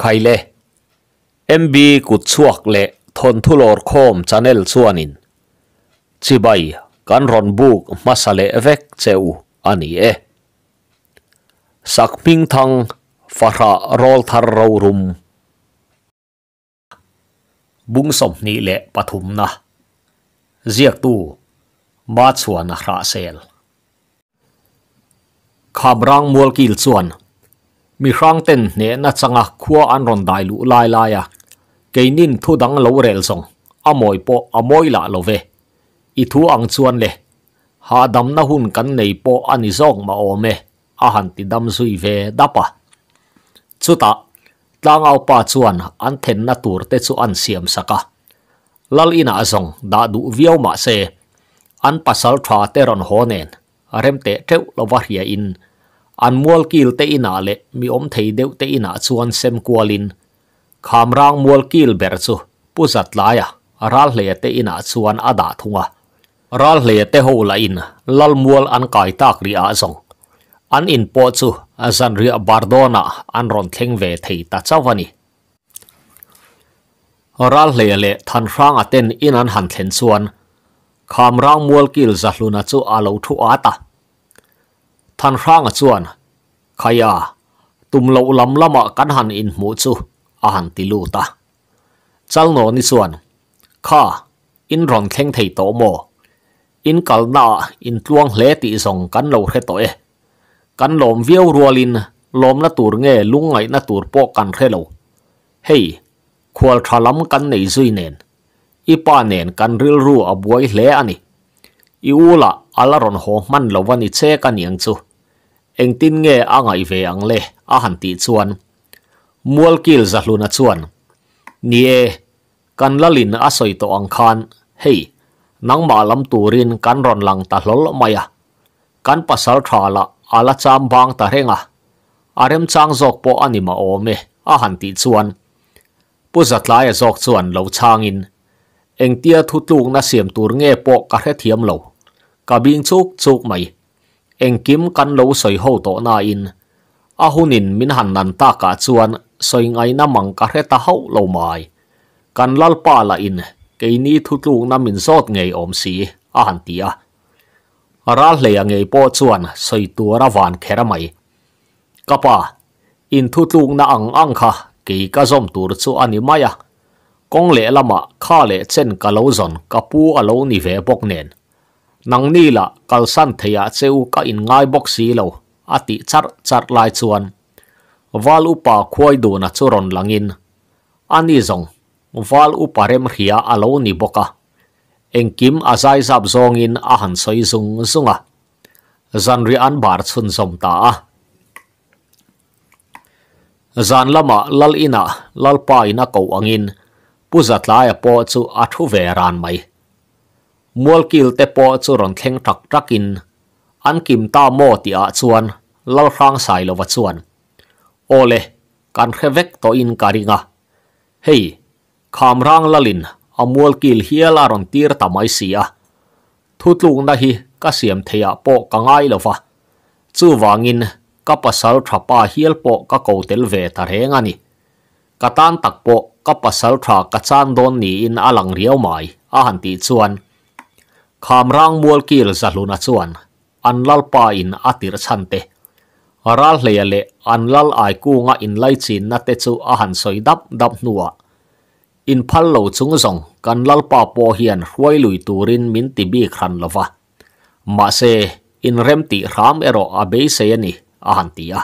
ไข่เลเอ b มบีกุดชวกเละทนทุลลร์คมชาแนล่วนินชิบายกันรอนบุกมาสเลเวกเจออันนี้เอสักพิงทังฟารโรอลทาร์รารุม บุงสมนี่เละปฐุมนะเรียกตู้มาชวนราเซล ขับรังมวลกิลส่วน mi rang ten ne na changa khua an ron dai lu lai lai a keinin thu dang lo rel song amoi po amoi la lo ve i thu ang chuan le ha dam na hun kan nei po ani zong ma ome a han ti dam sui ve dapa chuta tlangau pa chuan an then na tur te chu an siam saka lal ina azong da du viau ma se an pasal tha te ron honen rem te teu lo va hia in อันมัวลกิลเตอินาเลมีอมไทยเดวเตอินาชวนเซมกัวลินคามร่างมัวลกิลเบิร์ซูผู้จัดลายรัลเลเตอินาชวนอดาทุงะรัลเลเตโฮลอินลลมัวลอันกายตากรีอาซงอันอินปอซูอาจันเรียบาร์โดนาอันรอนเทงเวเทตัชวันีรัลเลเลทันร่างอเตนอินันหันเทนชวนคามร่างมัวลกิลจัลลุนัตจูอาลูทุอาตา than rang a à chuan khaya à, tum lo lam lama kan han in mu chu a à han ti lu ta chal no ni chuan kha in ron theng thei to mo in kal na in tuang hle ti zong kan lo re to e kan lom viau rualin lom na tur nge lungai na tur po kan khe lo hey khual thalam kan nei zui nen ipa nen kan ril ru a buai hle ani iula alaron ho man lovani che kan yang chu anh tin nghe a ngai về anh le a han ti chuan mual kil za hluna chuan ni e kan lalin a soi to ang khan hey nang ma lam turin kan ron lang ta hlol maya kan pasal tha la ala cham bang ta renga arem chang jok po anima ome a han ti chuan puza tlai jok e chuan lo changin engtia thutlung na siem tur nghe po ka the thiam lo ka bing chuk chuk mai eng kim kan lo soi ho to na in a hunin min han nan ta ka chuan soi ngai na mang ka reta ho lo mai kan lal pa la in ke ni thu tlu na min zot ngei om si a han ti a ral le ang ei po chuan soi tu ra van khera mai kapa in thu tlu na ang ang kha ke ka zom tur chu ani maya kong le lama kha le chen ka lo zon kapu alo ni ve bok nen nang ni la kal san theya cheu ka in ngai box si lo ati char char lai chuan wal upa khoi do na churon langin ani zong wal upa rem hria alo ni boka à. kim azai zap zongin a han soi zung zunga à. zanri an bar chun zom ta a à. zan lama lal ina lal pa ina ko angin puzat lai po chu athu ve ran mai mual kil te po chu ron thleng thak takin an kim ta mo ti a ah chuan lal rang sai lo wa chuan ole kan khevek to in karinga hei kham rang lalin a mual kil hiala ron tir mai sia ah. thutlung na hi ka siam theya po ka ngai lo wa chu wangin ka pasal thapa hiel po ka kotel ve ta renga ni ka tan tak po ka pasal tha ka chan don ni in alang riau mai a han ti chuan kamrang muol kielsa lunatsuan anlal pain atir chante aral leyale anlal aikunga in laichin na te chu ahan soi dap dap nuwa in phallo chungzong kanlal pa po hian ruailui turin min ti bi khran lova ma se in remti ram ero abei se ani ahan tia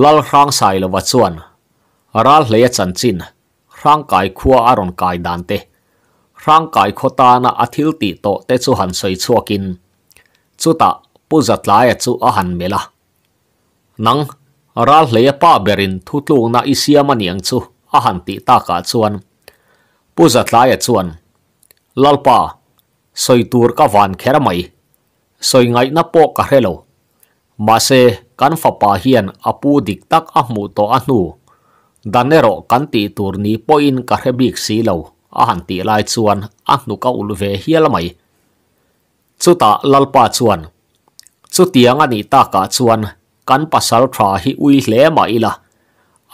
lal rang sai lova chuan aral leya chanchin rang kai khua aron kai dante ร่างกายโคตานาอธิลติโตเตจูหันสวยชัวกินชุตะปุจัดลายจูอาหันเมละนังรัลเลียป้าเบรินทุตลงนาอิเซียมันยังจูอาหันติตากาชวนปุจัดลายชวนลลป้าสวยตูร์กวานแครไม่สวยไงนับโปกะเรโลมาเซกันฟปาเฮียนอปูดิกตักอหมูโตอนูดันเนโรกันตีตูร์นี้ปอินกะเรบิกสีเลอาหันตีไลชวนอันุกอุลเวเฮียละไมสุตาลลปาชวนสุเตียงอันีตากาชวนกันปัสสาวะายอุยเล่มาอละ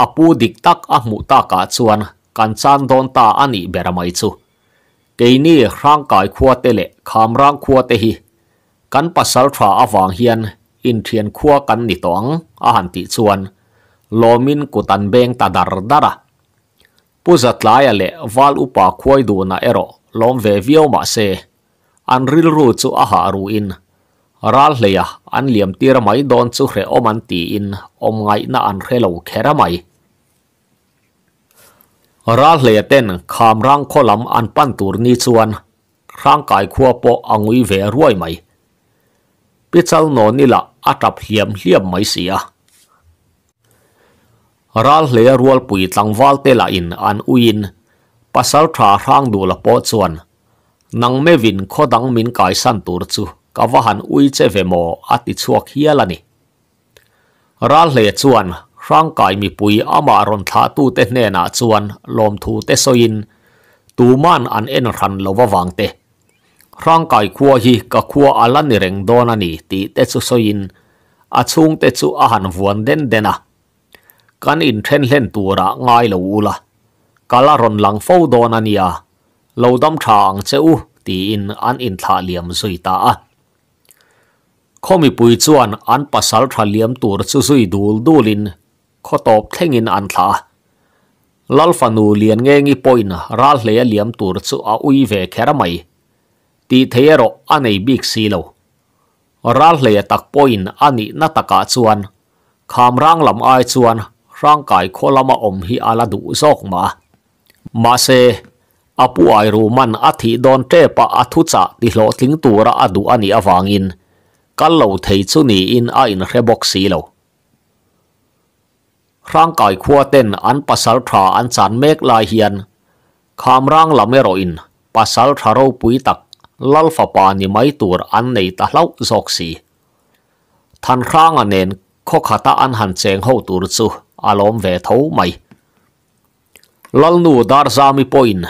อาปูดิกตักอันุตากาชวนกันซันดอนตาอันนี้เบรมาอมชูเกนี่ร่างกายขวเตเลคามร่างขวเตฮิกันปัสสาวะอวังเฮียนอินเทียนขัวกันนิตองอาหันตีชวนโลมินกุตันเบงตาดาร์ดาระ puzat lai ale wal upa khoi du na ero lom ve vio ma se an ril ru chu aha ha ru in ral hleya an liam tir mai don chu hre om ti in om ngai na an hre lo khera mai ral hleya ten kham rang kholam an pan tur ni chuan rang kai khua po angui ve ruai mai pichal no nila atap hliam hliam mai sia รัลเลียรัวปุยตังวอลเตลาอินอันอุยินปัสสาวะร่างดูละปอดส่วนนังไม่วินขอดังมินกายสันตุรจูกว่าหันอุยเจเวโมอติชวกเฮียลานี่รัลเลียส่วนร่างกายมีปุยอามารนทาตูเตเนนาส่วนลมทูเตโซยินตูมานอันเอ็นรันลววังเตร่างกายขัวฮีกับขัวอัลลันเร่งโดนันีตีเตสุโซยินอาชุงเตโุอาหันวนเด่นเดนะ kan in thren len tura ngai lo ula kala ron lang fo don ania lo dam thang che u ti in an in tha liam zui ta a khomi pui chuan an pasal tha liam tur chu zui dul dulin kho top theng in an tha lal fa lian nge ngi poina ral hle liam tur chu a ui ve khera mai ti theero anei big si lo ral hle tak poin ani na taka chuan kham rang lam ai chuan ร่างกายโคลมาอมฮิอาลาดูซอกมามาเซอปูไอรูมันอธิดอนเจปะอทุจะติโลสิงตัวระอดูอันนี้อวางอินกัลเล่าเทจุนีอินไอินเรบกสีเลร่างกายขั้วเต้นอันปัสสลทราอันสันเมกลายเฮียนคามร่างละเมรอินปัสสาวาราปุยตักลัลฟปานิไม่ตัวอันในตะเล่าซอกซีทันร่างอันเนนข้อาตาอันหันเจงฮาตัวซู alom ve tho mai lalnu dar zami point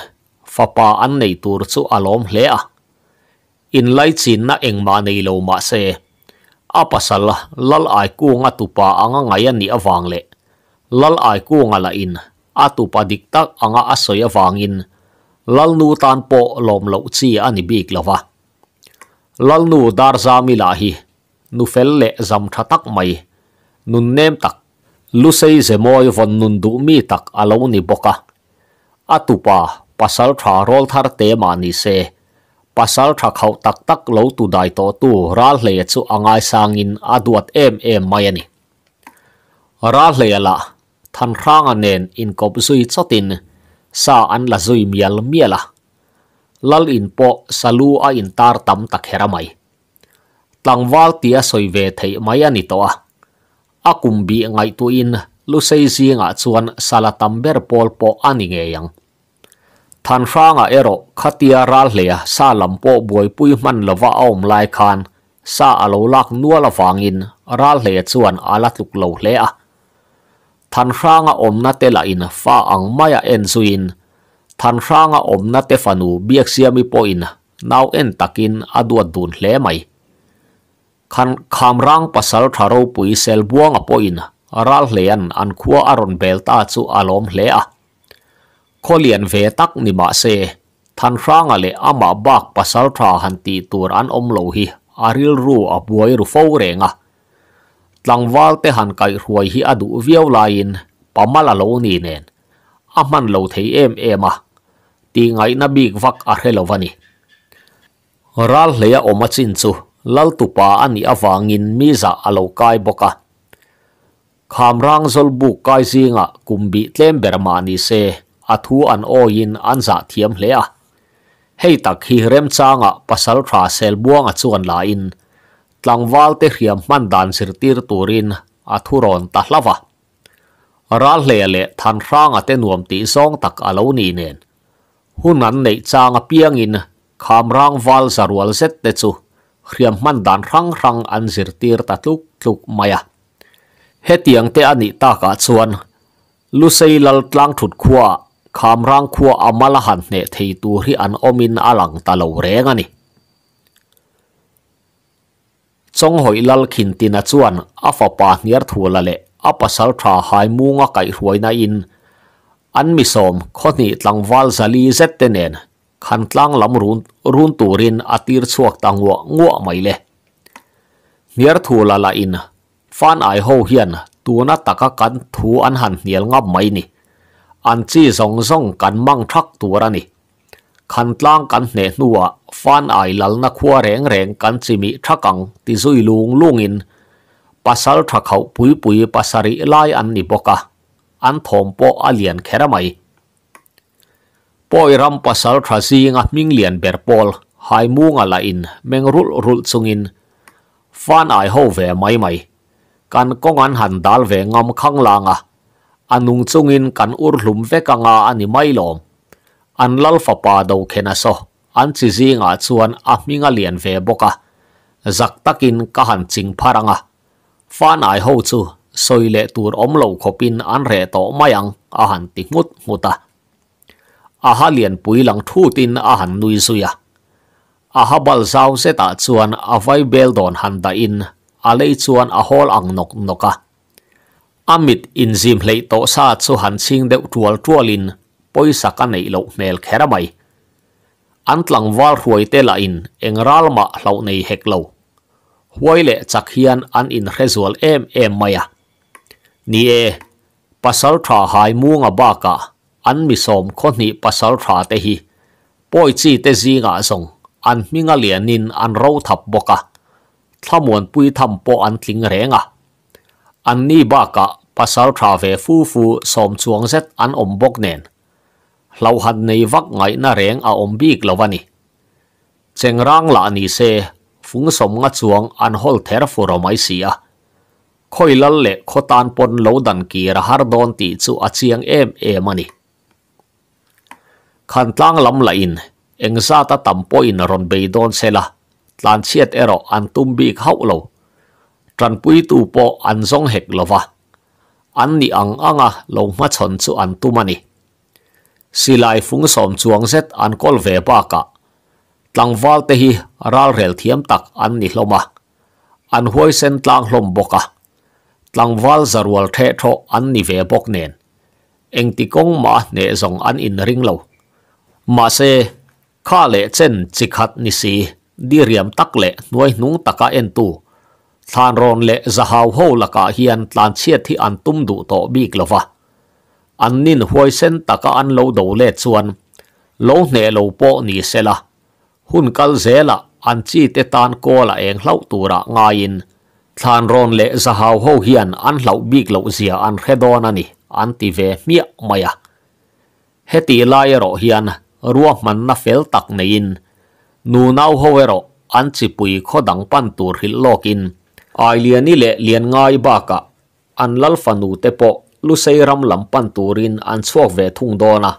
fapa an nei tur chu alom hle a in lai chin na engma nei lo ma se A apasal lal ai ku nga tupa anga ngai ani awang le lal ai ku nga la in atupa dik tak anga asoi in. lal nu tan po lom lo chi ani bik lova lal nu dar zami la hi nu fel le zam tha tak mai nun nem tak lusei zemoi von nundu mi tak aloni boka atupa pasal tha rol thar te mani se pasal tha khau tak tak lo tu dai to tu ra hle chu angai sangin aduat em em mayani ra hle ala than khang anen in kop sui chatin sa an la zui mial miala lal in po salu a in tar tak hera mai tia soi ve mayani to akum bi ngai tu in lu sei zinga chuan pol po ani nge yang than ranga ero khatia ral hleya sa lampo buai pui man lova om lai sa alo lak nuala wangin ral hleya chuan ala tuk lo hle a than ranga omna tela in fa ang maya en zuin than ranga omna te fanu biak siami po in nao entakin aduadun adua mai kan kham rang pasal tharo pui sel buang a poin ral hlean an khua aron bel ta chu alom hle a kholian ve tak ni ma se than rang ale ama bak pasal tha han ti tur an om lo hi aril ru a buai ru fo renga tlangwal te han kai ruai hi adu viau lain pamala lo ni nen aman lo thei em em a ti ngai na big vak a hrelovani ral hleya oma chin chu lal tupa ani awangin miza alo kai boka kham rang zol bu kai zinga kumbi tlem bermani se athu an oin anza thiam hle a hei tak hi rem changa pasal thra sel buanga chuan la in tlangwal te hriam man dan sir tir turin athu ron ta hlava ral hle le than ranga te nuam ti song tak alo ni nen hunan nei changa piangin kham rang wal sarwal set te chu เรียมมันดันรังรังอันสิรตีรตัดลุกลุกมาเฮตียงเตอันิี้ตากาส่วนลุเซลลตังถุดขัวคำรังขัวอามลหันเนทตูริอันอมินอลังตะลเรงอันี่จงหอยลลขินตินา่วนอฟปาเนียร์ทัวละเลอปัสลทราหายมูงะไก่รวยนาอินอันมิสอมคนนี้ตังวัลซาลีเซตเตเนนขันตั้งลำรุนรุนตัวรินอติรชวกตังวะงัวไม่เลยเนียร์ทูลาลาอินฟันไอโฮเฮียนตัวนัตะกกันถูอันหันเหนียลงับไม่นี่อันจีซสงส่งกันมั่งทักตัวรันี่ขันตั้งกันเนนัวฟันไอหลัลนักขัวแรงแรงกันจิมิทักังติซุยลุงลุงอินปัสสาวะทักเขาปุยปุยปัสสาริไลอันนี่บกะอันทอมโปอเลียนแค่ระไม่ poi ram pasal thasi nga ming lian ber pol hai mu nga la in meng rul rul chungin fan ai ho ve mai mai kan kong an han dal ve ngam khang langa anung chungin kan ur hlum ve ka nga ani mai lom an lal fa pa do khena so an chi zi nga chuan a minga lian ve boka zak takin ka han ching pharanga fan ai ho chu soile tur om lo khopin an re to mayang a han ti ngut nguta a ha lian pui lang thu tin a han nui suya a ha bal sau se ta chuan a vai bel don han da in a lei chuan a hol ang nok noka amit in zim hlei to sa chu han sing deuh tual tualin poisa ka nei lo mel khera mai an wal ruai te la in engral ma hlau nei hek lo huai le chak an in rezual em em maya ni e pasal tha hai munga ba ka อันมิสมคนนี้ภสษาฝรั่งเศสป่วยจีเตจีงาสงอันมิงาเลียนินอันเราทับบกะทั้งมวลปุยทำปออันทิ้งแรงะ อันนี้บากะภาสาฝรั่เวฟูฟูสมช่วงเซตอันอมบกเนนเราหันในวักไงนาแรงอาอมบีกลาวันีเจงร่างหลานีเซฟุงสมงาช่วงอันฮอลเทอร์ฟูโรไมเสียคอยลัลเล่ข้อตานปนเหลวดันกีระหารดอนตีจูอาเจียงเอ็มเอมันี khan tlang lâm la in engza ta tampo in ron be don sela tlan chiat ero an tum bi khau lo tran pui tu po an zong hek lova an ni ang anga long ma chon su an tumani lai phung som chuang set an kol ve ba ka tlang wal te hi ral rel thiam tak an ni ma, an huoi sen tlang hlom boka tlang val zarual the tho an ni ve bok nen engti kong ma ne zong an in ring lâu mà se kha lệ chen chỉ khát ni si đi riêng tắc lệ nuôi nung tắc en tu than ron lệ za hau ho là cả hiền tan chiết thì ăn tum đủ tổ bi lova an nín huay sen tắc ăn lâu đầu lệ chuan lâu nè lâu po ni se la hun kal zé la ăn chi te tan co là em lâu tu ra ngay in than ron lệ za hau ho hiền ăn lâu bi lâu zia ăn khe don ani ăn ti về miệng maya hết ti lai rồi hiền รัวมันน่าเฟลตักในอิน นูนาวฮเวโรอันจิปุยขอดังปันตูริลโลกินไอเลียนี่แหละเลียนง่ายบ้ากะอันลัลฟานูเตปปลุเซรัมลำปันตูรินอันสวกเวทุงโดนะ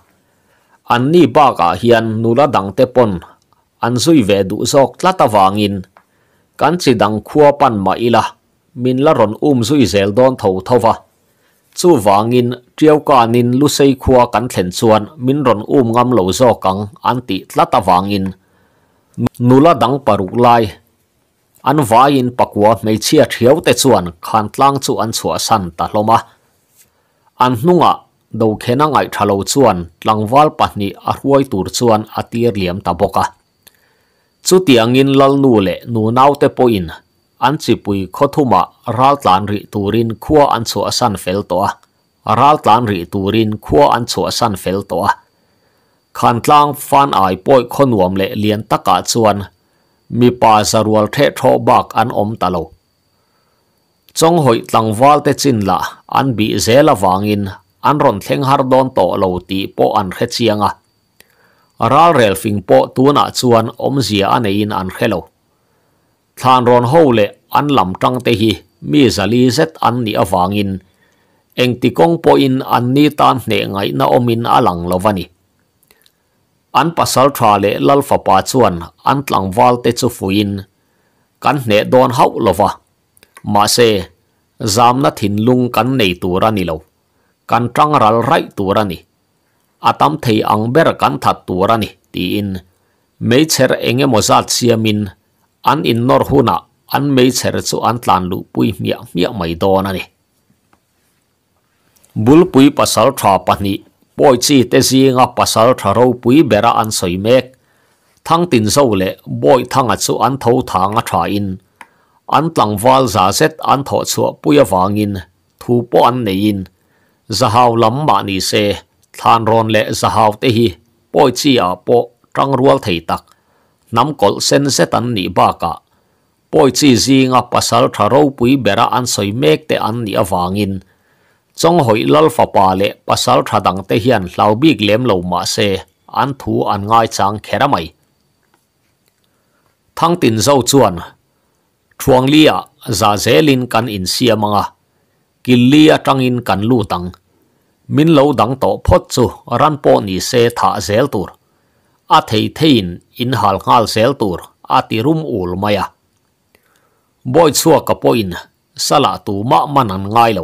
อันนี้บ้ากะเฮียนนูละดังเตปนอันซุยเวดุซอกลาตาวางิน กันจิดังขัวปันมาอีละ มินละรอนอุ้มซุยเซลดอนเท่าเท่าวะ chu wangin triau kanin lu sei khuwa kan thlen chuan min ron um ngam lo zo kang an ti tlata wangin nula dang paruk lai an vain pakwa mei chia thiau te chuan khan tlang chu an chua san ta hloma an hnunga do khena ngai thalo chuan tlangwal pahni a ruai tur chuan atir liam ta boka chu tiangin lal nu le nu nau te po in an chi pui kho thuma ral tlan ri turin khua an chu asan fel to ral tlan ri turin khua an chu asan fel to khan tlang fan ai poi kho nuam le lian taka chuan mi pa zarual the tho bak an om talo chong hoi tlangwal te chin la an bi zela wangin an ron thleng har don to lo ti po an khe chianga ral rel fing po tuna chuan om zia anein an khelo ทานรอนโฮเลอันลำจังเตหีมีสลีเซตอันนี้อวางินเองติกงปอินอันนี้ตานเนไงนาอมินอลังลวันีอันปัสสาวะเลลัลฟปาชวนอันตังวาลเตจูฟุอินกันเนดอนเฮาลวะมาเซจามนัทินลุงกันในตัวรานิโลกันจังรัลไรตัวรานีอาตามเทอังเบรกันถัดตัวรานีตีอินไม่เชรเองเอมอซาดเซียมิน an in nor huna an mei cher chu an tlan lu pui mia mia mai don ani bul pui pasal tha pani poi chi te zi nga pasal tha ro pui bera an soi mek thang tin zo le boy thang a chu an tho thang a tha in an tlang wal za set an tho chu pui in thu po an nein zahaw lam ma ni se than ron le zahaw te hi poi chi a po tang rual thei tak nam kol sen se tan ni ba ka poi chi zinga pasal tharo pui bera an soi mek te an ni awangin chong hoi lal fa pa le pasal thadang te hian hlau bik lem lo ma se an thu an ngai chang khera mai thang tin zo chuan thuang lia za zelin kan in siamanga kilia tangin kan lu tang min lo dang to phot chu ran po ni se tha zel tur อาทเทเทินอินหัลงาลเซลตูร์อาทิรุมอุลมายะบอยสวกับปอินสละตูมะมันันง่ายเล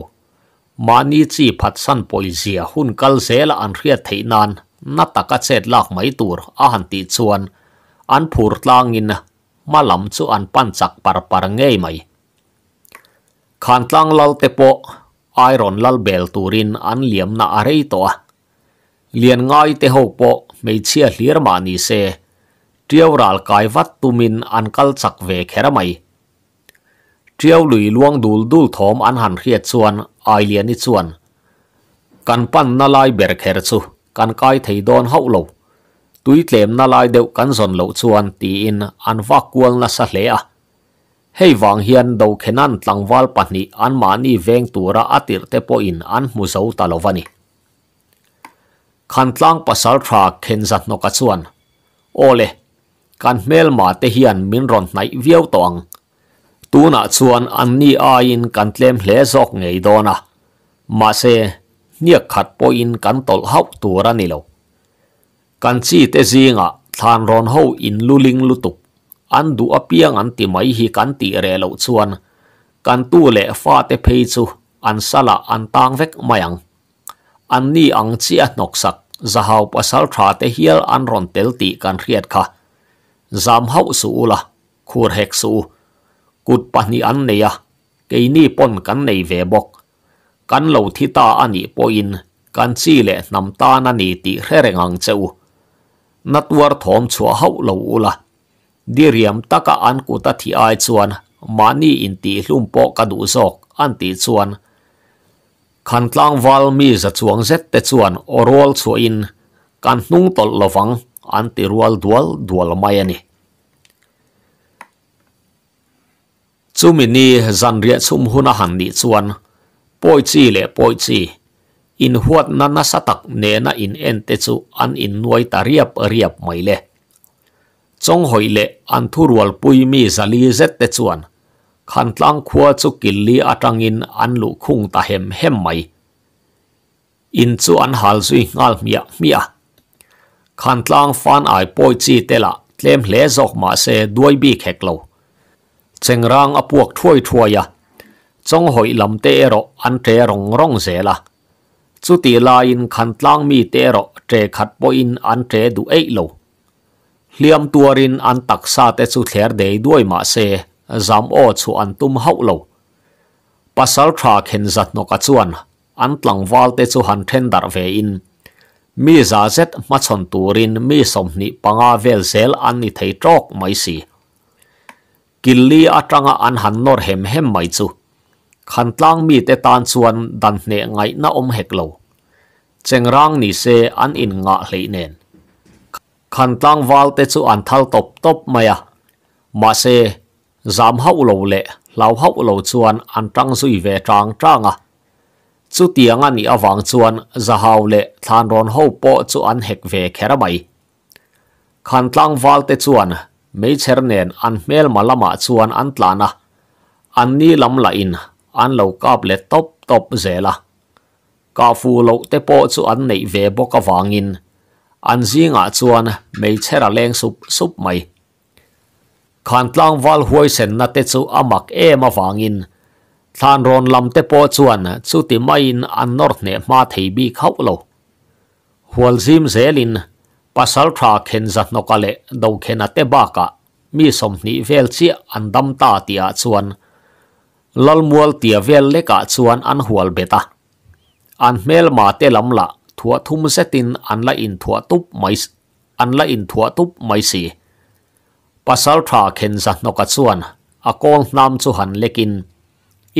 มานีจีพัดสันปอยเสียหุ่นกัลเซลอันเรียดเทนานนัตตะกัดเซตลากไมตูร์อาหันติชวนอันผูดลางินมาลำจูอันปั้นจักปาร์ปารเง่ยไหมขันตังลัลเตโปไอรอนลัลเบลตูรินอันเลี่ยมนาอะไรตัวเลียนง่ายเตหกโป mấy hmeichhia hlir mahni se triau ral kai vat tumin an kal chak ve khera mai triau lui luang dul dul thom an han hriat chuan ai lian ni chuan căn pan na lai ber kher chu kan kai thei don hau lo tui tlem na lai deuh kan zon lo chuan ti in an va kual na sa hle hiền đầu wang hian do khenan pani pahnih an mani veng tura atir te po in an mu zo vani. ขันตั้งภาษาทราเข็นจัดนก่วนโอเลการเมลมาเตียนมินรอนในวิวตองตัวนักส่วนอันนี้อายินกันเตลมเลสอกไงดอนะ มาเซเนี่ยขัดปอินกันตลเักตัวรันี่เลูกันซีเตซีงะทานรอนเฮาอินลุลิงลุตุก อันดูอเปียงอันติไม่ฮีกันติเรลูกส่วน กันตัวเล่ฟ้าเตเพยจูอันสละอันตางเวกไม่ยัง an ni ang chi at nok sak zahau pasal tha te hial an ron tel ti kan riat kha zam hau su ula khur hek su kut pa ni an neya ke ni pon kan nei ve bok kan lo thi ta ani po in kan chi le nam ta na ni ti re rengang cheu natwar thom chua hau lo ula diriam taka an ku ta thi ai chuan mani in ti hlum po ka du zok an ti chuan ขันตลางวัลมีจะดสวงเซตเต่ส่วนอรอลสวอินกันนุ่งตลลฟังอันติรัวลดวลดวลไม่นี่จุมินีจันเรียชุมหุนหันนี่ส่วนปอยจีเล่ปอยจีอินหัวนันนสตักเนนอินเอ็นเตชูอันอินนวยตาเรียบเรียบไม่เล่จงหอยเล่อันทุรวลปุยมีะลีเซตเตชวนขันตลังขัวจุกิลลีอาจังอินอันลุคุงตาเฮมเฮมไม่อินจูอันฮัลซุยงาลเมียเมียขันตลังฟันไอปอยจีเตละเตลมเลจอกมาเซด้วยบีแขกเลวเจงร่างอพวกถ้วยถ้วยะจงหอยลำเตโรอันเตรงร่องเสละจุติลายินขันตลังมีเตโรเจขัดปอยินอันเตดูเอโลเลียมตัวรินอันตักซาเตสุเทอร์เดด้วยมาเซ zam o chu an tum hau lo pasal tha khen zat no ka chuan an tlang wal te chu han then dar ve in mi za zet ma chon turin mi som ni panga vel zel an ni thei tok mai si killi atanga an han nor hem hem mai chu khan tlang mi te tan chuan dan hne ngai na om hek lo cheng rang ni se an in nga hlei nen khan tlang wal te chu an thal top top maya ma se zam hau lo le lau hau lo chuan suy về trăng ve à, tanga chu anh ani vàng chuan giờ hau le than ron ho po chu an hek ve khera mai khan tlang wal te chuan mei cher nen an mel malama à chuan an à, an ni lam lại in an lo kap le top top dễ zela ka fu lo te po chu an nei ve boka wangin an zinga chuan chén chera à lên súp súp mày. khantlang wal huoi sen na te chu amak e ma wangin than ron lam te po chuan chu ti mai in an nor ne ma thei bi khau lo hual zim zelin pasal tha khen za no kale do khena te ba ka mi som ni vel an dam ta tia chuan lal mual tia vel ka chuan an hual beta an mel ma te lam la thua an la in thua tup pasal tha khenza noka chuan a kol nam chu han lekin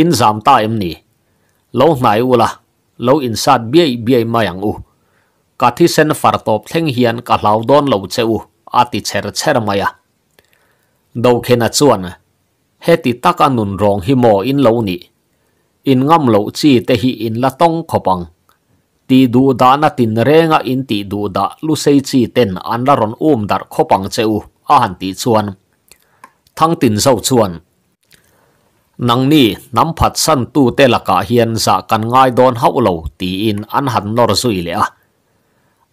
in zam ta em ni lo nai ula lo in sat bi bi mayang u kathi sen far top theng hian ka hlau don lo che u ati cher cher maya do khena chuan he ti taka nun rong hi mo in lo ni in ngam lo chi te hi in la tong khopang ti du da na tin renga in ti du da lu sei chi ten an la ron um dar khopang che u à hẳn tí chuan tin sâu chuan nang ni nắm phạt sân tu tê là hiền dạ cần ngai đón hậu lầu tí in ăn hẳn nor duy lẽ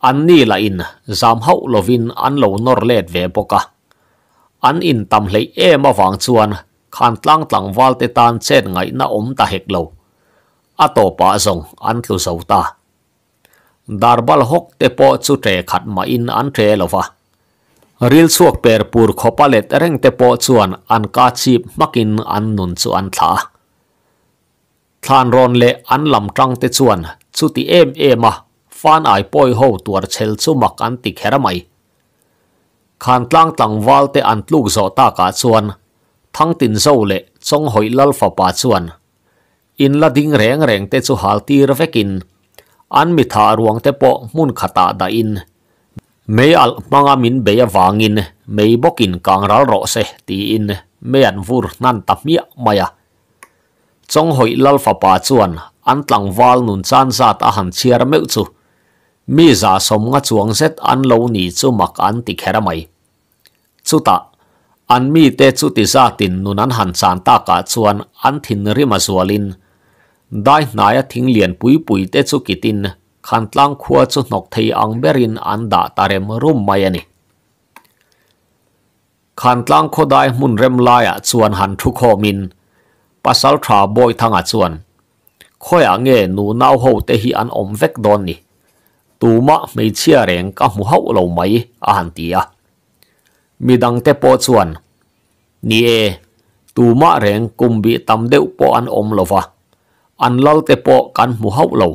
ăn ni là in giảm hậu lầu vin ăn lầu nor lẹt về boka ăn in tầm lấy em mà vàng chuan khan tlang tlang val tê tan chết ngay na ôm ta hệt lầu a tổ pa rồng ăn tlu sầu ta darbal hok te po chu tre khat ma in an tre lova ril chuak per pur khopalet reng te po chuan an ka chi makin an nun chu an tha than ron le an lam trang te chuan chu ti em em a fan ai poi ho tuar chel chu mak an ti khera mai khan tlang tlang wal te an tluk zo ta ka chuan thang tin le chong hoi lal fa pa chuan in la reng reng te chu hal ti ra vekin mi tha ruang te po mun khata mấy al manga min vàng in mấy in kang ral ro se thì in mấy anh vur nan tap mia maya trong hội lal fa pa chuan an tlang val nun chan zat a han chiar meu chu mi za som nga chuang set an lâu ni chú mak an ti khera mày chú ta an mi te chu ti za tin nun an han chan ta ka chuan an thin rima zualin dai nay thing liền pui pui te chu kitin ขันตลังขวจุดนกทีอังเบรินอันดาตาเรมรุมไม่นี่ขันตลังขดายมุนเรมลายจวนหันทุกขมินปัสสาวะบอยทางจวนข้อยอังเงนูนาวหูเตหิอันอมเวกดอนนี่ตูมะไม่เชื่อแรงก็หัวหูเราไม่อาหันตีอะมีดังเตปอจวนนี่เอตูมะแรงกุมบีตำเดวปออันอมเลวะอันเล่าเตปอกันหัวหูเรา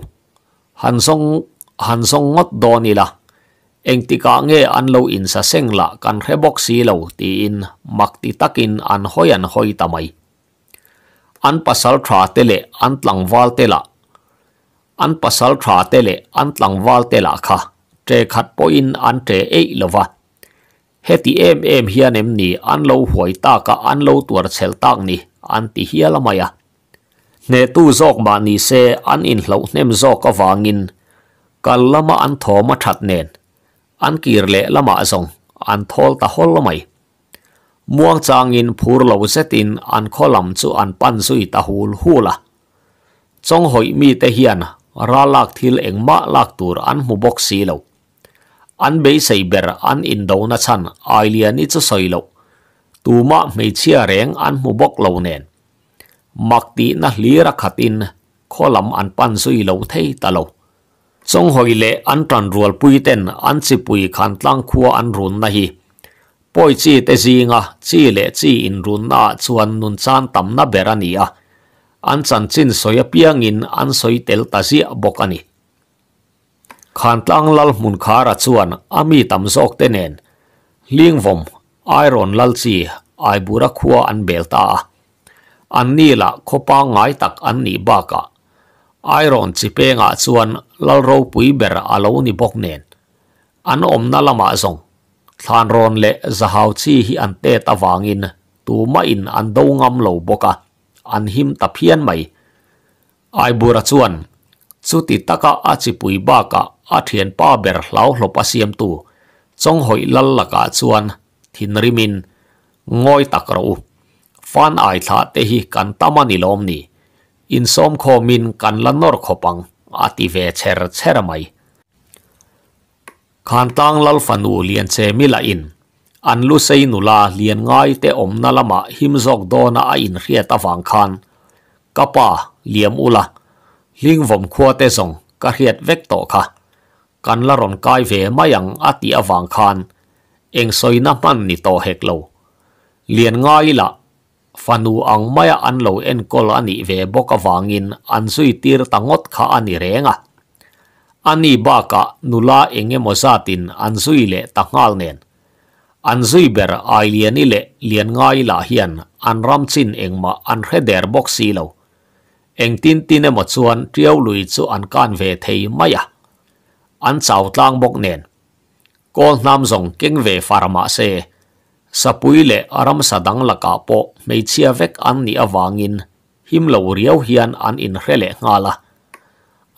hansong hansong ngot do ni la eng ti ka nge an lo in sa seng la kan re box si lo ti in mak ti takin an hoi an hoi tamai an pasal thra tele an tlang wal tela an pasal tele an tlang wal tela tre khat in an e lova heti em em hianem ni an lo ka an lo tuar chel hialamaya ne tu zok ma ni se an in hlo nem zok awangin kal lama an thoma that nen an kir le lama zong ăn thol ta hol lamai muang in changin phur lo zetin an kholam chu ăn pan zui ta hul hula chong hoi mi te hiền ra lak thil engma lak tur an mu bok si lo an be sei ber an in do na chan ai lian i chu soi lo tu ma me chia reng ăn mu bok lo nen makti na lira khatin kholam an pan sui lo thei talo chong hoi le an tran rual pui ten an chi pui khan tlang khuwa an run na hi poi chi te zi nga chi le chi in run na chuan nun chan tam na berani a an chan chin soya piang in an soi tel ta lal mun kha ra chuan ami tam zok te nen lal chi ai bura khuwa an an ni la khopa ngai tak an ni ba ka iron chi pe nga chuan lal ro pui ber alo ni bok nen an om na lama zong thlan ron le zahaw chi hi an te ta wangin tu ma in an do ngam lo boka an him ta phian mai ai bura chuan chu ti taka a chi pui ba ka a thian pa ber hlau hlopa siam tu chong hoi lal laka chuan thin rimin ngoi tak ro ฟันไอทาเตหิกันตามันนิลมนี่อินสมโคมินกันละนอร์ขปังอาติเวเชรเชรไม่ขันตังลัลฟันูเลียนเชมิลาอิน อันลุเซนุลาเลียนง่ายเตอมนาลมะหิมซอกโดนาอินเรียตฟังคันกะป่าเลียมอุละลิงวมขัวเตสงกะเรียดเวกโตค่ะกันละรอนกายเวมายังอติอวังคันเองซอยนับมันนิโตเฮกโลเลียนง่ายละ fanu ang maya an lo en kol ani ve boka wangin an sui tir tangot kha ani renga ani baka nula enge mozatin an sui le tangal nen an zui ber ai liani le lian ngai la hian an ram chin engma an heder box si lo eng tin tin emaw chuan triau lui chu an kan ve thei maya an chau tlang bok nen kol nam zong keng ve farma se สับปุยเลอารมณ์สัดังลักาโปไม่เชื่อวกอันนี้วังอินหิมลาวเรียวเฮียนอันอินเรเลงาละ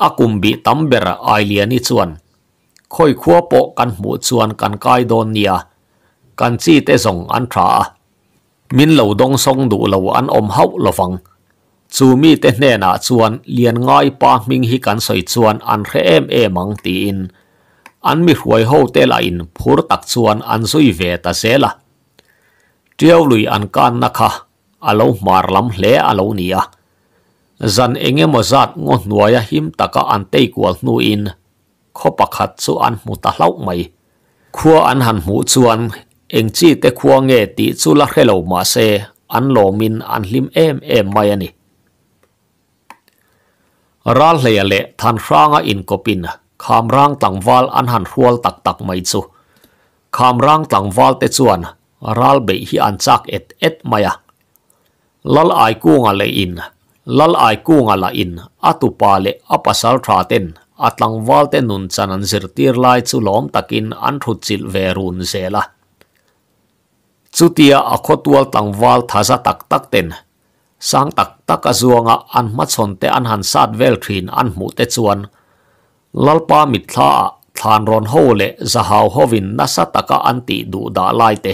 อากุมบีตัมเบระไอเลียนิชวน ค่อยขั้วปกันหมูชวนกันกายโดนเนีย กันซีเตส่งอันทรามินลาดงส่งดูลาอันอมเฮาลฟังจูมีเตเนนาชวนเลียนง่ายปามิงฮิกันส่ยชวนอันเรเอมเอมังตีอินอันมีหวยเฮาเตลาอินผู้ตักชวนอันซุยเวตาเซล่ะ triều lui an kan na kha alo mar lam hle alo nia zan à. enge mo zat ngo nuaya à, him taka an tei kwal nu in kho pakhat chu an mu ta lau mai khua an han mu chuan eng chi te khua nge ti chu la khelo ma se an lo min an lim em em mai ani à ral hleya le than hranga in kopin kham rang tlangwal an han hrual tak tak mai chu kham rang tlangwal te chuan ralbei hi an chak et et maya lal ai kungale in lal ai kungala in atupale apasal thaten atlang walte nun chanan zir tir lai chu lom takin an thu chil ve run zela chutia tang wal thaza tak tak ten sang tak tak azuanga an ma chon te an han sat vel thrin an mu te chuan lalpa mitla than ron ho le zahau hovin nasataka anti du da laite te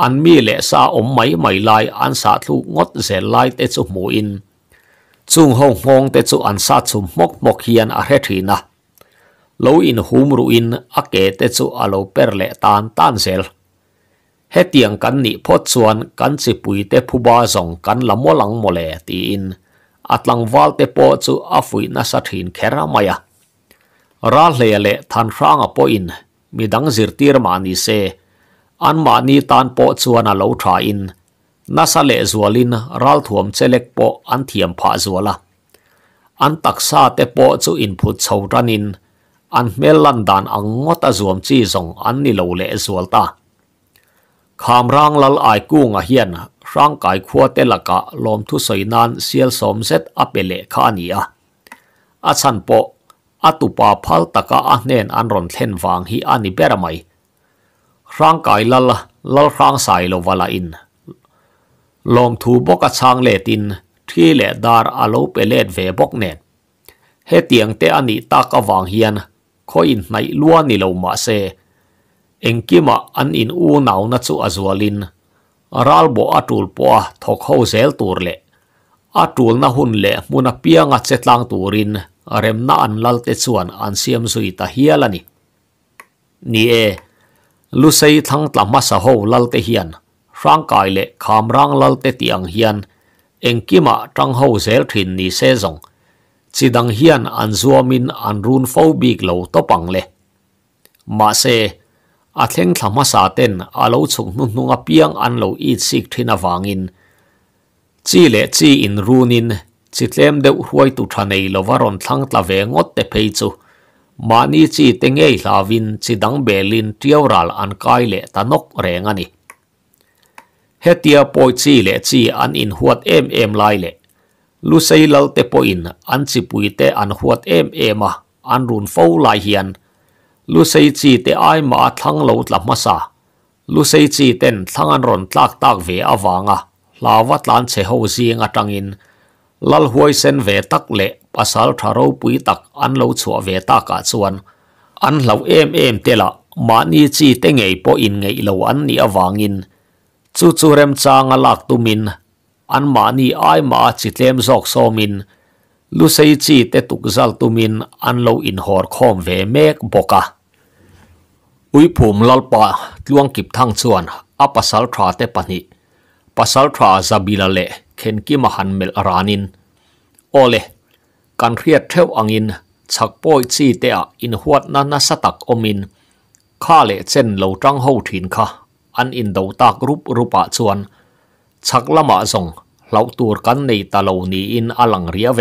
อันมีเลสซาอมไม่ไมลายอันสาธุงดเสลายเตจุหมูอินจุงหงหงเตจุอันสาจุมกมกเฮียนอะเรทีนะโลอินหูมรูอินอเกเตจุอโลเปรเลตานตานเซลเฮตียงกันนิพดส่วนกันสิปุยเตผู้บาสงกันละมลังโมเลตีอินอัตลังวาลเตอปจุอาฟุยนัสถินเครามายาราเลเลทันร่างอปอินมีดังจิรตีรมานีเซอันมานีตานปอชวนาลูทายินนัสเลจัวลินรัลทวมเซเล็กปออันเทียมผาจัวละอันตักซาเตปอจูอินพุทชาวรานินอันเมลันดานอังงตาจวมจีสงอันนิลูเลจัลตาคำร่างลลไอกุ้งเฮียนร่างกายขั้วเตลกะลมทุสอยนานเซียลสมเซตอเปเลคานียอัชันปออตุปาพัลตะกะอันเนนอันรอนเทนฟางฮีอันนิเปรไม rang kai lal lal rang sai lo wala in lom thu bok a chang le tin thi le dar a lo pelet ve bok ne he tiang te ani ta ka wang hian in nai luwa ni lo ma eng kima an in u nau na chu azualin aral bo atul po thok ho zel tur le atul na hun le muna pianga chetlang turin remna an lalte chuan an siam zui ta hialani ni e eh, lusei thang tla ma sa ho lal te hian rang kai le kham rang lal te tiang hian engkima tang ho zel thin ni se zong chi dang hian an zuamin an run fo big lo to pang le ma se a theng thla ma sa ten a lo chung nu nu nga piang le chi in runin chitlem de huai tu thanei lo waron thang tla ve te pei mani chi tengei lawin chi dang belin tiawral an kai le tanok renga ni hetia poi chi le chi an in huat em em lai le lu sei lal te po in an chi pui te an huat em em ma an run fo lai hian lu sei te ai ma thang lo tla ma sa lu sei ten thang an ron tak tak ve awanga lawat lan che ho zi nga tangin lal huai sen ve tak le pasal tharo pui tak an lâu chua về ta cả chuan an lâu em em te la ma ni chi te ngei po in ngei lâu an ni in chu chu rem changa lak min an ma ni ai mà chỉ thêm zok so min lu sei chi tục tuk zal min an lâu in hor khom về ve mek boka ui phum lalpa luang kịp thang chuan a pasal thra te pani pasal thra zabila lệ khen ki mahan mel aranin ole กันเรียดเท่าอังอินชักป่อยจีเตะอินหวดนั้นสตักอมินข้าเล่เช่นเหลาจังหูถินค่ะอันอินเดาตากรูปรูปะชวนชักละมาส่งเหลาตัวกันในตะเหลานี้อินอลังเรียเว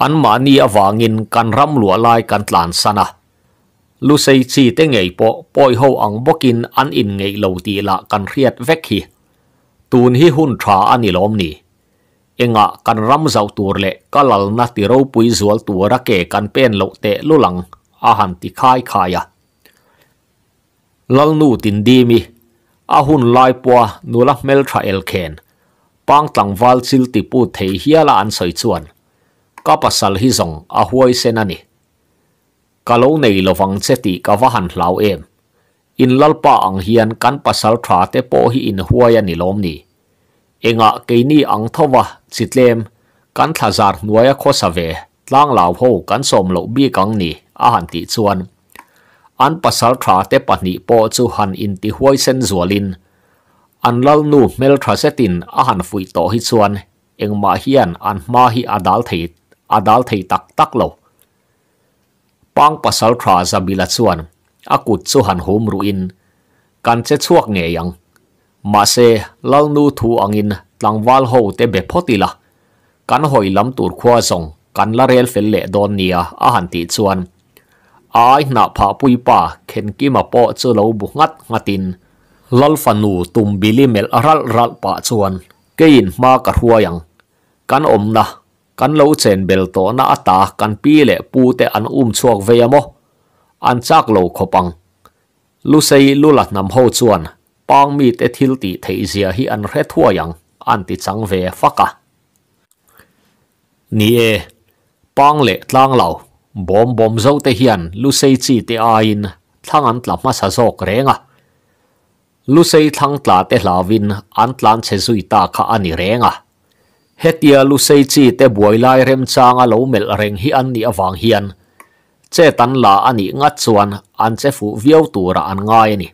อันมานีวางินกันรำหลัวลายกันหลานสนะลูเซจีเตะไงปอปอยหูอังบกินอันอินไงเหลาตีละกันเรียดเวกฮีตูนฮิหุ่นทราอันนิลอมนี่เองกันรำเจ้าตัวเล็กก็หลนัดที่รูปุยสวลตัวรักเกกันเป็นโลกเตะลุลังอาหารที่คายคายลลนูตินดีมีอาหุนไลปัวนูลัะเมลทราเอลเคนปังตังวาลซิลติปูเทียลาอันสอยชวนก็ปัสสลฮิซงอาหวยเซนันิกะลูในลูฟังเซติกะวะหันลาวเอมอินลลปะอังเฮียนกันปัสสลทราเตโปฮิอินหวยนิลอมนี่เองอ่ะกีนี่อังทว่าจิตเลมกันทลายหน่วยโคสเวล้างเหล่าพูกันสมลูบบี้กังนี่อาหารติชวนอันภาษาทราเตปนีโปจูหันอินติห้วยเซนจัวลินอันเล่าหนูเมลทราเซตินอาหารฟุยโตฮิชวนเองมาเฮียนอันมาฮิอาดัลทีอาดัลทีตักตักหลปังภาษาทราจะบิลชวนอากุดจูหันโฮมรูอินกันเจช่วงเงยยงมาเซลังนูทูอังอินตังวาลโฮเตเบพอติละกันหอยลำตูดขวาสงกันละเรลเฟลเลดอนเนียอาหันติชวนอายนาพาปุยป่าเข็นกิมาปอเจเลาบุงัดงัดินลัลฟานูตุมบิลิเมลรัลรัลป่าชวนเกินมากระหัวยังกันอมนะกันเลวเชนเบลโตนาตากันปีเลปูเตอันอุ้มชวกเวียมอันจากเลวขบังลุเซลุลัดนำโฮชวน pang mi te thil ti thei zia hi an re thua yang an ti chang ve faka ni e pang le tlang lau bom bom zo te hian lu sei chi te a in thang an tla ma sa zok renga lu sei thang tla te hlawin an tlan che zui ta kha ani renga hetia lu sei chi te buai lai rem changa lo mel reng hi an ni awang hian che tan la ani nga chuan an che fu viau tura an ngai ni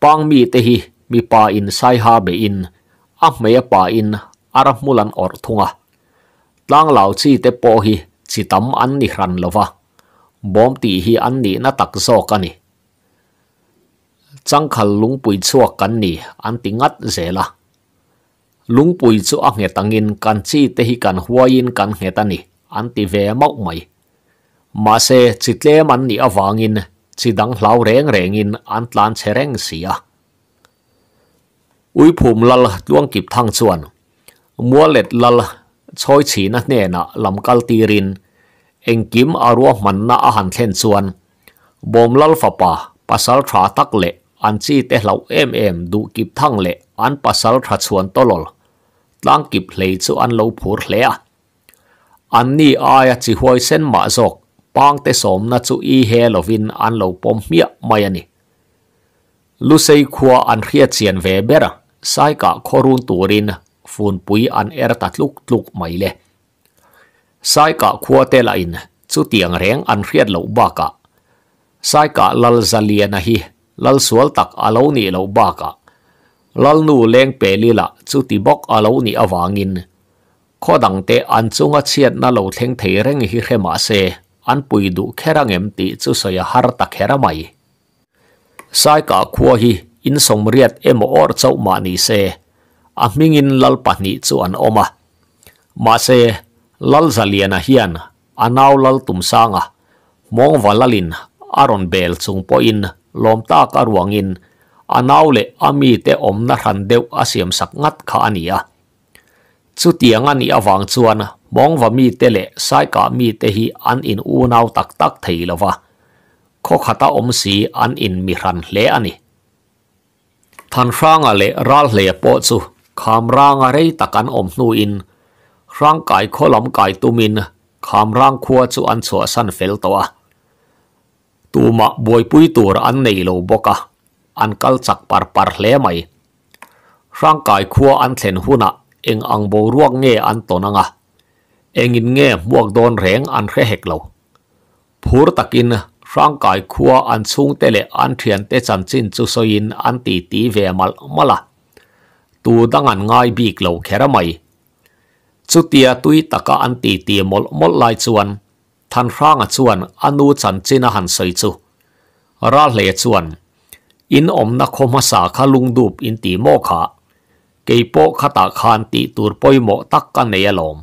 pang mi te hi mi pa in sai ha be in a ah, me pa in ara mulan or thunga tlang lao chi te po hi chi tam an ni hran lova bom ti hi an ni na tak zo ka ni chang khal lung pui chuak kan ni an ti ngat zela lung pui chu a nge tangin kan chi te hi kan huain kan nge ta ni an ti ve mok mai ma se chitlem an ni awangin จีดังเหล่าแรงแรงอินอันตรานเชรงเสีย อุยผุมลลล่วงกิบทางส่วนมัวเล็ดลลช่วยฉีนะเนนะลำกัลตีรินเองกิมอารวมันนะอาหารเช่นส่วนบมลลฝปะปัสสลทราตักเลอันซีเตเหล่าเอ็มเอ็มดูกิบทางเลอันปัสสลทราชวนตลลตั้งกิบเลย่วนเหล่าผูรเลอะอันนี้อาจจช่วยเส้นมาจก pang te som na chu i he lovin an lo pom mia mai ani lu sei khua an hria chian ve bera sai ka khorun turin phun pui an er ta tluk tluk mai le sai ka khua te la in chu tiang reng an hriat lo ba ka sai ka lal zalia na hi lal sual tak alo ni lo ba ka lal nu leng pe li la chu ti bok alo ni awangin khodang te an chunga chiat na lo thleng thei reng hi rema se an pui du kherang em ti chu so ya har ta khera mai sai ka khuo hi in som riat em or chau ma ni se a ming in lal pa ni chu an oma ma se lal hian anau lal tum sanga mong walalin aron bel chung le ami te om asiam sak ngat สุดที่งอันนี้อวางชวนมองว่ามีเตเล่สายกามีเตหีอันอินอูนาวตักตักไทยละวะข้อขัตอมสีอันอินมีรันเลอันนี้ท่านร่างอะไรรัลเลปอสุคำร่างอะไรตะกันอมนูอินร่างกายข้อลำกายตุมินคำร่างขวัวสุอันสัวสันเฟลตัวตูมาบวยปุยตัวอันนี้โลบกะอันกัลจักปาร์ปาร์เลไม่ร่างกายขวัวอันเซนหุนะเองอังโบร่วงเงอันตนังะเองอินเง่มวกโดนแรงอันแค่เหกเลาผู้ตักินร่างกายขัวอันสูงเตเลอันเทียนเตจันจินจุสอยินอันตีตีเวมลมาละตูดังอันง่ายบีกเลาแค่ระไม่จุเตียตุยตะกะอันตีตีมลมลลายชวนทันร่างชวนอันูจันจินหันใส่จูราเลชวนอินอมนักคมสาคลุงดูบอินตีโมขากโปขตาคานติตูรปอยหมอตักกันเนยลม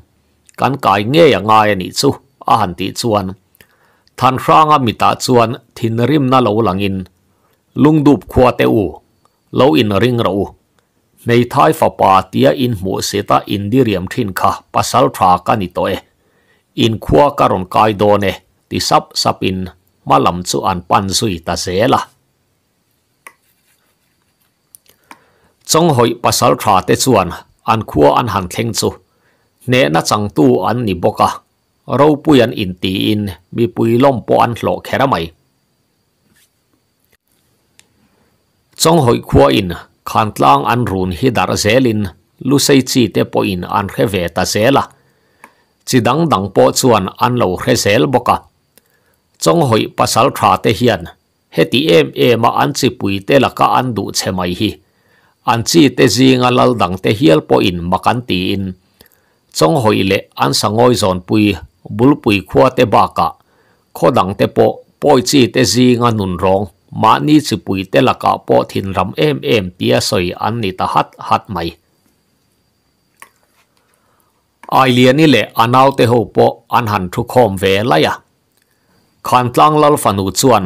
กันกายเงี้ยงายนิสุอาหันติชวนทันร่างมิตาชวนทินริมนาเลาหลังอินลุงดูบขัวเตอูเลาอินริงเราในท้ายฝาปาเตียอินหมูเสตาอินดิเรียมทินค่ะปัสสทรากันนิโตเออินขวาการนกายโดเนติสับสับอินมาลำสุอันปันสุยตาเสละจงหอยัสสาวาเตส่วนอันขัวอันหันเ่งสูเนนัจังตู้อันนิบกะเราปุยันอินตีอินมีปุยล่มปอันโลแค่ระไม่จงหอยขัวอินขันตลางอันรุนฮิดารเซลินลุเซจีเตปอินอันเขเวตาเซละจิดังดังปอส่วนอันเหลาเขเซลบกะจงหอยัสสาวาเตเฮียนเฮติเอ็มเอมาอันสิปุยเตละกะอันดูเชไม่ฮีอันซีเตจิงลัลดังเตฮิลโปอินมาคันตีอินจงหอยเล่อันสังอิซอนปุยบุลปุยขวาเตบากะข้อดังเตปโปอิซีเตจิงานุนรองมานี่จุปุยเตลักกะโอทินรำเอ็มเอ็มเปียสอยอันนิตาฮัดฮัดไม่ไอเลียนี่เล่อันเอาเตหูโปออันหันทุกคอมเวไลอะขันตั้งลัลฟันอุจวน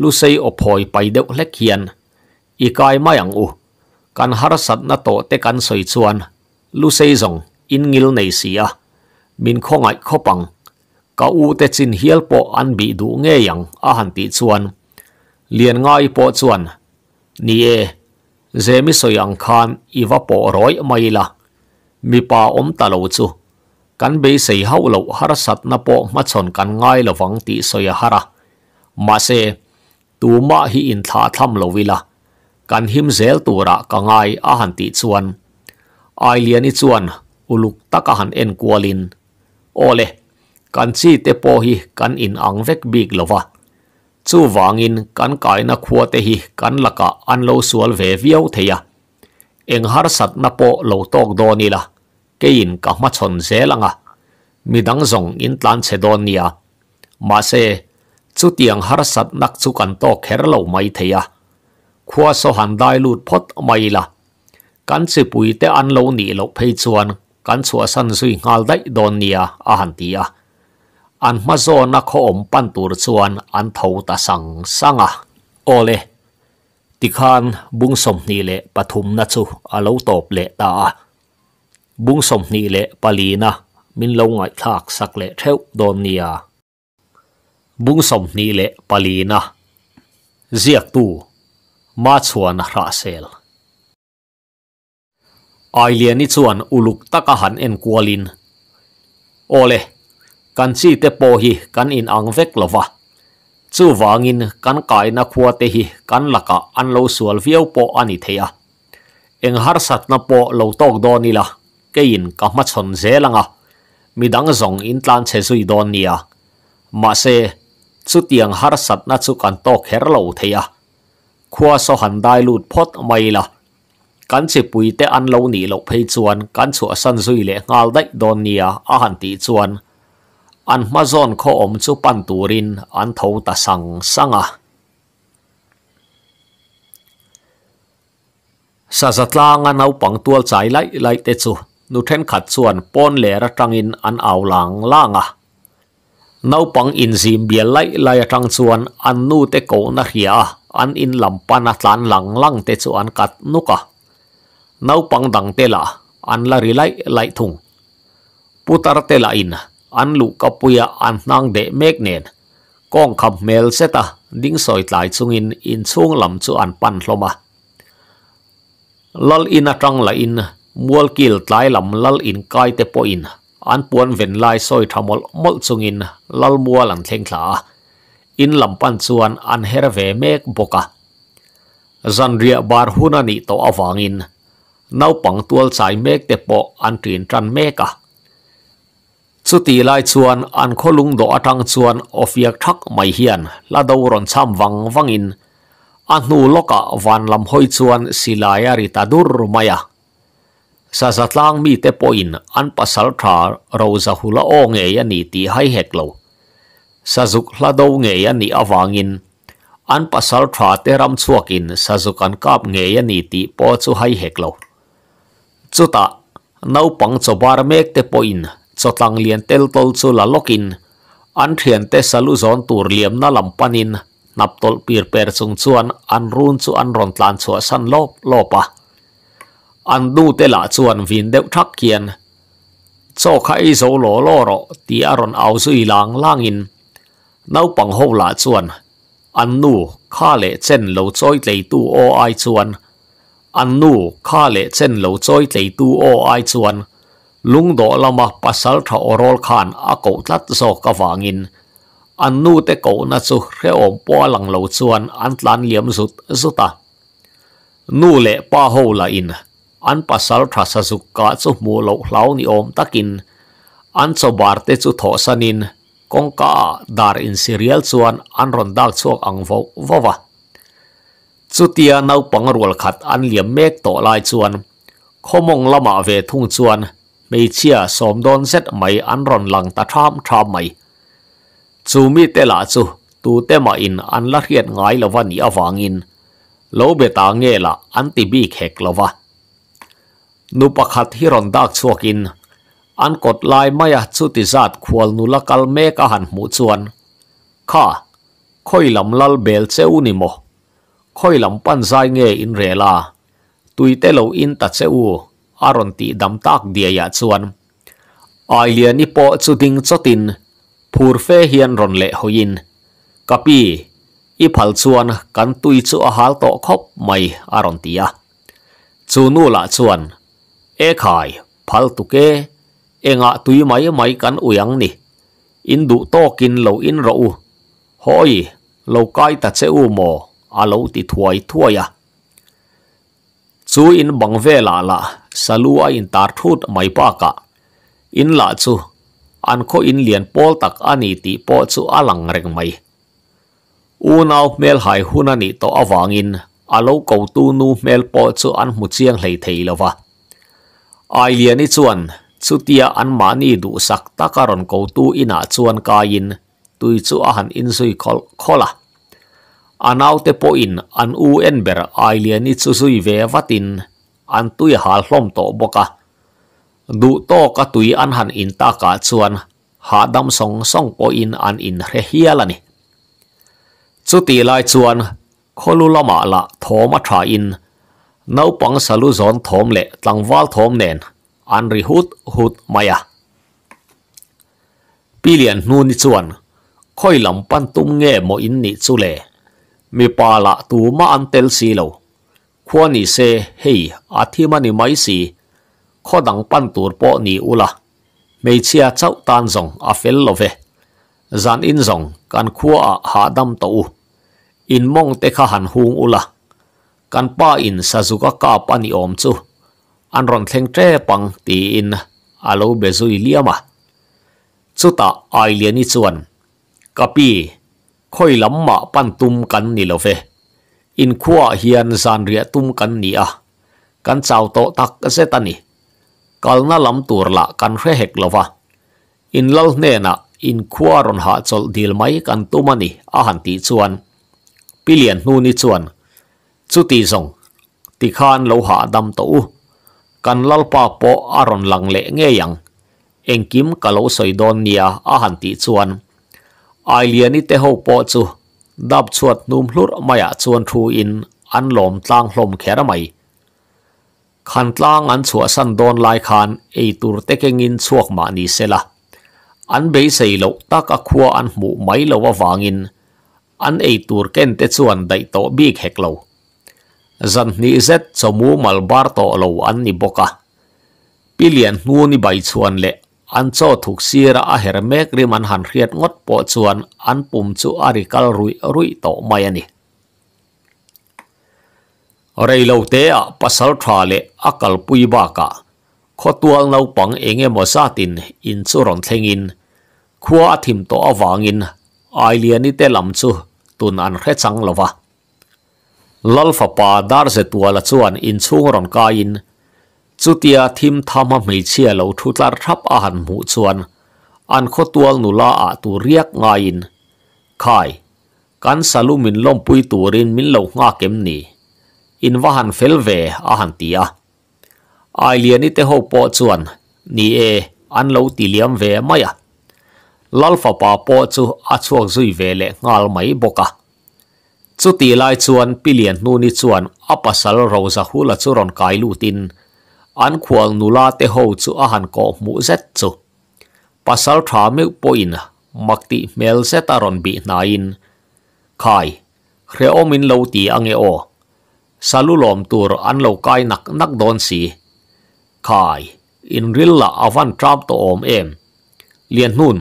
ลุเซอพอยไปเด็กเล็กเฮียนอีกายไม่ยังอู kan harsat na to te kan soi chuan lu sei zong in ngil nei sia min khongai khopang ka u te chin hial po an bi du nge yang a han ti chuan lian ngai po chuan ni e zemi soyang khan iwa po roi mai la mi pa om ta lo chu kan be sei hau lo harsat na po ma chon kan ngai lo wang ti soya hara ma se tu ma hi in tha tham lo vila กันหิมเซลตัวระกังไงอาหันติชวนไอเลียนิชวนอุลุกตะกหันเอ็นกัวลินโอเลกันซีเตโปฮีกันอินอังเวกบีกลวะจู่วางอินกันกายนักขัวเตฮีกันละกะอันโลสวลเววิวเทียเอ็งฮาร์สัตนโปโลตอกโดนีละเกินกับมาชนเซลังอ่ะมีดังส่งอินตันเซโดนียมาเซจุดยังฮาร์สัตนักจุกันโตเคอร์โลไม่เทียขวาสหันได้ลูดพดไม่ละกันสิปุยแต่อันเลวนีลกเพยชวนกันสัวสันสุยงาลได้โดนเนียอาหันตียอันมาโซนักขอมปันตูรชวนอันเทาตาสังสังอ่ะโอเลติคานบุงสมนีเลปฐุมนัชุอาเลวตบเลตาบุงสมนีเลปลีนะมินลงไอทากสักเลเทวาโดนเนีย บุงสมนีเลปลีนะเจียกตู ma chuan hra sel ai lian ni chuan uluk taka han en kualin ole kan chi te po hi kan in ang vek lova chu wangin kan kai na khua te hi kan laka an lo sual viau po ani theya eng har sat na po lo tok do ni la ke in ka ma chon zelanga midang zong in tlan che zui don nia ma se chu tiang har sat chu kan tok her lo theya khua so หันได้ลูดพดไม่ละกันสิปุยเตอันเลวหนีหลบเพจวนกันสัวสันซุยเละงาลได้โดนเนียอาหันตีจวน อันมาซอนข้ออมจุปันตูริน อันทูตะสังสังอ่ะสาสตลางานเอาปังตัวใจไล่ไล่เตจูนุเทนขัดส่วนป้อนเหลระจังอินอันเอาหลังล่างอ่ะ naupang inzim bia lai lai atang chuan an nu te ko na hria an in lampana tlan lang lang te chu an kat nuka pang dang te la an la ri lai lai thung putar te la in an lu ka puya an nang de mek nen kong kham mel seta ding soi tlai chungin in chung lam chu an pan hloma lal in atang la in mual kil tlai lam lal in kai te po in an puan ven lai soi thamol mol chungin lalmua lang thlengthla in lampan chuan an her ve mek boka zanria bar huna ni to awangin pang tual chai mek te po an tin tran meka chuti lai chuan an kholung do atang chuan ofiak thak mai hian lado ron cham wang wangin anu loka van lam hoi chuan silaya ri ta dur maya สัตว์ล่งมีเตปอินอันพัสสาวะเราจะหุ่ละโอเงยันนี่ตีให้เหกเราสัตว์คลาดเเงยันนี่อาวางินอันพัสสาวะเทรำมัวกินสัตว์กันกับเงยันนี่ตีปอดจะให้เหกเลาจุดตะนับปังจบาร์เมกเตปอินจดตังเลียนเติลตลจุลละกินอันเทียนเตสลุซอนตูรเลียมนัลลัมปานินนับตลปีร์เปิซุงชวนอันรุนสุอันรอนตลานชัวสันลบลบปะ ăn đu te là chuan vin đeo thắc kiên cho khai dấu lỗ lô rọ tí à rộn áo dưới lang lang in nấu bằng hô là chuan ăn nu kha lệ chân lâu trôi lấy tu ô ai chuan ăn nu kha lệ chân lâu trôi lấy tu ô ai chuan lung đỏ lama pasal thọ orol khan a cậu tlat zo ka wangin an nu te cậu na chu re om po lang lo chuan an tlan liam zut zuta nu le pa ho la in an pasal thasa zukka chu mu lo hlau ni om takin an chobarte chu tho sanin kongka dar in serial chuan an ron dal chuak ang vo tia chutia nau pangrual khát an liam mek to lai chuan khomong lama ve thung chuan meichia somdon set mai an ron lang ta tham tham mai chu mi te la chu tu te ma in an la hiat ngai lova ni awangin lo beta nge la an ti bi khek lova นุปขัดฮิรอนดักสวกินอันกดลายไม่ยสุติศาสตร์ควลนุลกัลเมกหันหมูส่วนข้าค่อยลำลัลเบลเซอุนิโมค่อยลำปันไซเงอินเรลาตุยเตโลอินตัดเซอูอารอนตีดำตักเดียยาส่วนไอเลียนิปอจุดิงจตินผูรเฟเฮียนรอนเลหอยินกะปีอีพัลส่วนกันตุยจูอาหาลโตคบไม่อารอนตียาจูนูละส่วน e khai phal tu ke e nga tui mai mai kan uyang ni in du to kin lo in ro u hoi à lo kai ta che u mo a lo ti thuai thuai à. a chu in bang ve la la salua in tar thut mai pa ka in la chu an kho in lian pol tak ani ti po chu alang reng mai u nau mel hai hunani to awangin alo à ko tu nu mel po chu an mu chiang hlei thei lova Ailian i chuan chutia an mani du sak takaron ko tu ina chuan kain tui chu ahan in sui khol khola anaute po in an u en ber ailian i chu sui ve vatin an tui hal hlom to boka du to ka tui an han in ta ka chuan ha dam song song po in an in hre hialani chuti lai chuan kholu lama la thoma tha in นับปังสลุซอนทอมเล่ตังวัลทอมเนนอันริฮุดฮุดมายาพิเลียนนูนิชวนค่อยลำปันตุงเง่โมอินนิชุเล่มีปาละตูมาอันเตลสีโลขวานิเซเฮอาทิมานิไมสีข้อดังปันตูร์ปอนีอุละไม่เชียเจ้าตันจงอาเฟลโลเวจันอินจงการขวาหาดัมโตอินมองเตคหันฮูงอุละกันป้าอินซาซุกกับปานิอมซูอันรอนเซ็งเจปังตีอินอาลูเบซุยเลียมาจุตาไอเลียนิจวนกับปีค่อยล้ำมาปันตุมกันนี่เลเฟอินขัาเฮียนซานเรียตุมกันนี่อ่ะกันชาวโตตักเซตันิกันน่าล้ำตัวละกันเฮกเลวะอินลลเนนะอินขวารอนหาจอลดีลไมกันตุมาน่อาหันติจวนพิเลียนนู่นิจวน chú tì rồng tì khan lâu hạ đâm tổ kan lal pa po aron lang lệ nghe yang eng kim ka lo soi don nia a han ti chuan ai lian ni te ho po chu dap chuat num hlur maya chuan thu in an lom tlang khé ra mai khăn tlang an chuột san don lai khan e tur te keng in chuak ma ni sela an be sei lo tak a khua an mu mai lo vang in, an e tur ken te chuan dai to bik hek lo zan ni zet chomu malbar to lo an ni boka pilian nu ni bai chuan le an cho thuk sira a her mek rim man han hriat ngot po chuan an pum chu ari kal rui rui to mai ani rei lo te a pasal tha le akal pui ba ka khotual nau pang enge mo sa tin in chu ron thlengin khua athim to awangin ai liani te lam chu tun an hre chang lova lalfa pa dar ze tua la chuan in chung ron ka in chutia thim thama mei chia lo thu tlar thap a han mu chuan an kho tual nula la ah a tu riak nga in khai kan salumin min lom pui turin min lo nga kem ni in wa han fel ve a han tia ai lian ni te ho po chuan ni e an lo ti liam ve maya lalfa pa po chu a chuak zui ve le ngal mai boka chu ti lai chuan pilian nu ni chuan apasal roza hula chu ron kai lutin an khuang nula te ho chu a han ko mu zet chu pasal tha me poin makti mel zeta ron bi nain khai khre min lo ti ange o lom tur an lo kai nak nak don si khai in rilla avan trap to om em lian hun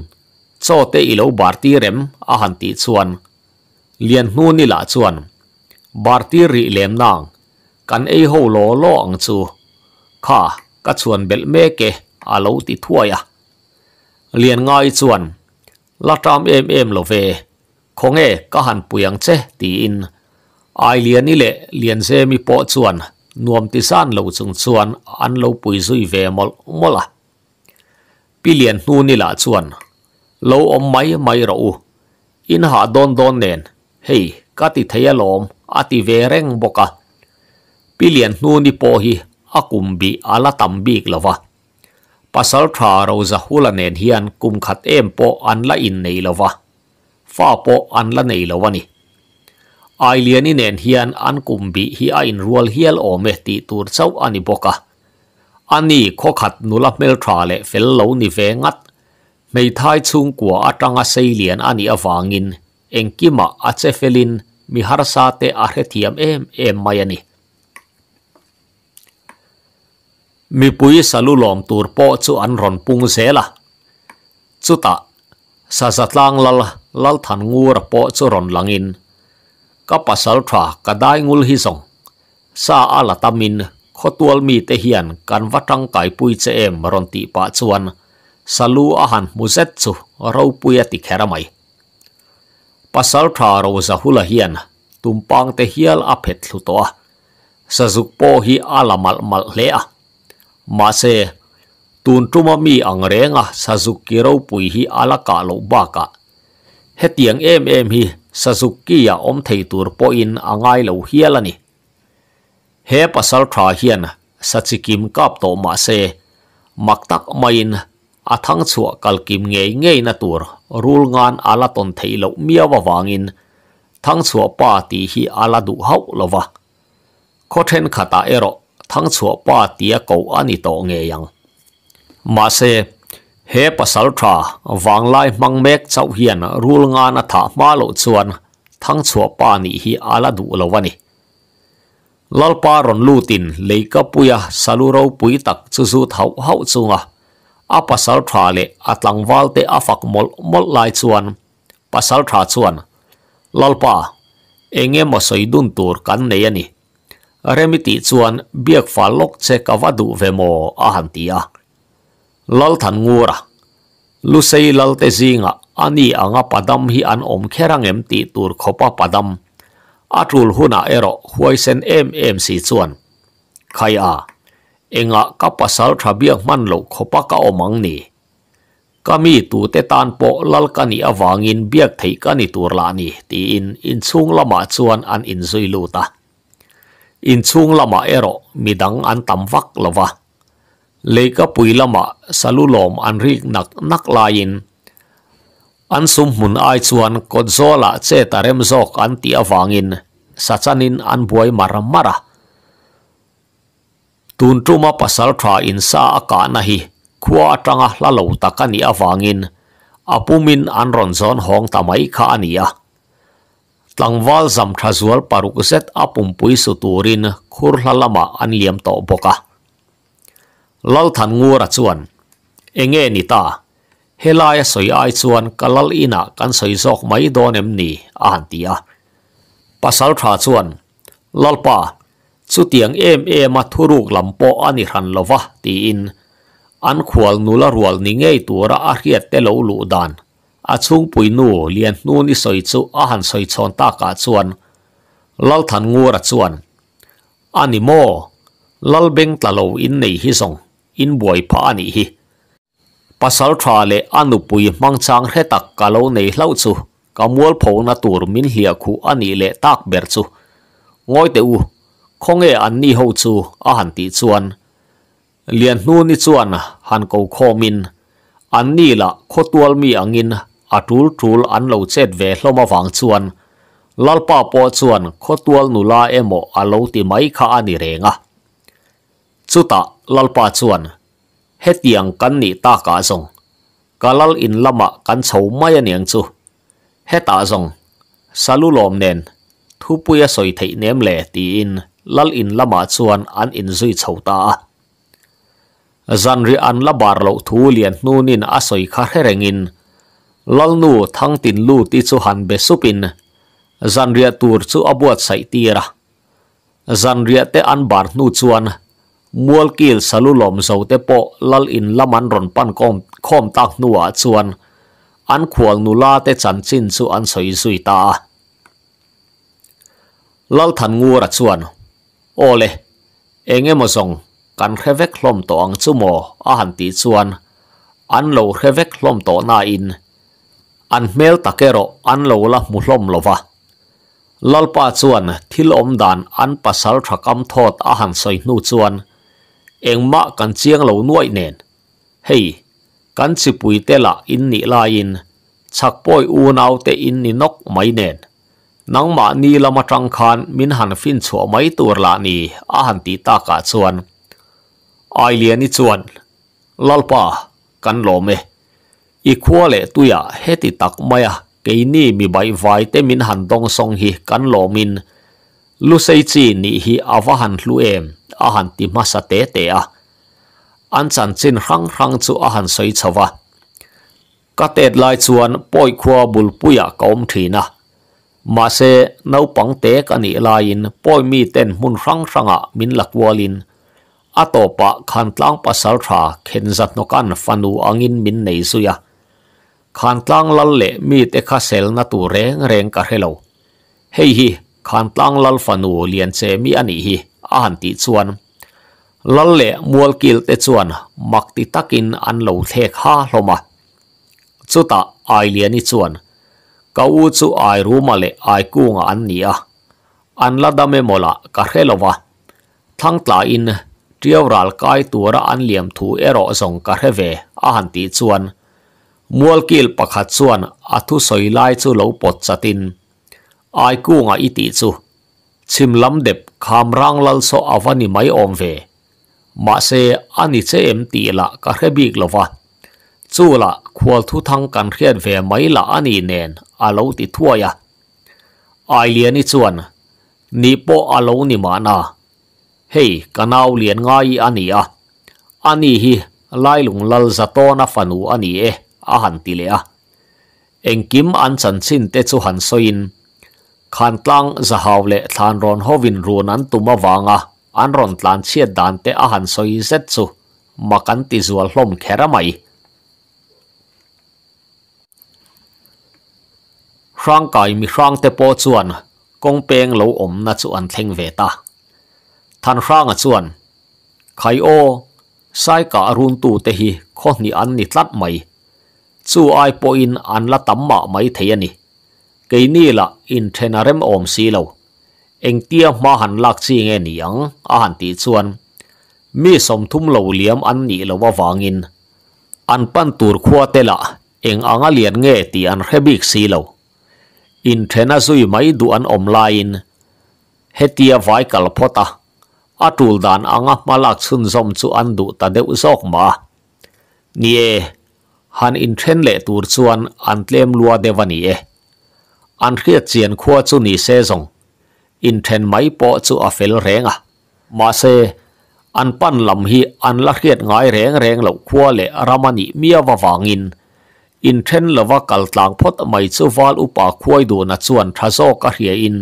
cho te ilo bar ti rem a han ti chuan liền nu ni la chuan bar ti ri lem nang kan ei ho lo lo ang chu kha ka chuan bel me ke a à lo ti thuaya liền ngai chuan la tam em em lo ve khong e ka han puyang che ti in ai liền ni le liền se mi po chuan nuam ti san lo chung chuan an lo pui zui ve mol mola pi liền nu ni la chuan lo om mai mai ro in ha don don nen hei kati thei alom ati ve reng boka pilian nu ni po hi akumbi ala tambi lova pasal tha ro za hulanen hian kum khat em po an la in nei lova fa po an la nei lova ni ai lian inen hian an kumbi hi a in rual hial o me ti tur chau ani boka ani kho khat nula mel tha le fel lo ni ve ngat mei thai chung kwa atanga sei lian ani awangin เองกิมาอาเซเฟลินมิฮาร์ซาเตอาร์เฮทียมเอมเอมไมายนิมิปุยสลุลอมตูร์ปอจูอันรอนปุงเซลาจุตะสัสตลังลลลลทันงูร์ปอจูรอนลังอินกับปัสสลวรากระไดงูลฮิซงซาอาลาตามินขตัวมีเตียนกันวัดรังไก่ปุยเจเอมรอนตีปัจจุบันสลุอาหันมุเซตสุเราปุยติเครไม pasal tha ro za hula hian tumpang te hial a phet thlu to sa zuk po hi alamal mal hle a ma se tun tuma mi ang renga sa zuk ki ro pui hi ala ka lo ba ka hetiang em em hi sa zuk ki ya om thei tur po in angai lo hial ani he pasal tha hian sa chikim kap to ma se maktak main a thang chua kal kim ngei ngei na tur rul ngan ala ton thei lo mia wa wangin thang chua pa ti hi ala du hau lova ko then khata ero thang chua pa ti a ko ani to nge yang ma se he pasal tha wang lai mang mek chau hian rul ngan na tha ma lo chuan thang chua pa ni hi ala du lowani lalpa ron lutin leika puya saluro pui tak chu chu thau hau chunga a pasal tha le atlang wal te a fak mol mol lai chuan pasal tha chuan lalpa enge ma sai dun tur kan nei ani remiti chuan biak fal lok che ka wa du ve mo a han tia lal than ngura lu sei lal te zinga ani anga padam hi an om kherang khopa padam atul huna ero huaisen em em si chuan เองะก็ปัสสาวะเบียงมันหลกขบก็อมังนี่ก็มีตูเตตานโปลัลกันี่อวางินเบียกไทยกันนี่ตัวลานี่ตีอินอินซุงละมาชวนอันอินซุยลูตาอินซุงละมาเอโรมีดังอันตำวักละวะเลยก็ปุยละมาสลุลมอันรีกนักนักลายินอันสมุนไอชวนกดโซละเจตาเรมโซกอันตีอวางินสัจนินอันบวยมารมมาระตุนตรูมาพัสสาวะทรายสาอากาศนี่ขวาจังห์ละเหลวตักนี่อฟังอินอาปุมินอันรอนซอนห้องตาไมขานีอะตั้งวาลจำทรัสวลปารุกเซตอาปุมปุยสุตูรินคูร์ละลามาอันเลียมต่อปกะลัลทันงูรัชวนเอเงนิตาเฮลายสอยไอชวนกลัลอินะกันสอยซอกไม่โดนเอ็มนี่อันตียาปัสสาวะทรายชวนลัลป้า su tiang em e ma thuruk lampo ani ran lova ti in an khwal nula rual ni ngei tu ra a hriat te lo lu dan a chung pui nu lien nu ni soi chu a han soi chon ta ka chuan lal than ngu ra chuan ani mo lal beng ta in nei hi in boy pa hi pasal thwa le anu pui mang chang he ka lo nei lau chu kamwal phona tur min hlia ani le tak chu ngoi te u คงเออันนี้โฮชูอาหันตีชวนเลียนนู่นนี่ชวนฮันกูโคมินอันนี้ละโคตัวมีอังินอดรูลทูลอันเราเจ็ดเวลมาฟังชวนลลป้าปอชวนโคตัวนุลาเอโมอาเราตีไม่ข้าอันนี้เรงอะสุตะลลป้าชวนเฮตียงกันนี่ตากาสงกาลลินละมะกันเฉาไม่เนียงชูเฮตาสงสาลุลอมเนนทุบปุยสอยไ่เนมเลตีอิน lal in lama chuan an in zui chhota a zan ri an la bar lo thu lian nunin a soi kha herengin lal nu thang tin lu ti chu han be supin zan ria tur chu abuat say tira zan ria te an bar nu chuan mual kil lom zo te po lal in laman ron pan kom khom tak nuwa chuan an khual nu la te chan chin chu an soi zui ta lal than ngur a chuan โอเลเองเงมส่งกันเคเวกลมตัวอังซูโมอาหันตีชวนอันโลเคเวกลมตัวนาอินอันเมลตะเกโรอันโลละมุลมโลวะลลปาชวนที่ลมดานอันปัสสาวะทักอัมโทษอาหันใส่นูชวนเองมะกันเชียงเหลาน่วยเนนเฮยกันสิปุยเตละอินนิลายินชักป่วยอูนาวเตอินนินกไม่เนนนังมานีละมาจังคันมินหันฟินชัวไม่ตัวละนีอาหันตีตากาชวนไอเลียนิ่ชวนลลปากันโลเมอีกขัวเลตุยะเฮติตักไม่อะเกนี่มีใบไฟเตมินหันตงทรงหิกันโลมินลุเซจีนี่หิอาวหันลุเอมอาหันติมาสเตเตะอันจันจินรังรังจูอาหันสอยชวะกะเตดลายชวนปอยขัวบุลปุยะกอมทีนะ mase nau pangte kani lain poi mi ten mun rang ranga min lakwalin atopa khan tlang pasal tha khenzat no kan fanu angin min nei suya khan tlang lalle mi te kha sel na tu reng reng ka helo hei hi khan tlang lal fanu lian che mi ani hi an ti chuan lalle mual kil te chuan makti takin an lo kau chu ai ru ma le ai ku nga an ni a an la da me mola ka khe lo wa thang tla in tiaw ral kai tu ra an liam thu e ro zong ka khe ve a han ti chuan mual kil chu lo pot chatin ai ku i ti chu chim lam dep kham avani mai om ve ma se che em ti la ka khe lo wa là la khwal thăng thang kan khian mấy là anh ani nen alo ti thua ya ai lian ni chuan ni po alo à ni ma na hei kanau lian ngai ani a ani hi lai lung lal za to na fanu ani e a han ti le a engkim an chan chin te chu han soin khan tlang za haw le thlan ron hovin run an tuma wanga an ron tlan chiat dan te a han soi zet chu makan ti zual hlom ra mày ครองก่อยมีครองเตโปชวนกงเปงเหลาอมนัดชวนเทงเวตาทันครองชวนไขโอไซกะรุนตูเตหีคนนี้อันนิดลัดไหมชูไอปอินอันละตั้มมาไม่เทียนี่กนี่ละอินเทนเรมอมสีเหลาเองเตี้ยมาหันลักซีเงี้ยนี่ยังอาหารตีชวนมีสมทุมเหลาเลี้ยมอันนี้เหลาวาวางิน อันปั้นตูรขัวเตละเองอ่างเลียนเงี้ยตีอันเรบิกสีเหลาอินเทนซุยไม่ดูอันออนไลน์เฮตีอาไวกัลพตาอตุลดานอ่างมาลักซุนซอมซูอันดูตาเดวซอกมาเนี่ยฮันอินเทนเลตูร์ซูอันอันเลมลัวเดวานีเออันเรียกเสียนขวซุนีเซซงอินเทนไม่ปอซูอาเฟลเรงอะมาเซอันปั้นลำฮีอันละเรียกไงเรงเรงเหล่าขวเลรามานีมีอาวางอินอินเทนลว่ากัลต่างพดไม่ชวาลอุปาควยดูนัดส่วนทราโซกเฮียอิน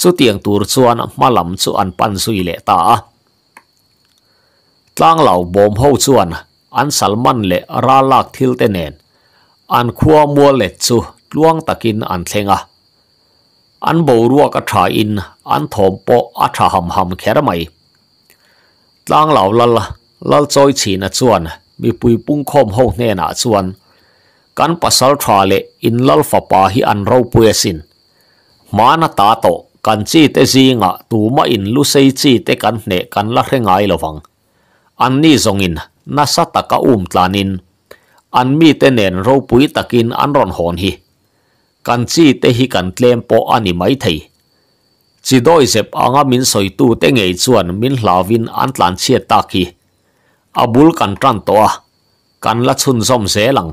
ชุดเตียงตูร์ส่วนมาลำส่วนปันสุยเลตาต่างเหล่าบอมเฮาส่วนอันสัลมันเลราลักทิลเตเนนอันขัามัวเลจูลวงตะกินอันเซงะอันบูรัวกระชายอินอันถมโปอาชาหำหำแคระไม่ต่างเหล่าลลลลจอยฉีนัดส่วนมีปุยปุ้งคมเฮาเนนัดส่วน kan pasal tha le in lal fa pa hi an ro puesin mana ta to kan chi te zinga tu ma in lu sei chi te kan ne kan la hrengai lowang an ni zongin na sa taka um tlanin an mi te nen ro pui takin an ron hon hi kan chi te hi kan tlem po ani mai thei chỉ đôi sep anga min soi tu te ngei chuan min hlawin an tlan chia ta ki abul kan tran to a kan la chun zom ze lang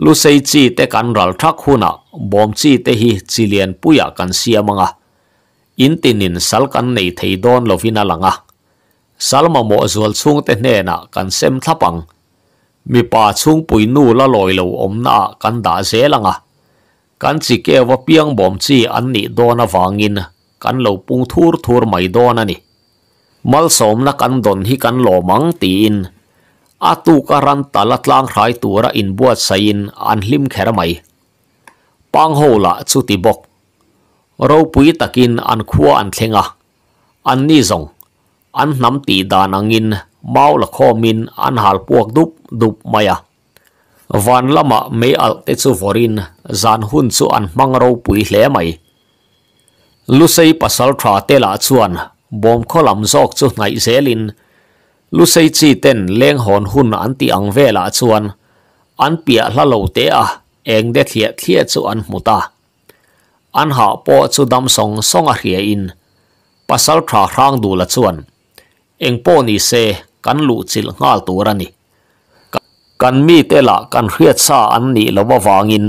lu sei chi te kan ral thak huna bom chi te hi chilian puya kan siamanga intinin sal kan nei thei don lovina langa salma mo zual chung te hne na kan sem thapang mi pa chung pui nu la loi lo om na kan da ze langa kan chi ke wa piang bom chi an ni don awangin kan lo pung thur thur mai don ani mal som na kan don hi kan lo mang ti in atu karan talat lang rai tura in buat sayin an lim khera mai pang ho la chu ti bok ro pui takin an khua an thlenga an ni zong an nam ti danangin mau la kho min an hal puak dup dup maya van lama me al te chu vorin zan hun chu an mang ro pui hle mai lusei pasal tra te la chuan bom kholam zok chu ngai zelin lusei chi ten leng hon hun anti ang vela chuan an pia hla lo te a eng de thia thia chu an muta an ha po chu dam song song a hria in pasal tha rang du la chuan eng po ni se kan lu chil ngal tu rani kan mi te la kan hriat sa an ni lo wa wangin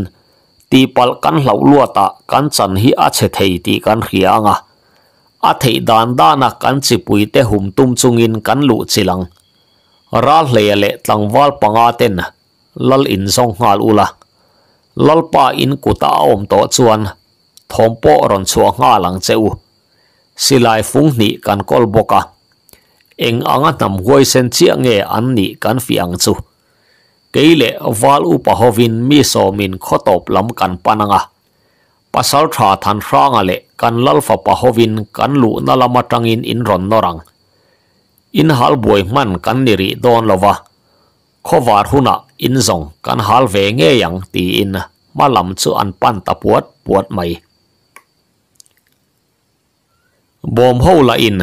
pal kan hlau luata kan chan hi a che thei kan hrianga à. a thei dan dana kan chipui te hum tum chungin kan lu chilang Ra hle le tlangwal panga ten lal in song ngal ula lalpa in kuta om to chuan thom po ron chua nga lang cheu silai fung ni kan kol boka eng anga nam hoi sen chia nge an ni kan fiang chu keile wal upa hovin mi so min khotop lam kan pananga pasal tha than rang ale kan lalfa pahovin kan lu na lama tangin in ron norang in hal buai man kan niri don lova khovar huna in zong kan hal ve nge yang ti in malam chu an pan ta puat puat mai bom ho la in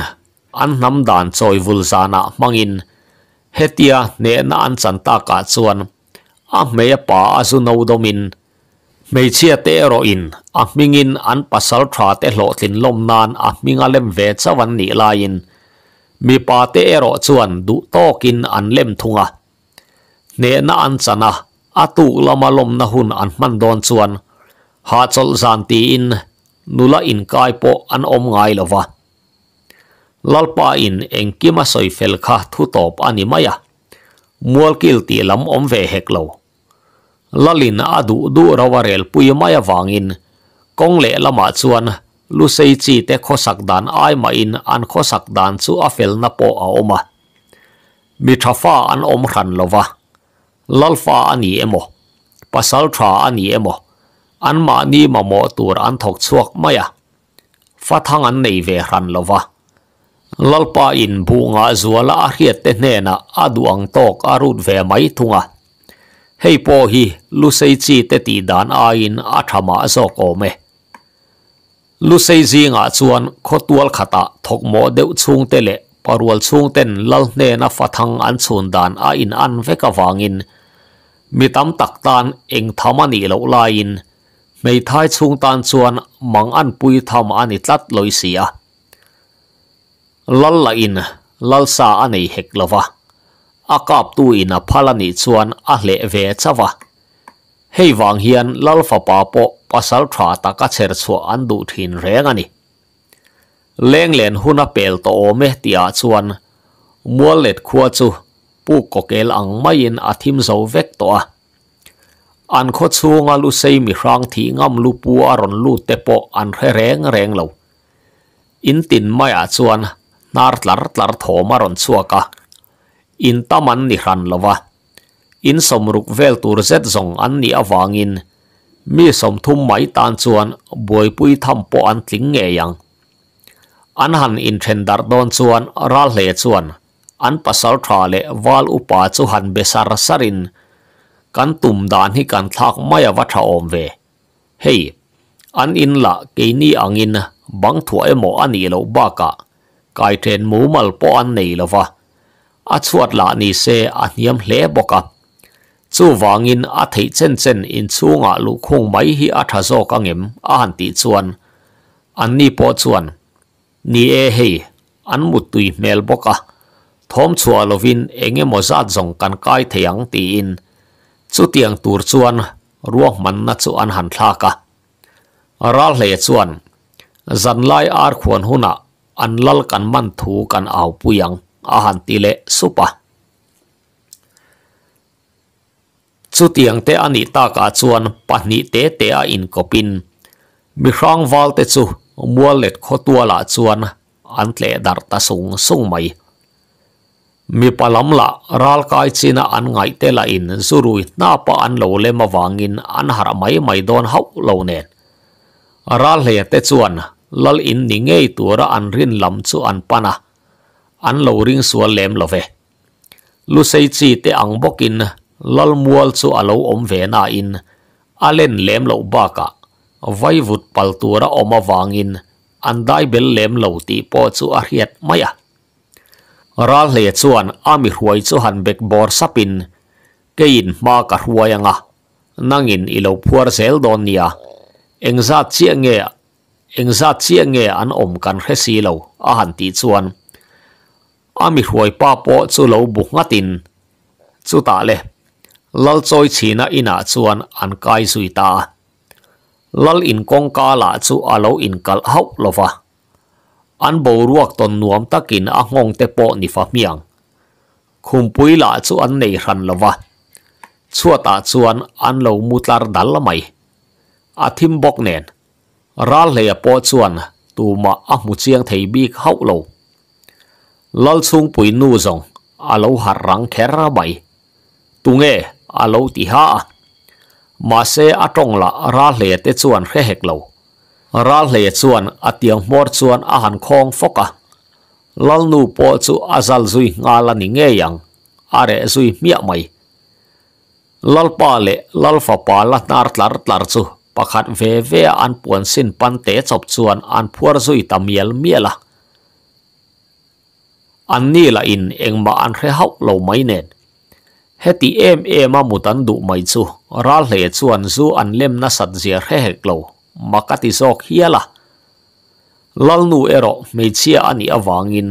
an nam dan choi vul zana mangin hetia ne na an chan ta ka chuan ah, a meya pa azu no domin mei chia te ro in a mingin an pasal tha te hlo thin lom nan a minga lem ve chawan ni la in mi pa te ro chuan du tokin an lem thunga nè na an chana atu lama lom na hun an man don chuan ha chol zan ti in nula in kai po an om ngai lova lalpa in engkima soi fel kha thu top ani maya mual kil ti lam om ve hek lo lalin adu du rawarel puimaya wangin kongle lama chuan lu sei chi te khosak dan ai ma in an khosak dan chu a fel na po a oma mi thafa an om hran lova lalfa ani emo pasal tha ani emo an ma ni ma mo tur an thok chuak maya phát thang an nei ve hran lova lalpa in bunga zuala a hiat te hne na adu ang tok arud ve mai tunga hei po hi lu sei chi te ti dan a in a thama zo ko me lu sei ji nga chuan khotual khata thok mo deuh chung te le parwal chung ten lal ne na fathang an chun dan a in an veka wangin mi tam tak tan eng thamani lo lain mei thai chung tan chuan mang an pui tham an i tlat loi sia lal la in lal sa anei hek lova akap tu ina phalani chuan a hle ve chawa hei wang hian lal fa pa po pasal thwa ta ka cher chu an du thin reng ani leng len huna pel to me tia chuan mualet khuwa chu pu kokel ang mai in athim zo vek to a an kho chunga lu sei mi rang thi ngam lu pu aron lu te po an re reng reng lo in tin mai in taman ni hran lova in somruk vel tur zet zong an ni awangin mi som thum mai tan chuan boi pui tham po an tling nge yang an han in then dar don chuan ral hle chuan an pasal tha le wal upa chu han besar sarin kan tum dan hi kan thak maya wa tha om ve hei an in la ke ni angin bang thua emo ani lo ba ka kai then mu mal po an nei lova a chuat la ni se a hniam hle boka chu wangin a thei chen chen in chunga lu khung mai hi a tha zo kangem a han ti chuan an ni po chuan ni e he an mu tui mel boka thom chua lovin enge mo za zong kan kai theyang ti in chu tiang tur chuan ruang man na chu an han thla ka ral le chuan huna an lal kan man thu kan au ahan tile supa Tsutiang te ani ta tsuan pahni te te a in kopin mi hrang wal te chu mual let kho sung sung mai mi palam an ngai in zurui na an lo le an haramai maidon hau lo Ralhe te tsuan lal in ningei tuora an rin lam chu an pana an lo ring sual lem love lu sei chi te ang bokin lal mual chu alo om ve na in alen lem lo ba ka vai vut pal tura oma wangin an dai bel lem lo ti po chu a hiat mai a ral le chuan ami huai chu han bek bor sapin kein ma ka huayanga nangin ilo phuar zel don nia engza chiange engza chiange an om kan hresi lo a han ti chuan ami huai pa po lâu lo ngát ngatin chu ta le lal choi china ina chuan an kai suy ta lal in kong ka la chu alo in kal hau lova an bo ruak ton nuam takin a ngong te po ni fa miang khum pui la chu an nei ran lova chua ta chuan an lo mutlar dal mai a thim bok nen ral le po chuan tuma a mu chiang thei bik hau lo lal sung pui nu zong alo harang khera bai tunge alo ti ha ma se atong la ra hle te chuan khe hek lo ra hle chuan atiang mor chuan a han khong foka lal nu po chu azal zui nga la ni nge yang are zui mia mai lal pa le lal fa pa la tar tlar tlar chu pakhat ve ve an puan sin pan te chop chuan an phuar zui tamiel miela an ni là in eng ma an re hau lo mai nen ti em em a mutan du mai chu ral hle chuan zu an lem na sat zia re hek lo makati zok hiala lalnu ero meichia ani awangin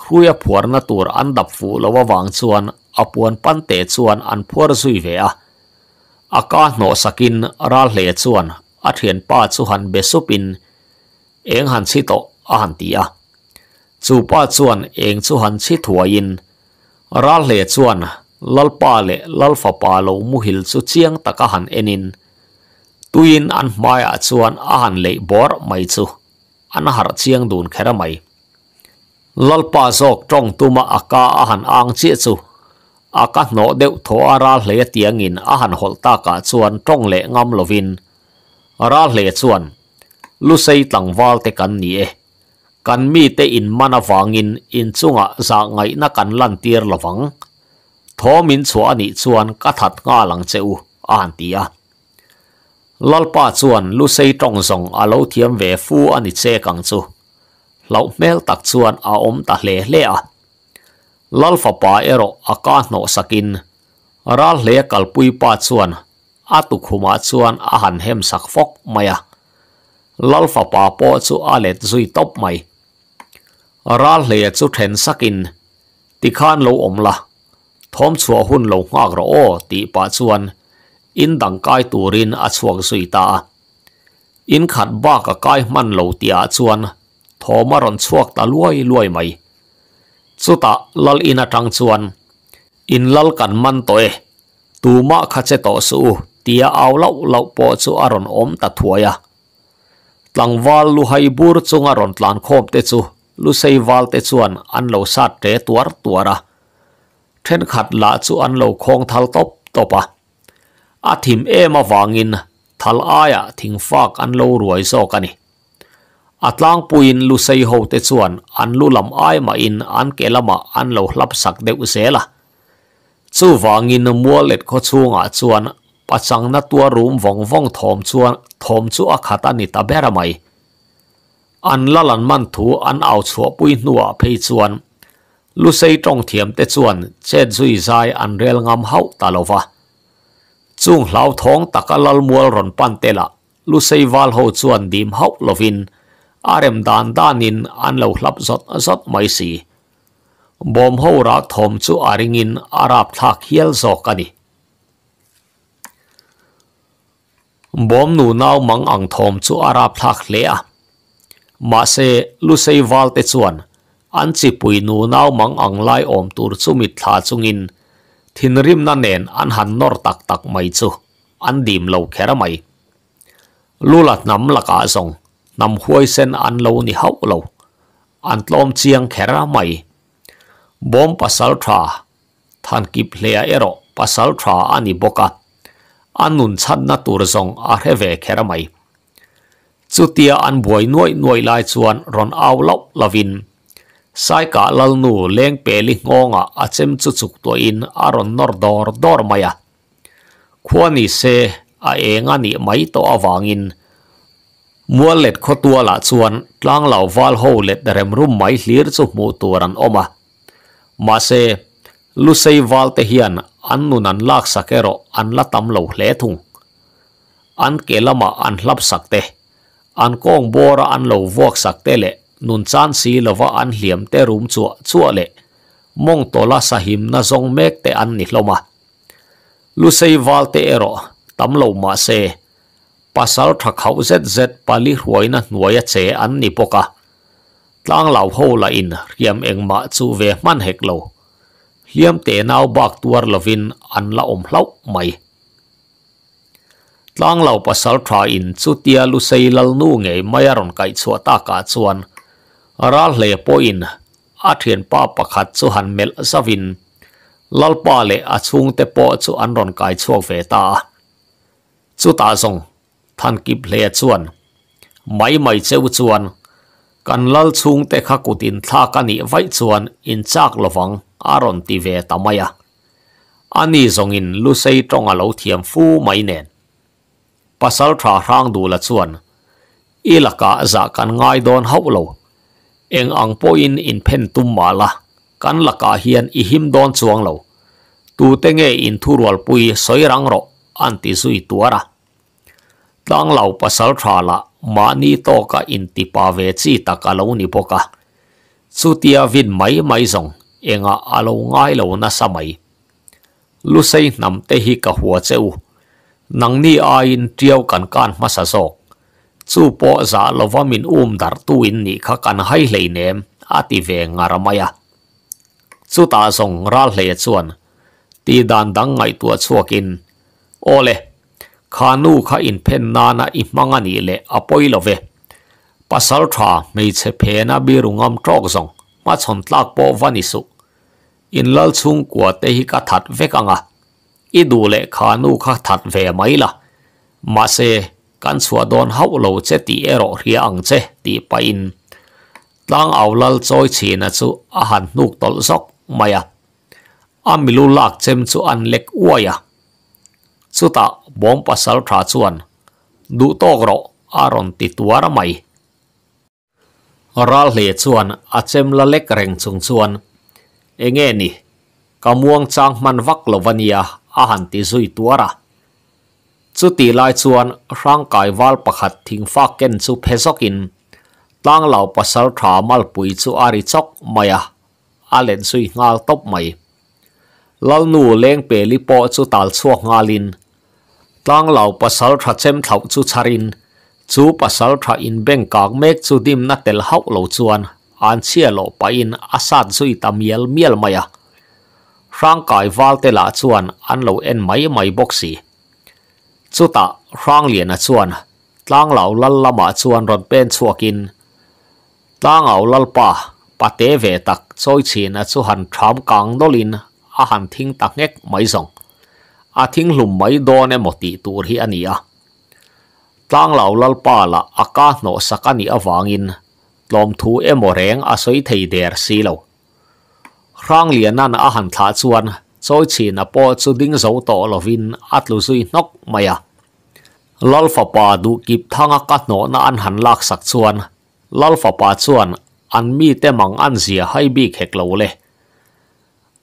hruya phuarna tur an dap fu lo awang chuan apuan pante chuan an phuar zui ve a aka no sakin ral hle chuan a thian pa chu han besupin eng han chi to a han จูป้าชวนเองชูหันชิถัวยินรัลเลชวนลลป้าเลลลฟ้าป้าโลมุหิลชูเชียงตะกะหันเอนินตุยินอันมายอาชวนอาหันเลยบอร์ไม่ชูอันหารเชียงดูนแค่ระไม่ลลป้าโจกตรงตุมาอากาอาหันอังเชี่ยชูอากาโนเดวทัวรัลเลเตียงอินอาหันหลตากาชวนตรงเลงอมโลวินรัลเลชวนลุใส่ตังวาลเตกันนี่ kan mi te in mana wangin in chunga za ngai na kan lan tir lawang thomin chu ani chuan ka that nga lang cheu an tia lalpa chuan lu sei tong zong alo thiam ve fu ani che kang chu lau mel tak chuan a om ta hle hle a lalfa pa ero aka no sakin ral hle kalpui pa chuan atu khuma chuan a han hem sak fok maya lalfa pa po chu alet zui top mai ral le chu then sakin ti khan lo omla thom chuwa hun lo ngak ro o ti pa chuan in dang kai turin a chuang sui ta in khat ba ka kai man lo tia chuan thoma ron chuak ta luai luai mai chu ta lal in atang chuan in lal kan man toy e. tu ma kha che to su tia aw lau lau po chu aron om ta thuaya tlangwal lu hai bur chunga ron tlan khop te chu ลุใส่วัลเตชวนอันเลาซาดเตตัวตัวระเทนขัดละจูอันเลาคงทัลตบตบะอาทิมเอมาวางินทัลอายะทิงฟากอันเลารวยโซกันี่อัตลางปุยนลุใส่โฮเตชวนอันลุลำอายมาอินอันเกลมาอันเลาลับสักเดวเสละจู่วางินมัวเล็ด้อชูงาจวนปัจจังนัตัวรูมวงวงทอมชวนทอมชัอขัดตานนตาเบรมาย an la lan man thu an ao chua pui nua phei chuan lu sei trong thiam te chuan che zui zai an rel ngam hau ta va chung hlau thong takalal mual ron pan tela lu sei wal ho chuan dim hau lovin arem dan danin an lo hlap zot zot mai si bom ho ra thom chu aringin arab thak hiel zo kani bom nu nau mang ang thom chu arab thak le a mà sẽ lu xây wal te chuan anh chỉ pui nu nau mang ang lai om tur chu mi thla chungin thin rim na anh an han nor tak tak mai chu an dim lo khera mai lu lat nam la ka song nam huai sen an lo ni hau lo an tlom chiang khera mai bom pasal tha than ki phlea ero pasal tha anh boka chân chan na tur zong a hre ve ra mai chutia an buai nuoi nuoi lai chuan ron au lop lavin sai cả lal nu leng pe li ngonga a chem chu chuk to in a ron nor dor dor maya à. khuani se a enga ni mai to awangin mua let kho tua la chuan tlang lau wal ho let darem rum mai hlir chu mu turan oma à. ma se lu sei wal te hian an nun an lak sakero an la tam lo hle thung an kelama an hlap sakte an kong bora an lo vok sak te le nun chan si lova an hliam te rum chua chua le mong tola sahim na zong mek te an ni hloma lu sei wal te ero tam lo ma se pasal thakhau zet zet pali hruaina hnuaya che an ni poka tlang lau ho la in riam engma chu ve man hek lo hliam te nau bak tuar lovin an la om hlau mai tlang lo pasal thra in chu tia lu sei lal nu nge maya ron kai chua ta ka chuan aral hle po in a thian pa pakhat chu han mel zavin lalpa le a chung te po chu an ron kai chuak ve ta chu ta zong than kip hle chuan mai mai cheu chuan kan lal chung te kha kutin thla ka ni vai chuan in chak lovang aron ti ve tamaya ani zongin lu sei tong a lo thiam fu mai nen pasal thả rang du là chuan y là cả giả cắn ngai đòn hậu lâu eng ang po in in pen tum ma la kan la ka hian i him don chuang lo tu te nge in thurwal pui soi rang ro an ti sui tuara tang lau pasal tha la mani ni to ka in ti pa ve chi ta ka lo ni boka chutia vin mai mai zong enga alo ngai lo na samai lu sei nam te hi ka hua cheu นังนี่อายินเที่ยวกันกันมาสะกซู่ปอซาลว่ามินอุ้มดัดตูอินนี่ขากันให้เลยเนมอาติเวงารมายะซู่ตาส่งรัลเลยส่วนตีดานดังไงตัวชั่วกินโอเลขานูขาอินเพนนานาอิมังอันนี่เลอปอยลเวปัสสาวะไม่ใช่เพนาบีรุงอมตรอกส่งมาชนตากปอวันิสุอินลลชุงกัวเตหิกาทัดเวกังอ่ะอีดูเลขานูข้าถัดเวไหมล่ะมาเซกันสวดอนเฮาเลาเจตีเอรรเรียงเจตีไปอินตั้งเอาลัลจอยชีนัสุอาหารนูกตลซอกมายะอามิลุลักเจมจุอันเล็กอวยะสุตาบอมปัสลารัชวนดูโตกรออารอนติตัวรไม่รัลเลียชวนอาเจมละเล็กแรงชงชวนเองเงี้ยนี่กำวงจางมันวักลวันียอาหันติซุยตัวระจุตีลายชวนร่างกายวาลประคัดทิ้งฟากเก่นจูเพซกินตั้งเหล่าปัสสาวะมาลปุยจูอาริจกมายะอาเลนซุยงาลตบไม่ลลนูเลงเปลิโปจูตาลชวกงาลินตั้งเหล่าปัสสาวะเจมเถาจูชารินจูปัสสาวะอินเบงกากเมกจูดิมนัดเตลเฮาเหล่าชวนอันเชี่ยเหล่าไปอินอาซาดซุยตามียลเมียลมายะร่างกายวัลเตละชวนอันเราเอ็นไม่ไม่บกสีสุดตะร่างเหรียญชวนตั้งเหล่าลัลละมาชวนรอนเป็นชัวกินตั้งเอาลัลปะปะเตเวตักซอยชีนสุหันทรามกังดลินอาหันทิ้งตักเง็กไม่ส่งอาทิ้งหลุมไม่โดนในหมดตีตัวที่อันนี้อ่ะตั้งเหล่าลัลปะละอากาศโนสักอันนี้อวางินลมทูเอโมเรงอาศัยไทยเดอร์สีเหล่า rang liền na a han thả chuan choi chỉ na po chu ding zo to lovin atlu zui nok maya lal fa pa du kip thanga ka no na an han lak sak chuan lal fa pa chuan an mi te mang an zia hai bi khek lo le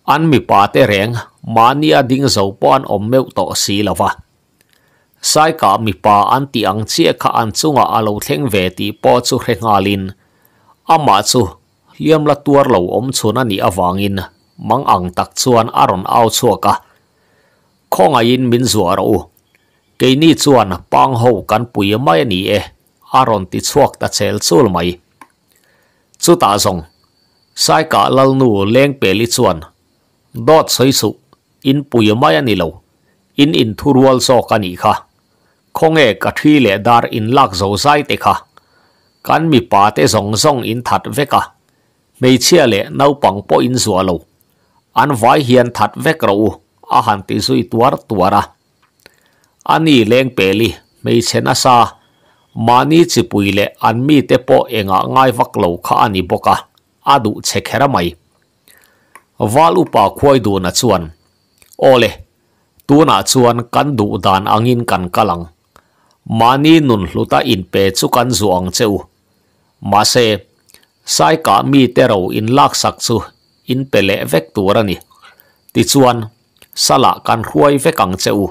an mi pa te reng mania ding zo pon om meu to si lova sai ka mi pa an ti ang chia kha an chunga alo thleng ve ti po chu hrengalin ama chu ยมละตัวเราอมชวนนี้อวางินมังอังตักชวนอรอ์เอาชัวกะข้องอินมินสัวเราเกนี่ชวนปังหูกันปุยไม่นี่เออรอนติดชวกตะเซลสูลไม่สุดท้ายส่งสายกะลลนูเลงเปลิชวนดอดสวสุ อินปุยไม่นี่เรา อินอินทุรวลสซกันอีกค่ะคงเอกทีเลดาร์อินลักโซไซเตค่ะกันมีปาเตสงสงอินทัดเวกา mei chia le nau pang po in zua hiền thật vai hian that vek ro a han ti zui tuar tuara ani leng peli mei chen asa mani chipui le anh mi te po enga ngai vak lo kha ani boka adu che khera mai wal upa quay đồ na chuan ole đồ na chuan kan du dan angin kan kalang mani nun hluta in bể chu kan zuang cheu ma se sai cả mi te in lak sắc chu in pele vek tur ani ti chuan sala kan huai ve kang cheu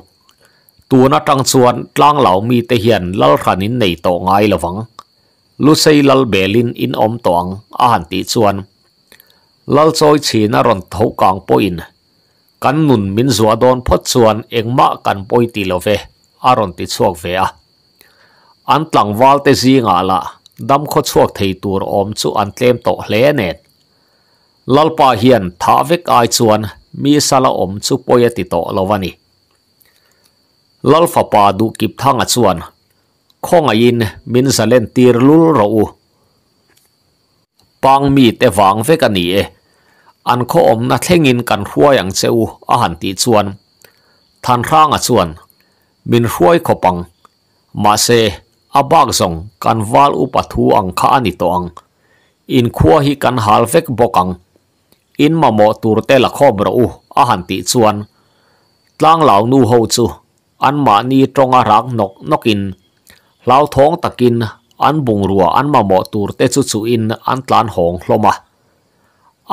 tu na tang chuan tlang lau mi te hian lal khan in nei to ngai lawang lu sei lal belin in om tong a han ti chuan lal choi chhina ron tho kang po in kan nun min zua don phot chuan engma kan poi ti love aron ti chuak ve a an tlang wal te zinga la ดำขดชวกไทีตัวอมจุอันเตรมโตเลเนตลลปาเฮียนท้าวิกไอจวนมีสารอมจุปอยติโตลวันนี้ลลฟปาดูกิบทางอจวนองอินมินสเลนตีรลุลรูปังมีแต่วังเวกันนี้อันข้ออมนัทเงินกันรัวอย่างเซอูอาหารตีจวนทันร่างอจวนมินรัวยขปังมาเซ abak zong kan wal upa thu ang kha ani to ang in khua hi kan hal vek bokang in mamo tur te la khom ro u a han ti chuan tlang law nu ho chu an ma ni tonga rak nok nokin lau thong takin an bung rua an mamo tur te chu chu in an tlan hong hloma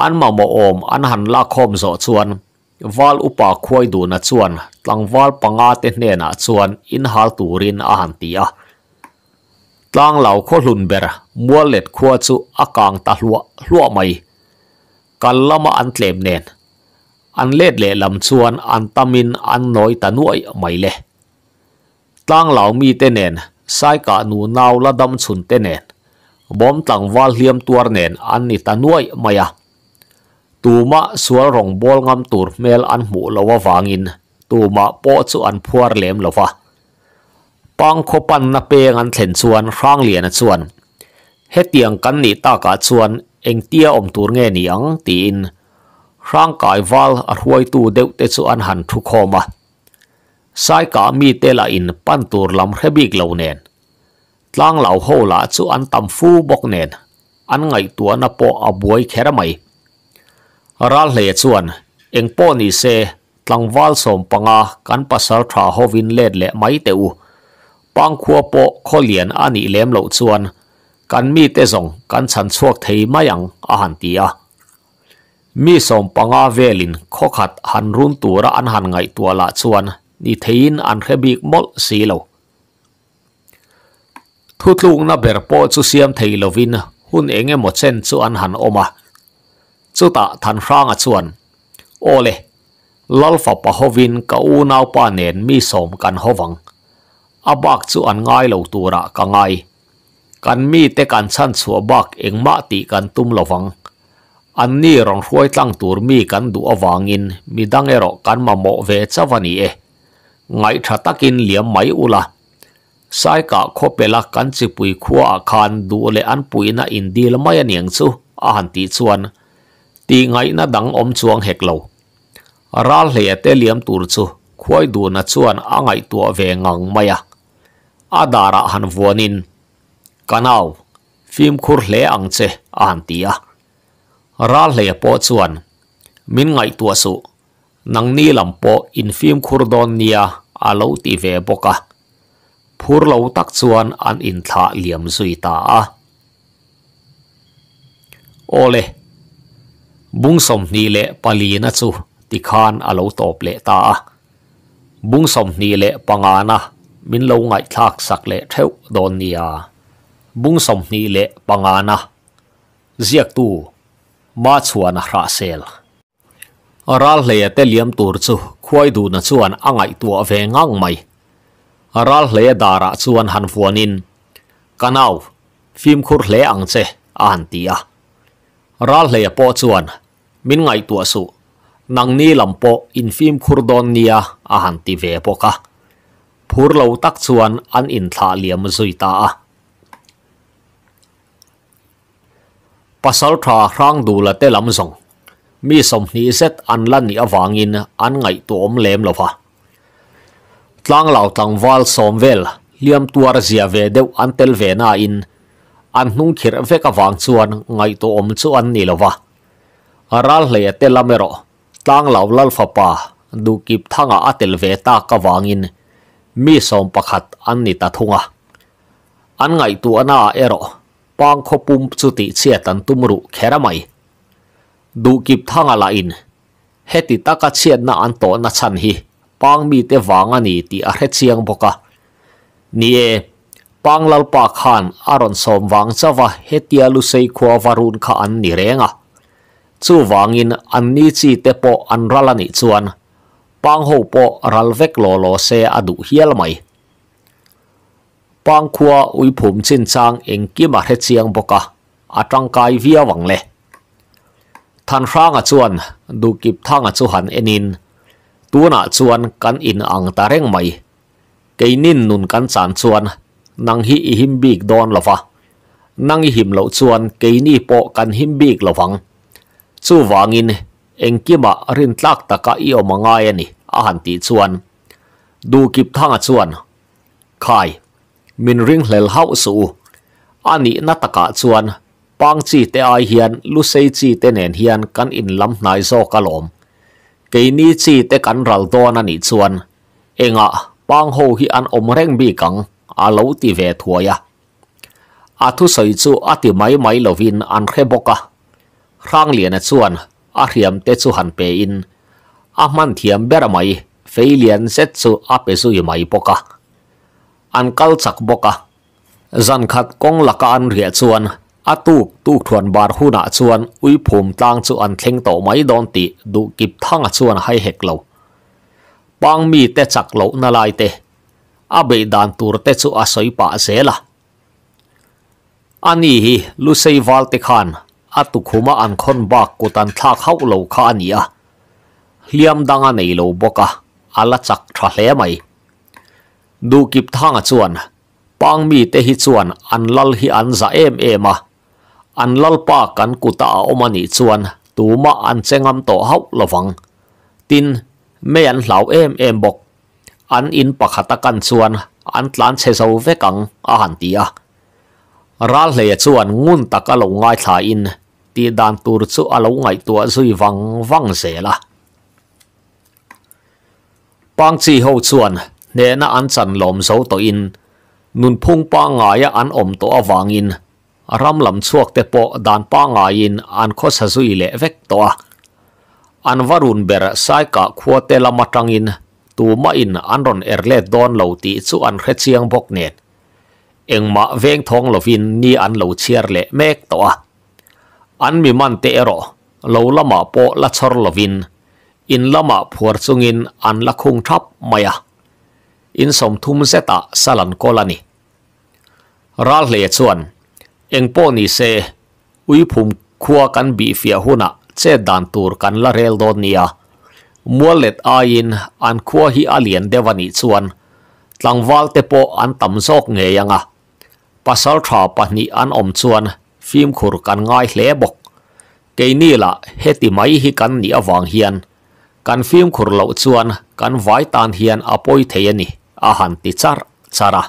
an mamo om an han la khom zo chuan wal upa khoi du na chuan tlang wal panga te hne na chuan in hal turin a han ti a ตลางเหล่าโคลุนเบระมัวเล็ดขวดสุอากางตะลัวลัวไม่กันละมาอันเตลมเนนอันเล็ดเล่ลำชวนอันตามินอันน้อยตะน่วยไม่เล่ตลางเหล่ามีเตเนนสายกะนูนาวละดำชุนเตเนนบอมตังวาลเลียมตัวเนนอันนิตะน่วยไม่อะตูมะสวนรองบอลงำตูรเมลอันหมูละวะวางินตูมะโปสุอันพัวเล่มละวะปองโคปันนักเปงันเห็นส่วนร่างเหรียญส่วนเฮเตียงกันนี่ตากาส่วนเองเตี้ยอมตูนเงี้ยงตีนร่างกายวอลอรวยตูเดวเตสุอันหันทุกโคมาสายกามีเตลาอินปั้นตูรลำเฮบิกเหล่าเนนล้างเหล่าโฮละสุอันตำฟูบกเนนอันไงตัวนโปอบวยแคระไม่รัลเลตุส่วนเองป้อนี่เซตังวอลสมปังอากันภาสาทราโฮวินเล็ดและไม่เตอูปังขัวโปโคเลียนอันนี้เลี้ยมหล่าชวนกันมีเตส่งกันฉันชวกเทยมาอย่างอาหารตีอะมีส่งปังอาเวลินข้อขัดหันรุ่นตัวระอันหันไงตัวละชวนนี่เทีนอันเคบิกมดสีเหลวาทุกลุงนับเบรโปจุเซียมเทยลวินหุ่นเองหมดเส้นอวนหันออกมาจุตาทันฟ่างชวนโอเล่ลลฟปะฮวินกอูนาวปานเนนมีส่งกันฮวังอาบักส่อันง่ายเหล่าตัวระกังไงกันมีแต่การสั้นสัวบักเองมาติกันตุ้มเหล่าฟัง อันนี้รองช่วยตั้งตัวมีกันดูอวางินมีดังเอรอกันมาหมอเวชวันนี้เอไงถ้าตักินเหลี่ยมไมมอุละสายกะโคเปลักกันสิปุยขัวอาคารดูเลอันปุยน่ะอินดีละไม่เนียงซูอาหันตีชวนตีไงน่ะดังอมชวงเฮกเหล่าราเหียเตเหลี่ยมตัวซูควยดูน่ะชวนอ่างไงตัวเวงังไม่อะอาดาระหันวัวนินกันเอาฟิล์มคูร์เลอังเซอันตียรัลเลปยโส่วนมิงไงตัวสุนังนี่ลำโปอินฟิล์มคูร์ดอนเนียอาลูติเวบกะพูร์ลูตักส่วนอันอินทาเลียมซุยตาโอเลบุงสมนีเลปาลีนัชุติคานอาลูตอบเลตาบุงสมนีเลปังอานา min lo ngai thak sak le theu don nia bung som ni le pangana ziak tu ma chuan ra sel aral le te liam tur chu khuai du na chuan angai tu ve ngang mai aral le dara chuan han fuanin kanau phim khur le ang che an tia ral le po chuan min ngai tu su nang ni lam po in phim khur don nia a han ti ve poka phur lo tắc chuan an in thả liam zui ta a pasal tha rang du la te lam zong mi sông ni xét an lan ni in an ngai tuom lem lo pha tlang lau tang wal som vel liam tuar zia ve deu an tel ve na in an hnung khir ve ka vang chuan ngai to om chu an ni lova aral hle te lamero tlang lau lal pha pa du kip thanga atel ve ta ka in. มีสมประคัดอันนี้ตาทุงะอันไงตัวน่าเอรอปางขปุ่มสุติเชียตันตุมรุแคระไม่ดูกิบทางอะไรอินเฮติตากเชียนน่าอันโตนัชันฮีปางมีแต่วางอันนี้ที่อาเรเชียงบกะนี่เอปังลลปาขานอารอนสมวังจะว่าเฮติอาลุเซคัววารุนขันนี่เรงะจู่วังอินอันนี้จีเตโปอันรัลนิจวนังหปรัลเวกโลโลเซอดูเฮลไม่ปังคัวอุยผมชินซังเองกิมาเฮจียงบกะอาจังกายวิียวังเล่ท่านร่างอจวนดูกิบทางอจวนเอ็นินตัวนอจวนกันอินอังตาเร่งไม่เกนินนุนกันสันจวนนังฮีหิมบิกดอนละฟะนังหิมเลวจวนเกนีโปกันหิมบิกละฟังสู่วางอินเองกิมาเรินลักตะกะอีอมงายนี่อาหารตีส่วนดูกิบทางอส่วนคายมินริงเหลลเฮาสูอันนี้นัตกะส่วนปังจีเตอไอเฮียนลุเซจีเตเนนเฮียนกันอินลำนายโซกะลมกีนี้จีเตกันรัลโตนันอีส่วนเองอ่ะปังโฮฮิอันอมเร่งบีกังอาลูติเวทัวยะอาทุสอยจูอติไม้ไม้ลวินอันเคบกะร่างเหลียนส่วนอาเรียมเตจูหันเปอินอามันเทียมเบรมัยฟเลียนเซตสูอปสูยไม่ปกะอันกัลสักปกะจันขัดกงลักอันเรียชวนอาตูตูทวนบาร์ฮูนาชวนอุยภูมิต่างชวนเข่งโตไม่ดอนตีดูกิบทั้งชวนให้เหกเลาปางมีเตจักเลานาลายเตอาเบดันตูร์เตจูอาศัยป่าเซละอันนี้ลุเซย์วอลติคันอาตุคุมาอันคนบากกุตันทักเขาเลาขานี้อ่ะ hliam danga nei lo boka ala chak tha hle mai du kip thanga chuan pang mi te hi chuan an lal hi an za em em a an lal pa kan kuta a omani ani chuan ma an chengam to hau lawang tin me an hlau em em bok an in pakhata kan chuan an tlan che zo ve kang a han ti a ral hle chuan ngun tak a lo ngai tha in ti dan tur chu a lo ngai tua zui wang wang zela bang chi ho chuan ne na an chan lom zo to in nun phung pa nga ya an om to in ram lam chuak te po dan pa nga in an kho sa zui le vek to an varun ber sai ka khuwa te la in tu ma in an ron erle don lo ti chu an khre chiang bok net engma veng thong vin ni an lo chiar le mek to an mi man te ero lo lama po la chor vin อินละมาผัวซุงอินอันละคงทับมายาอินสมทุมเซตาสลันโกลานีราลเลชวนเองโปนีเซอุยพุมขัวกันบีเฟียหุนะเจดันตูร์กันละเรลโดนียมัวเล็ดอายินอันขัวฮิอาเลียนเดวานิชวนตังวาลเตโปอันตำซอกเงยังอะ่ะสาลทชาปนิอันอมชวนฟิมขุรกันง่ายเละบกเกนี่ละเฮติไมฮิกันนีอวังเฮียน kan film khur lo chuan kan vai tan hian apoi thei ani a han ti char chara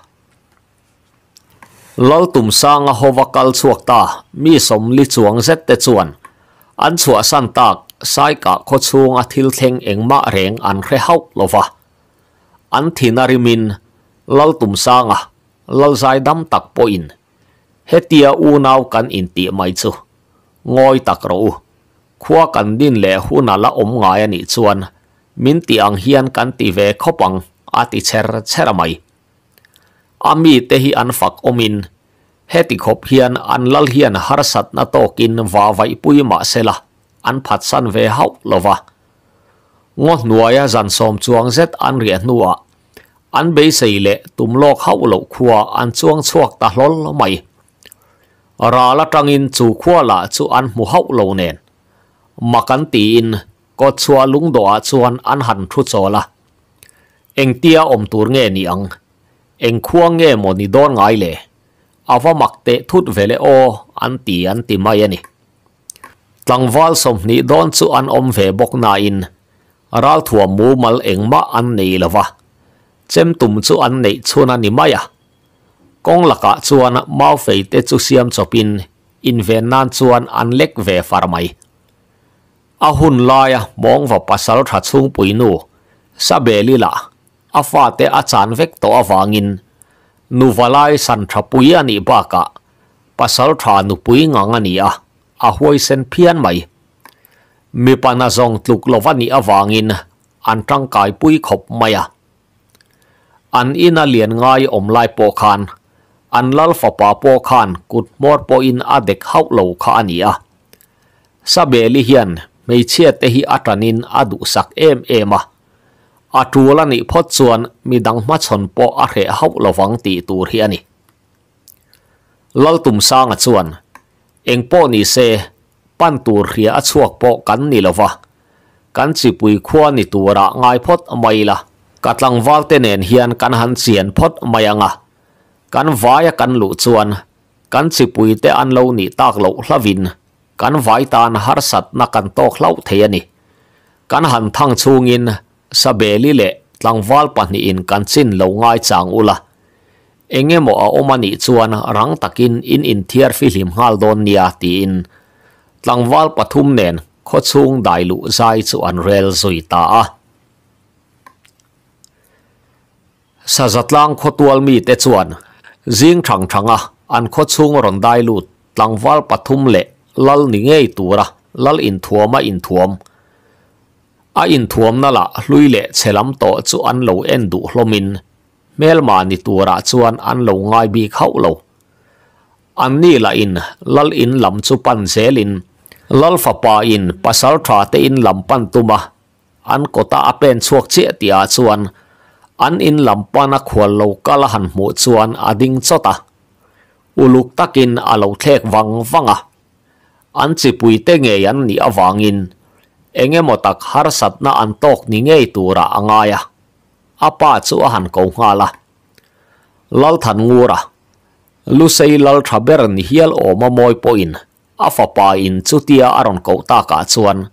lo tum sang a hova kal chuak ta mi som li chuang zet te chuan an chua san tak sai ka kho chung a thil theng engma reng an re hau lova an thinarimin lal tum sanga lal zai dam tak po in hetia u nau kan in ti mai chu ngoi tak ro u ขัวกันดินเลหูน่าละอมง่ายนิ่ชวนมินตีอังเฮียนกันตีเวขบังอาติเชรเชรไม่อามีเตหิอันฟักอมินเฮติขบเฮียนอันลัลเฮียนฮารสัตนาโตกินวาไวปุยมาเซละอันผัดสันเวหาลวะงดหนัวยจันสมจวงเซตอันเรียนนัวอันเบยสีเลตุมโลกเฮาหลคัวอันจวงชวกตะลลไม่ราละจังอินจูคัวละจูอันมูเฮาโลเนนมากันตีนก็ชวนลุงดอชวนอันหันทุจอละเองเตียอมตัวเงี้ยนี่องเองขวงเงี้ยมดนี่โดนไงเลยอาวามักเตะทุดเวเลโออันตีอันตีไม่ยนี่ตังวัลสมนี่โดนสุอันอมเวบกนาอินรัลทัวมูมัลเองมาอันนี่ละวะเจมตุมสุอันนี่ชวนันี่ไม่อะกงหลักชวนมาเฟยเตจุเซียมจบินอินเวนนันชวนอันเล็กเวฟาร์ไม a hun lai a mong va pasal tha chung pui nu sa beli la a fa te a chan vek to awangin nu valai san tha pui ani ba ka pasal tha nu pui nga nga ni a a huai sen pian mai mi pa na zong tluk lovani awangin an tang kai pui khop mai a an ina lian ngai om lai po khan an lal fa pa po khan kut mor po in a dek hau lo kha ani a sa beli hian ไม่เชื่อแต่ฮีอัตนินอดุสักเอมเอมาอาจูลนิพจดส่วนมีดังมัดชนปออาเหฮาวระวังตีตูเฮียนิ่ลลตุมสางส่วนเองปอนีเซปันตูเฮียอชวกปอกันนี่ละวะกันสิปุยขวานิตัวระง่ายพดไม่ละกัดลังวัลเตเนนเฮียนกันหันเสียนพดไม่ยังอ่ะกันวายกันหลุจส่วนกันสิปุยเตอันเลวนิตากเลวละวินกันไวตานฮาร์สัตนักกันโตเล่าเทียนี่กันหันทางชูงินสเบลิเล่ตังวอลปันีอินกันสิ้นเลวง่ายจางอุละเองเงโมอาอมานิจวนรังตะกินอินอินเทียร์ฟิลิมฮาลดอนเนียตีอินตังวอลปทุมเนนขดชูงไดลุใจจวนเรลสุยตาสัจัดลังขดตัวมีเตจวนจิงชังชังอ่ะอันขดชูงรอนไดลุตังวอลปทุมเล่ lal ni ngei tura lal in thuam a in thuam a in thuam na la hlui le chelam to chu an lo en du hlomin mel ma ni tura chuan an lo ngai bi khau lo an ni la in lal in lam chu pan lin lal fa pa in pasal tha te in lam pan tuma an ta kota pen chuak che tia chuan an in lampana khwal lo kala han mu chuan ading chota uluk takin alo thek wang wanga an chỉ bùi tê nghe yan ni awangin enge mo tak har sat na an tok ni ra tura angaya apa chu a han ko la, lal than ngura lu sei lal thaber ni hial o ma moi in, afa pa in chutia aron ko ta ka chuan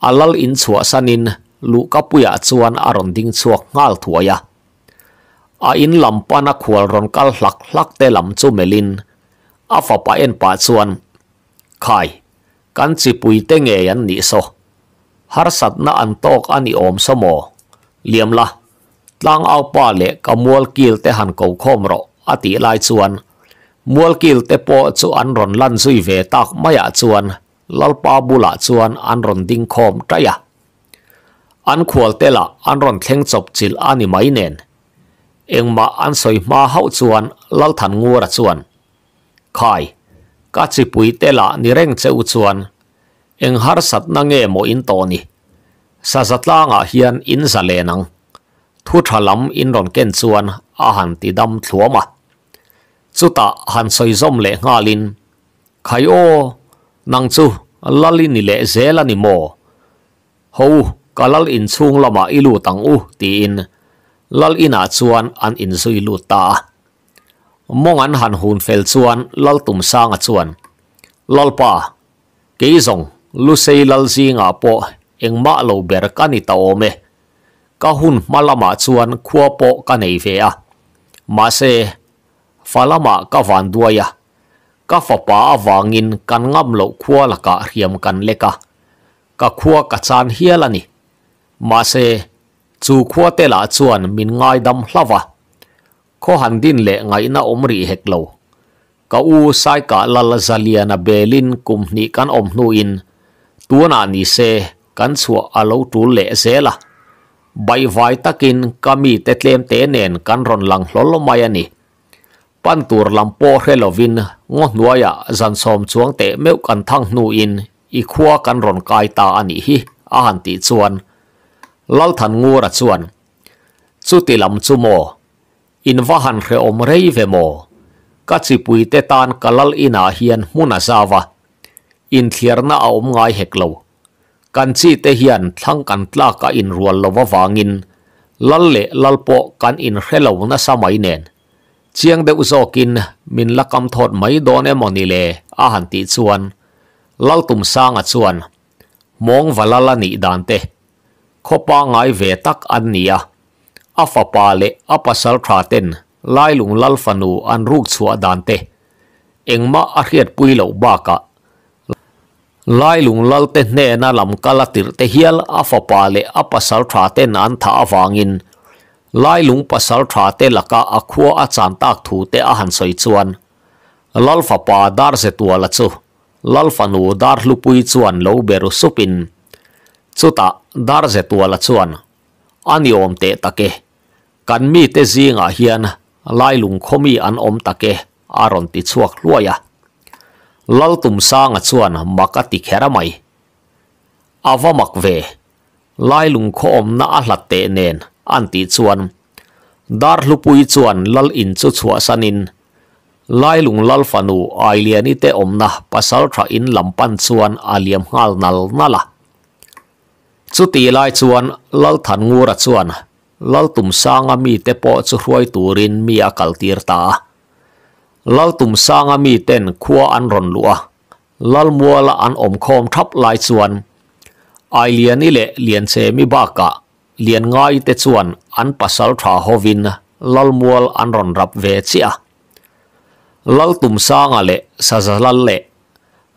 alal in chua sanin lu kapuya chuan aron ding chuak ngal thuaya a in lampana khwal ron kal hlak hlak te lam chu melin afa pa en pa chuan khai kan chi pui te nge an ni so har sat na an tok ani om samo liam la tlang au pa le ka mual kil te han ko khom ro ati lai chuan mual kil te po chu an ron lan zui ve tak maya chuan lalpa bula chuan an ron ding khom taya an khual te la an ron thleng chop chil ani mai nen engma an soi ma hau chuan lal than ngur chuan khai kachi pui te ni reng che uchuan eng har na nge mo in to nga hian in nang thu tha ken chuan a han ti dam thlua ma le nga lin khai nang chu la le ze la ni mo ho in chung lama ilu tang u ti in lal ina chuan an in zui lu mong an han hun fel chuan lal tum sang a chuan pa ke zong lu sei lal zi nga po ma lo ber ka ni ta ome ka hun malama chuan khua po ka nei ve a ma se falama ka van duaya ka fa pa awangin kan ngam lo khua la ka riam kan leka ka khua ka chan hialani ma se chu khua te la chuan min ngai dam hlawa khó hẳn din lệ ngay na om ri hek lo ka u sai ka la la zalia na belin cùng ni kan om nu in tuana ni à se kan chua alo tu le se la bai vai takin kami te tlem te nen kan ron lang hlol mai ani à pan tur lam po helovin ngo nuaya zan à, xóm chuang te meu kan thăng nu in i khua kan ron kai ta anh hi a han ti chuan lal than ngur a chuan chu ti lam chu mo in vahan re om rei ve mo ka chi pui te tan kalal ina hian muna zawa in thierna a om ngai heklo kan chi te hian thang kan tla ka in rual lova wangin lal le lal po kan in relo na samai nen chiang de uzokin min lakam thot mai don e moni le a han ti chuan lal mong valala ni dante khopa ngai ve afapale apasal thaten lailung lalfanu anruk chu adante engma ahriat puilo baka lailung lalte ne na lam kala tir te hial afapale apasal thate nan tha awangin lailung pasal thate laka akhuwa achan tak thu te ahan soi chuan lalfa pa lalfanu dar lupui chuan lo supin chuta dar je tu ala chuan ani kan mi te zinga hian lailung khomi an om take aron ti chuak luaya lal tum sanga chuan makati khera mai awa makve lailung khom na a hlat te nen an ti chuan dar lupui chuan lal in chu chua sanin lailung lal fanu ailiani te omna pasal in lampan chuan aliam ngal nal nala chuti lai chuan ngura chuan laltum sanga mi te po turin mi a kal tir ta laltum sanga mi ten khua an ron lua lal muala an om khom thap lai chuan ai lian ni le lian che mi ba lian ngai te chuan an pasal tha hovin lal mual an ron rap ve chia lal sanga le sazalal le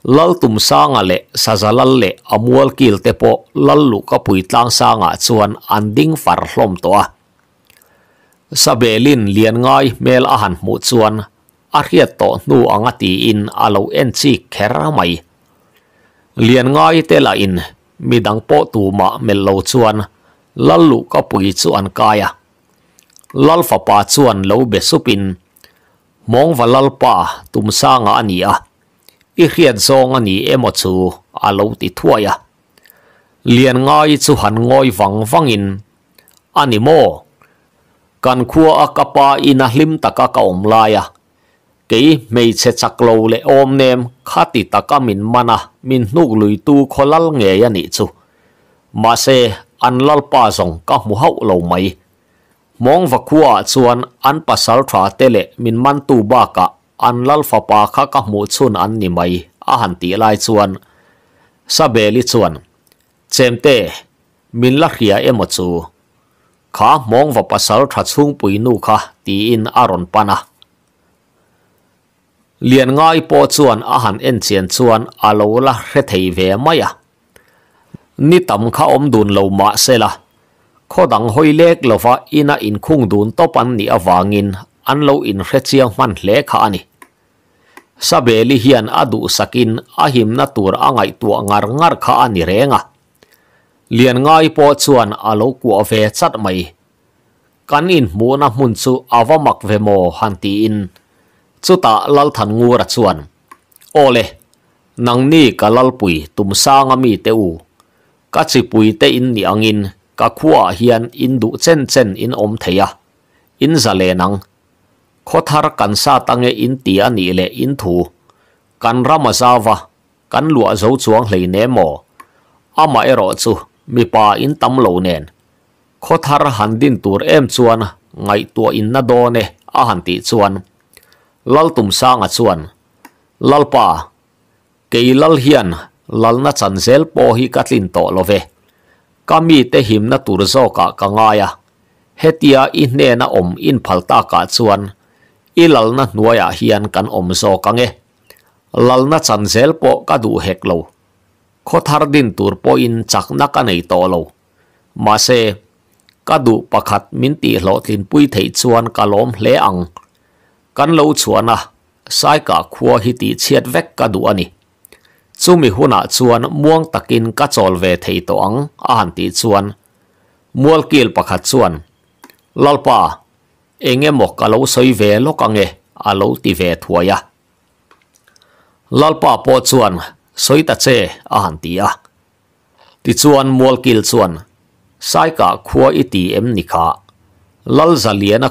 lal tum sanga le sajalal le amual kil te po lallu ka pui tlang sanga chuan anding far hlom to a sabelin lian ngai mel a han mu chuan a riat to nu anga ti in alo en chi khera mai lian ngai te la in midang po tu ma mel lo chuan lu ka pui chuan kaya lal fa pa chuan lo be supin mong valalpa tumsanga ania i hian zong ani emo chu a lo ti thuaya lian ngai chu han vắng wang wangin ani mo kan khua a kapa in a lim taka ka om laia ke mei che chak lo le om nem khati taka min mana min nuk lui tu lal nghe ya ni chú mà xe an lal pa zong ka mu hau lo mai mong va khua chuan an pasal tha tê lệ min man tu ba ka an lal fa pa kha ka mu chun an ni mai a han ti lai chuan sa be li chuan chemte min la khia emo chu kha mong va pasal tha chung pui nu kha ti in aron pana liền ngai po chuan a han en chen chuan a lo la hre thei ve mai a ni tam kha om dun lo ma se la kho dang hoi lek lova ina in khung dun topan ni awangin an lo in hre chiang man hle kha ani sa be li hian adu sakin ahim him na tur angai tu ngar ngar kha ani renga lian ngai po chuan a lo ku ve chat mai kan in mu na mun chu awamak ve mo han ti in chuta lal than ngur a chuan ole nang ni ka lal pui tum sang mi te u ka chi pui te in ni angin ka khua hian in du chen chen in om theya in zale nang khó thar kan sa tange in ti ani le in thu kan rama zawa kan lụa dấu chuang hlei ne mo ama ero chu mi pa in tam lo nen khó thar han din tur em chuan ngai tua in na do ne a han ti chuan lal tum sa nga chuan lal pa ke lal hian lal na chan zel po hi katlin to love kami te him na tur zo ka kangaya hetia i hne na om in phalta ka chuan i lalna hnuaiah hian kan awm zawk ange lalna chanzel po ka duh hek lo khawthar din tur pawh in chakna ka nei tawh lo mahse ka duh pakhat minti lo tin thlin pui thei chuan ka lawm hle ang kan lo chuana sai ka khua hi tih chiat vek ka duh ani chumi huna chuan muang takin ka chawl ve thei to ang a han tih chuan mual kil pakhat chuan lalpa enge mo kalau soi ve lo kange alo ti ve thuaya lalpa po chuan soi ta che a han ti a ti chuan mol kil chuan sai ka khuwa i ti em ni kha lal zalian e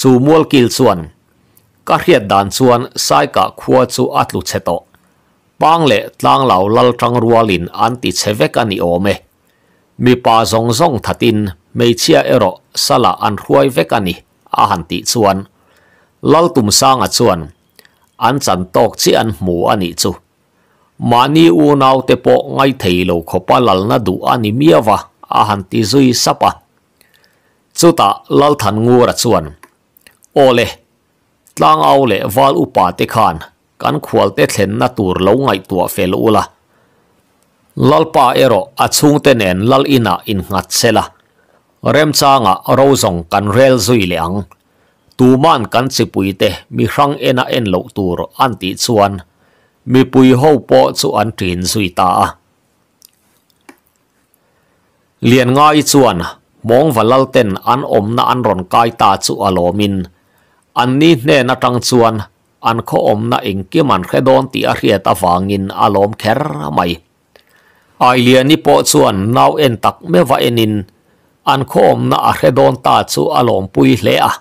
chu mol bang lệ tlang lau lal trang rualin an ti chevek ani ome mi pa zong zong thatin chia ero sala an ruai vek ani a ti chuan lal tum sanga chuan an chan tok chi an mu ani chu mani u nao te po ngai thei lo khopa lal na du ani miawa a han ti zui sapa ta lal than ngur a chuan ole tlang au le val upa te khan กันขวลเตเนนตูร์ลงไงตัวเฟลูละลลปาเอโรอาจูงเตเนลลอินาอินงัดเซละเรมจางะเรซจงกันเรลซุยเลียงตูมันกันสิปุยเตมิครังเอนาเอ็นลูกตูร์อันติชวนมิปุยฮปอชุอวนทินซุยตาเลียนง่ายชวนมองวัลลเตนอันอมนาอันรอนกายตาชุอโลมินอันนี้เนนตังชวนอันข้อมน่ะเองกี่มันแค่โดนตีอาเรียตาฟางินอารมณ์แค่ไมมไอเลียนี่ปอส่วนนาวเอ็นตักเมื่อวนเอ็นิน อันข้อมน่อาเรียโดนตาสูอารมณ์ปุยเละ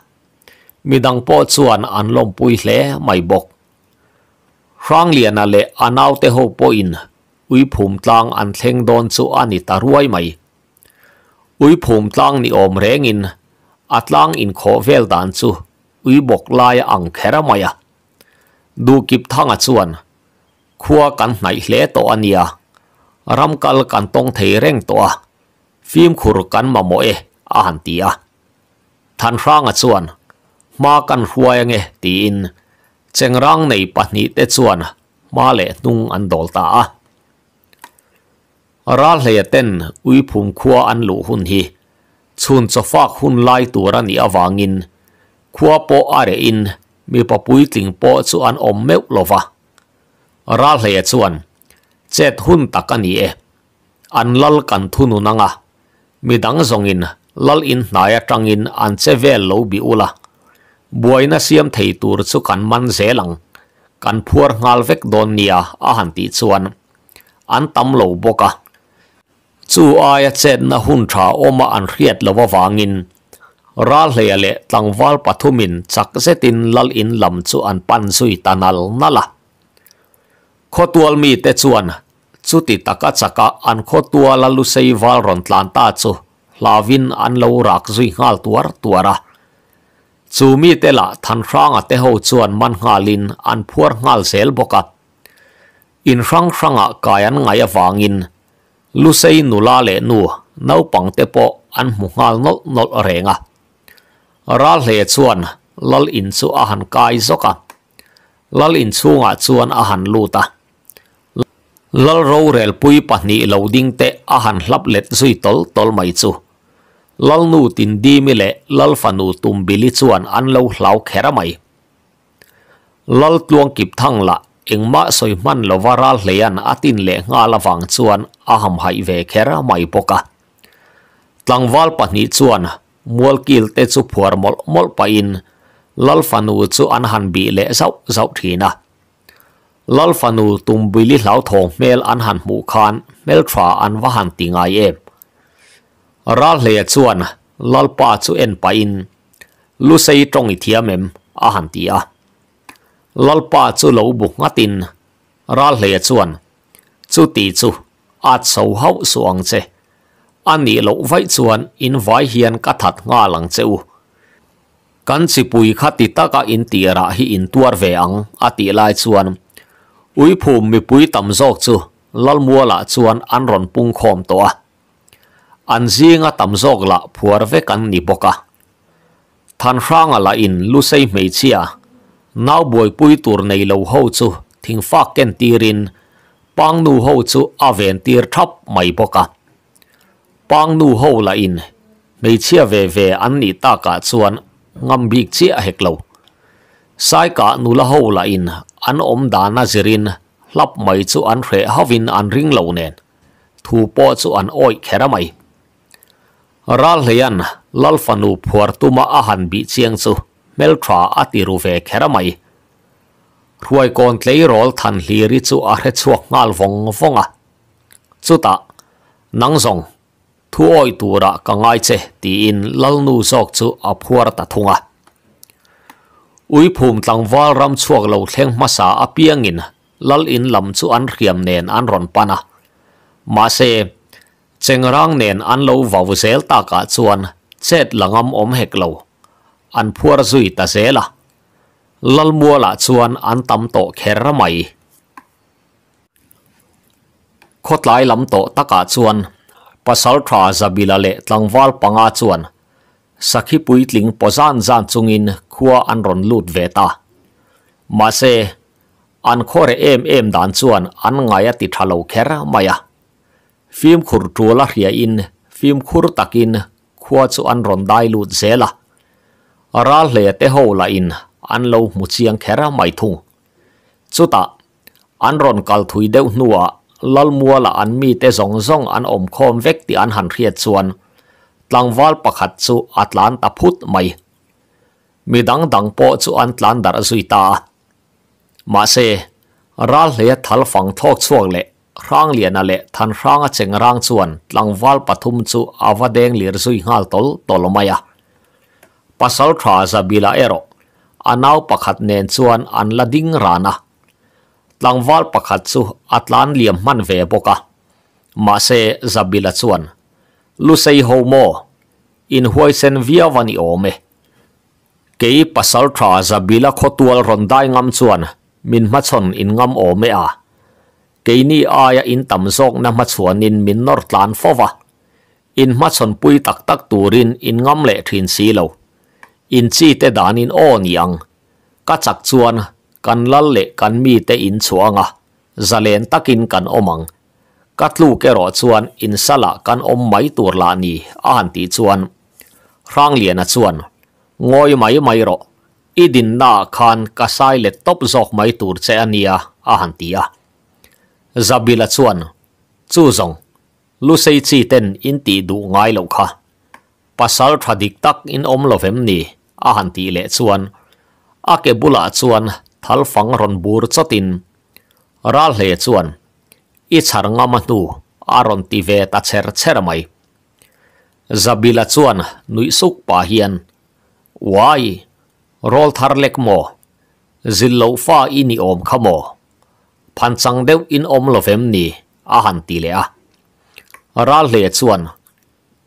มีดังปอส่วนอันลมปุยเละไม่บกครั้งเลียนอะไรอันเอาเตหูปอิน อุยผุมตลางอันเ็งโดนสูอันนิตารวยไม่ อุยผุมตลางนี่อมเรงอินอัตลางอินขอเวลดานสูอุยบกลายอังแคระไม่ะดูกิบทางอัส่วนขัวกันไหนเละตัวเนียรำกัลกันตรงเทเร่งตัวฟิล์มขุรกันมาโมเออาหันตียทันร่างอัส่วนมากันหัวยไงตีอินเจงร่างในปัจนิเต่วนมาเละนุ่งอันดอลตาร้าเลียเต้นอุยภูมิขัวอันหลูหุ่นฮีชุนจะฟากหุ่นไล่ตัวรันอีอวางินขัวโปอาเรอิน mi pa pui tling po chu an om meu lova ra hle chuan chet hun tak ani e an lal kan thunu nanga mi dang zongin lal in hnaya tangin an che vel lo bi ula buaina siam thei tur chu kan man zelang kan phuar ngal vek don nia a han ti chuan an tam lo boka chu aya chet na hun tha oma an hriat lova wangin ra lệ lệ tăng val pathumin chắc sẽ tin lal in lầm chu an pan sui tanal nala khó tual mi te chuan chu ti taka chaka an khó tual lu sei val ron tlan ta chu lavin an lo rak zui ngal tuar tuara chu mi te la than rang a te ho chuan man ngalin an phuar ngal sel boka in rang rang a an ngai awangin lu sei nula lệ nu nau pang te po an mu ngal nol nol renga ral hle chuan lal in su a han kai zoka lal in chunga chuan a han luta lal ro rel pui pahni lo ding te a han hlap let zui tol tol mai chu lal nu tin di mi le lal fanu tum bili chuan an lo hlau khera mai lal tluang kip thang la engma soi man lo varal hleian atin le nga lawang chuan a ham hai ve khera mai poka tlangwal pahni chuan mual kil te chu phuar mol mol pa in lal fanu chu an han bi le zau zau thi na lal fanu tum bi li hlau tho mel an han mu khan mel thwa an wa han ti ngai e ra lal pa chu en pa lu sei tong i thiam em a han ti a lal pa chu lo bu ngatin ra le chuan chu ti chu at sau hau suang che anh ni lo vai chuan in vai hian ka thật nga lăng cheu kan si pui khát ti ta ka in ti ra hi in tuar ve ang a ti lai chuan ui phum mi pui tam jok chu lal mua la chuan an ron pung khom to a an zinga tam jok la phuar ve kan ni boka than rang la in lu sei mei chia nau boi pui tur nei lo ho chu thing fa ken tirin pang nu ho chu aven tir thap mai boka pang nu ho la in mei chia ve ve an ni ta ka chuan ngam bik chia hek lo sai ka nu la ho la in an om dana zirin lap mai chu an re havin an ring lo nen thu po chu an oi khera mai ral hian lal fanu phuar tuma ahan bi chiang chu mel thra ati ru ve khera mai ruai kon tlei rol than hli ri chu a re chuak ngal vong vonga chuta nang zong thu oi tu ra ka ngai che ti in lal nu sok chu a phuar ta thunga ui phum tlang wal ram chuak lo thleng masa a piang in lal in lam chu an riam nen an ron pana ma se rang nen an lo vawu zel ta ka chuan chet langam om hek lo an phuar zui ta zela lal mua la chuan an tam to kher mai khot lai lam to taka chuan pasal thra zabila le tlangwal panga chuan sakhi puitling pozan zan chungin khuwa anron lut veta mase an khore em em dan chuan an ngaya ti thalo khera maya film khur tola ria in film khur takin khuwa chu anron dai lut zela aral le te ho la in an lo mu chiang khera anron kal thui ลลมัวละอันมีแต่สองซ่องอันอมคอมเวกที่อันหันเรียดส่วนตังวอลประคัดสุอัตลานตะพุทธไม่มีดังดังโปสุอันตลานดารสุยตามาเซรัลเลียทัลฝังทอกช่วงเละร่างเลียนเละทันร่างเจงร่างส่วนตังวอลปทุมสุอาวเดงเลียสุยหัลตลตลมายะปัสสาวะทซาบิลาเอโรอันเอาประคัดเนนส่วนอันละดิงรานะ tlangwal pakhat chu a tlan liam hman ve bawk a mahse zabila chuan lu sei ho maw in huai sen via vani awm e kei pasal thra zabila khotual dai ngam chuan min ma chon in ngam awm e a kei ni aya in tam zawk na ma chuan in min nor tlan fowa in ma chon pui tak tak turin in ngam le thin si lo in chi te dan in o niang ka chak chuan kan lal le kan mi te in chuanga zalen takin kan omang katlu ke ro chuan in sala kan om mai tur la ni a han ti chuan rang lian a chuan ngoi mai mai ro idin na khan kasai le top zok mai tur che ania a han ti a zabila chuan chu zong lu sei chi ten in ti du ngai lo kha pasal thadik tak in om lovem ni a han ti le chuan a ke bula chuan ทัลฟังรอนบูร์สตินรัลเลจวนอิชารงามานูอารอนตีเวตัเชร์เชร์ไม่ซาบิลจวนนุยสุกปาเฮียนวายรอลทาร์เล็กโมซิลโลฟ้าอินิอมขโมพันสังเดวอินอมโลเฟมนีอาหันตีเลอะรัลเลจวน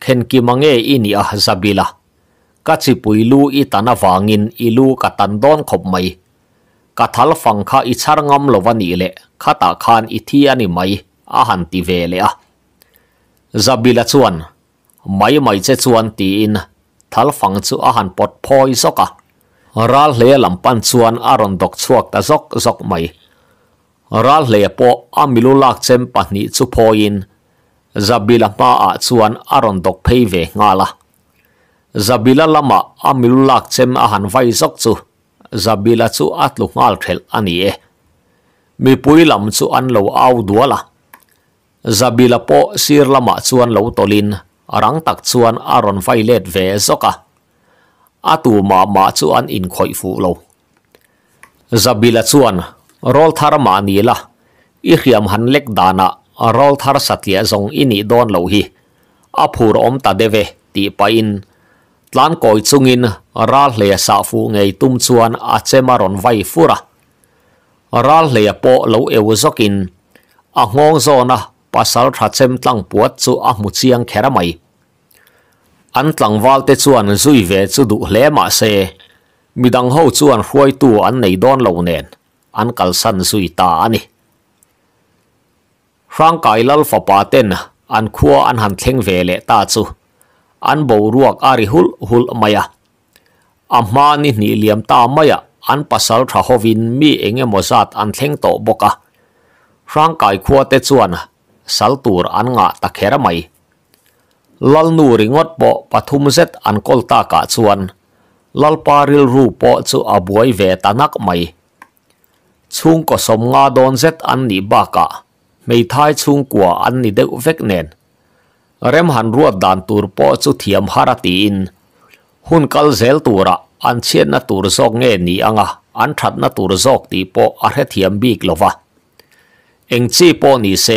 เค็นกิมังเออินิอาซาบิลากัจิปุยลูอิตานาฟางินอิลูกัตันดอนขบไม่ cả thal phẳng kha ichar ngam lo vani le kha ta khan ithi ani mai a han ti ve le a zabila chuan mai mai che chuan ti in thal phẳng chu a han pot phoi zoka à. ral hle lampan chuan aron dok chuak ta zok zok mai ral hle po amilulak chem pahni chu phoin zabila ma a chuan aron dok phei ve nga la zabila lama amilulak chem a han vai zok chu zabila chu atlu ngal thel anh e mi puilam chu an lo au duala zabila po sir làm lâu chuan lin, răng arang tak chuan aron violet ve zoka atu mà ma chuan in khoi fu lo zabila chuan rol thar ma ni la i khiam han lek dana rol thar satlia zong ini don lo hi aphur om ta deve ti in tlan koi chungin ral le sa fu ngei tum chuan a chemaron vai fura ral le po lo eu zokin a ngong zona pasal tha chem tlang puat chu a mu chiang khera mai an tlang wal te chuan zui ve chu du hle ma se midang ho chuan hruai tu an nei don lo nen an kal san zui ta ani Frank kai lal fa pa an khua an han theng ve le ta chu อันบ่รัวกอาริฮุลฮุลมายาอามานี่นี่เลียมตามายาอันปัสสาวะวินมีเองมอซาดอันเท่งโตบกะร่างกายขัวเตจวนสัลตูรอันงะตะเคระไม่ลลนูริงดปอปทุมเซตอันกอลตากาจวนลลปาริลรูปอจูอบวยเวตานักไม่ชุงก็สมงาดอนเซตอันนิบากะไม่ทายชุงกัวอันนิเดกเวกเนนเริ่มหันรัวดันตูรปอจุเทียมฮาราตีอินหุ่นกัลเซลตัวละอันเชียนนตูรซอกเงี้ยนี่อ่ะอันทัดนัตูรซอกตีปออาเฮเทียมบีกลวะเองจีปอนี่เซ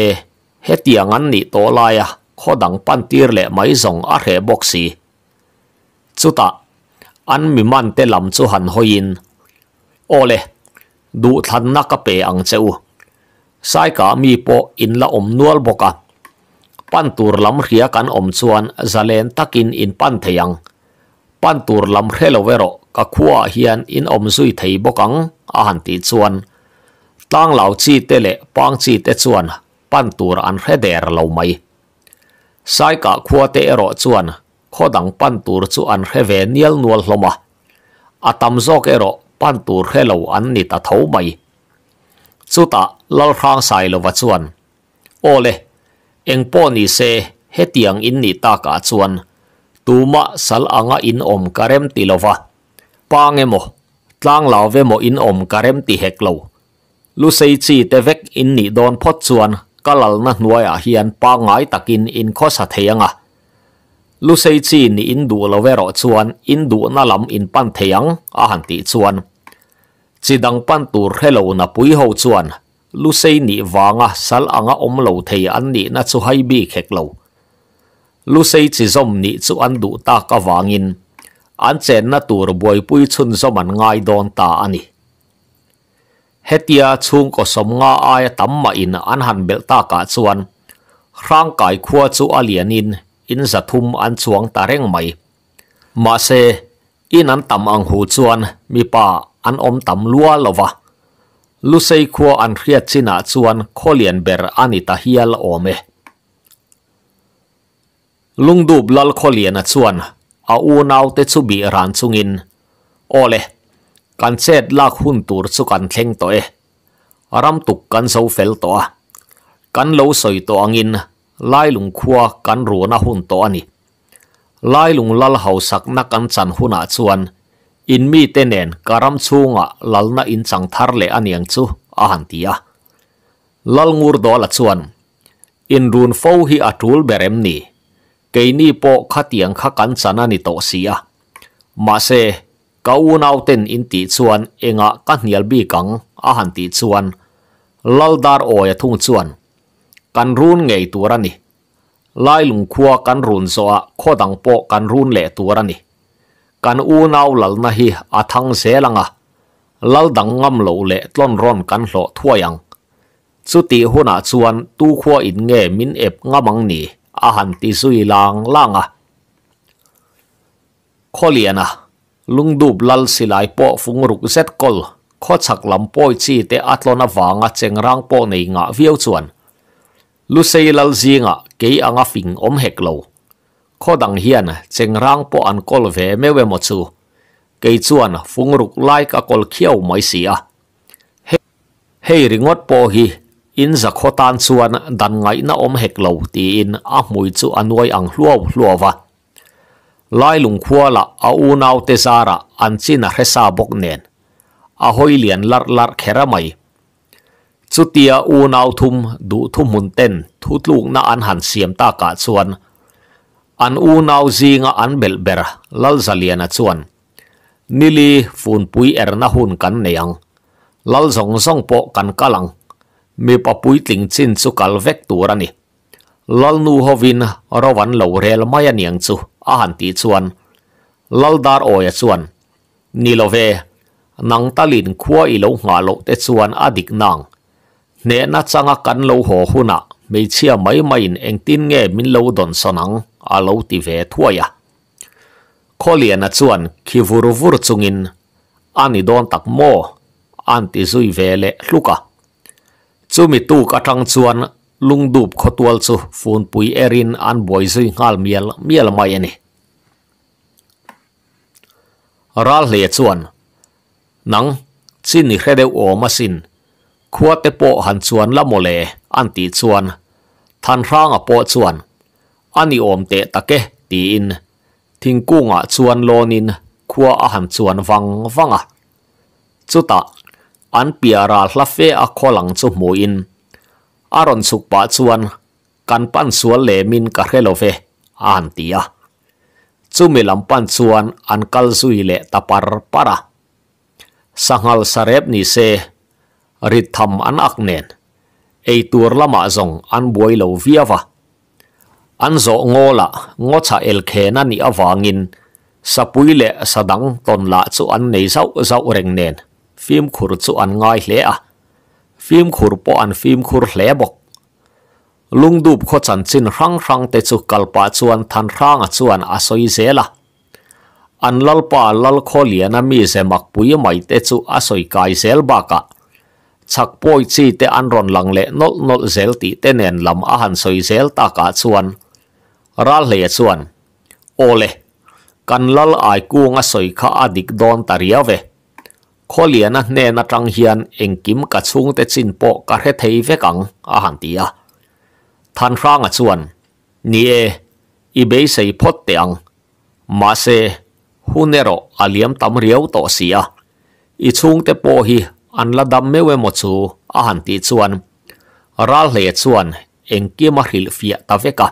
เฮตียงันนี่โตลายะขอดังปันตีร์เล่ไม่ส่งอาเฮบ็อกซีจุตาอันมีมันเตลำจุหันหอยินโอเลดูทันนักเปอังเจ้าไซกามีปออินละอมนวลบกะ pantur lam ria kan om chuan zalen takin in pan theyang pantur lam relo vero ka khuwa hian in om zui thei bokang a han ti chuan tang lau chi te le pang chi te chuan pantur an re der lo mai sai ka khuwa te ero chuan khodang pantur chu an re ve nial nual ero pantur relo an ni ta mai chuta lal khang sai lo wa ole eng po ni se hetiang in ni ta ka chuan tuma sal anga in om karem ti lova mo, tlang lao ve mo in om karem ti hek lo lu sei chi te vek in ni don pot chuan kalal na hnuaya hian pa ngai takin in kho sa nga, lu sei chi ni in du lo ve ro chuan in du na lam in pan theiang a han ti chuan chidang pan tur hello na pui ho chuan lu à, sei ni wanga sal à, anga om lo thei an ni na chu hai bi khek lo lu sei chi zom ni chu an du ta ka wangin anh chen nát tur boi pui chun zom anh ngai don ta ani hetia chung ko som nga ai tam ma in anh han bel ta ka chuan rang kai khua chu alian in in za thum an chuang ta reng mai mà se in an tam ang hu chuan mi pa an om tam lua lova ลุเซคัวอันเรียดชินาชวนโคเลียนเบอร์อันิตาฮิลโอเมลุงดูบลลโคเลียนชวนอาอูนาวเตชุบีรานซุงินโอเลกันเซดลากหุ่นตูรสุกันเทงตัวเอรำตุกกันเซเฟลตัวกันโลวสอยตัวงินไล่ลุงคัวกันรัวนาหุ่นตัวนี้ไล่ลุงลลเฮาสักนักกันสันหุ่นาชวนอินมีเตนเนนการมชูงะลัลนาอินสังทารเลอันยังชูอาันตียลัลงูรดอละชวนอินรุนฟูฮีอัตูลเบรมนีเกนีโปขัดียงขักันสนานิโตสิยามาเซก้าวนาวเตนอินติชวนเองะกันเยลบีกังอาหันติชวนลัลดารโอยทุงชวนกันรุนไงตัวรันนี่ไล่ลุงขัวกันรุนโซะโคดังโอกกันรุนเลตัวรันนี่ kan u nau lal na hi a thang se langa lal dang ngam lo le ton ron kan lo thua yang chu ti hu na chuan tu kho in nge min ep nga mang ni a han ti sui lang langa kholiana lung dub lal silai po fung ruk set kol kho chak lam poi chi te atlona wanga cheng rang po nei nga viu chuan lu sei lal zinga ke anga fing om hek khó đằng hiền chèn răng po ăn cỏ về mê về một chu cây chuan phung rục lai cả kol khiêu mấy xì à hei ringot po hi in za tan chuan dan ngai na om hek lâu ti in a mui chu anwai lúa, hluaw hluawa lai lung khuala a u nau te zara an china resa bok nen a hoi lian lar lar khera mai chutia u nau thum du thu mun tên, thu tlung na ăn hẳn xiêm ta cả chuan an u nau zi nga an bel ber lal zalia na chuan nili fun pui er na hun kan neyang lal zong zong po kan kalang mi pa pui ting chin chu kal vek turani lal nu hovin rovan lo rel maya niang chu a han ti chuan lal dar o ya chuan nilove nang talin i lo nga lo te chuan adik nang ne na changa kan lo ho huna mei chia mai mai eng tin nge min lo don sanang so alau ti ve thuaya kholia na chuan khi vuru vur chungin ani don tak mo anti zui vele hluka chumi tu ka tang chuan lung dup khotwal chu fun pui erin an boy zui ngal miel miel mai ani ral le chuan nang chin ni khade o masin khuate po han po chuan ani om te take ti in thingkunga ah chuan lonin khua a han chuan wang wanga ah. chuta an piara hlafe a kholang chu muin aron sukpa chuan kan pan sual le min ka hrelo ve an tia ah. chumi pan chuan an kal zui le tapar para sangal sarep ni se rit tham an aknen ei tur lama zong an boi lo viawa ān zō ngō la, ngō ca ēl kēna nī ā vāngīn, sa chu ān nei zao zao rīng nēn, fīm khūru chu ān ngāi lē ā, fīm khūru pō ān fīm khūru lē mok. Lūng dūb kō chān chīn rāng rāng te chu kalpaa chu ān thān rānga chu ān āsoi zēla. Ān lal kō lia na mii mak pui maai te chu āsoi kāi zēla bā kā. Chak poi chi te ān ron lang le nōt nōt zēla ti te nēn lām āhān soi z ra lệ chuan ole kan lal ai kuanga soi kha adik à don taria ve kholiana ne na tang hian engkim ka chung te chin po ka he thei ve kang a à han tia than ranga chuan ni e i be sei phot teang ma se hunero aliam à tam riau to sia i chung te po hi an la dam mewe mo chu a han ti chuan ral le chuan engkim a hril fia ta veka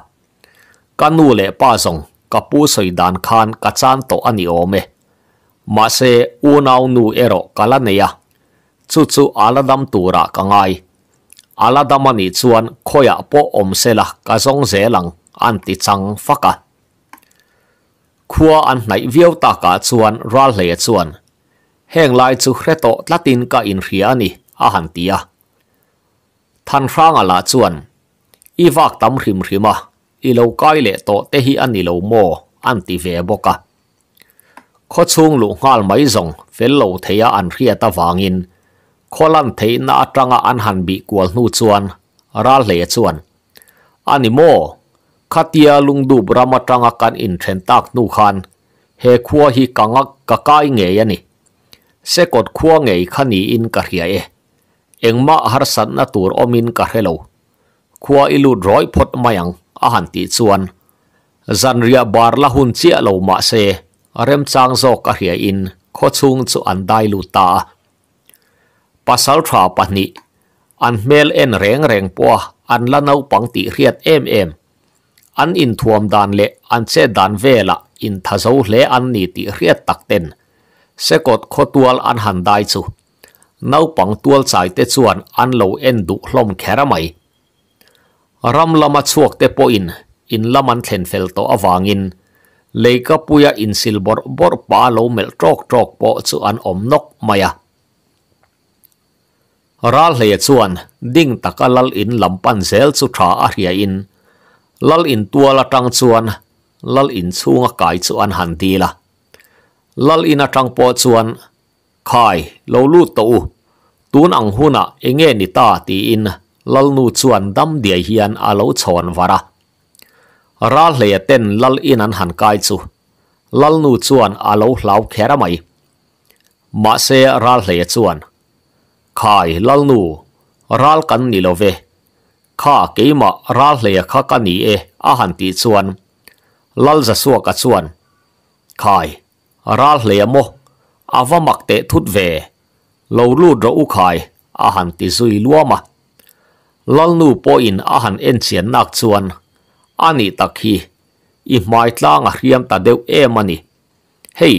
กันูเล่ป้าซงกับผู้สอยดานคานกับจานโตอันนโอเมมาเซอูนาวนูเอรกัลเนียชุดชุอาลดัมตูระกังไยอาลดัมันิชวนคอยอปอมเซละกับจงเซลังอันติจังฟักะขัวอันไหนเวียวตากาชวนรัลเลชวนแห่งลจุเรโตลาตินกาอินเรียนิอาหันเตียทันรังอลาชวนอีวักตัมริมริมาอีโลกไกเลโตเตฮิอันอีโลโมอันติเวบกะข้อชงลุงอัลไม่ส่งเฟลโลเทียอันเรียตวางินข้อลันเทนาจังอันหันบีกวนูชวนรัลเลชวนอันนี้โมคาเตีลุงดูบรามจังกันอินเทนตักนู่คันเฮควฮิกังกกกายเงยนี่เสกดควงเงยขันีอินกะเรียเอเองมาฮาร์สันนัตูรอมินกะเโลวควอิลูดรอยพดมายังอาหันติชวนจันเรียบาร์ละหุ่นเจียเหลามาเซเริ่มจางโจกเฮียอินโคชุงจุอันได้ลุตาปัสสาวะปนิอันเมลเอ็นแรงแรงปัวอันละนาวปังติเรียดเอ็มเอ็มอันอินทวมดานเละอันเซดานเวละอินทะโซเละอันนี้ติเรียดตักเต็นเสกดโคตัวอันหันได้จูนาวปังตัวใจเตจวนอันเหลาเอ็นดุลมแครไม ram lama chuak te po in in laman thlen fel to awangin leika puya in silbor bor pa lo mel trok trok po chu an om nok maya ral hle chuan ding takalal in lampan zel chu tha a ria in lal in tuala tang chuan lal in chunga kai chu an han ti la lal in a tang po chuan khai lo lu to huna enge ni ti in nu chuan dam dia hian alo chon vara ra hle ten lal in an han kai chu nu chuan alo hlau khera mai ma se ra hle chuan khai nu ral kan ni love kha keima ra hle kha ka ni e a han ti chuan lal za suwa ka chuan khai ra hle mo avamak te thut ve lo lu ro u khai a han ti zui luama lalnu poin ahan enchian nak chuan ani takhi i mai tlang riam ta deu e mani hei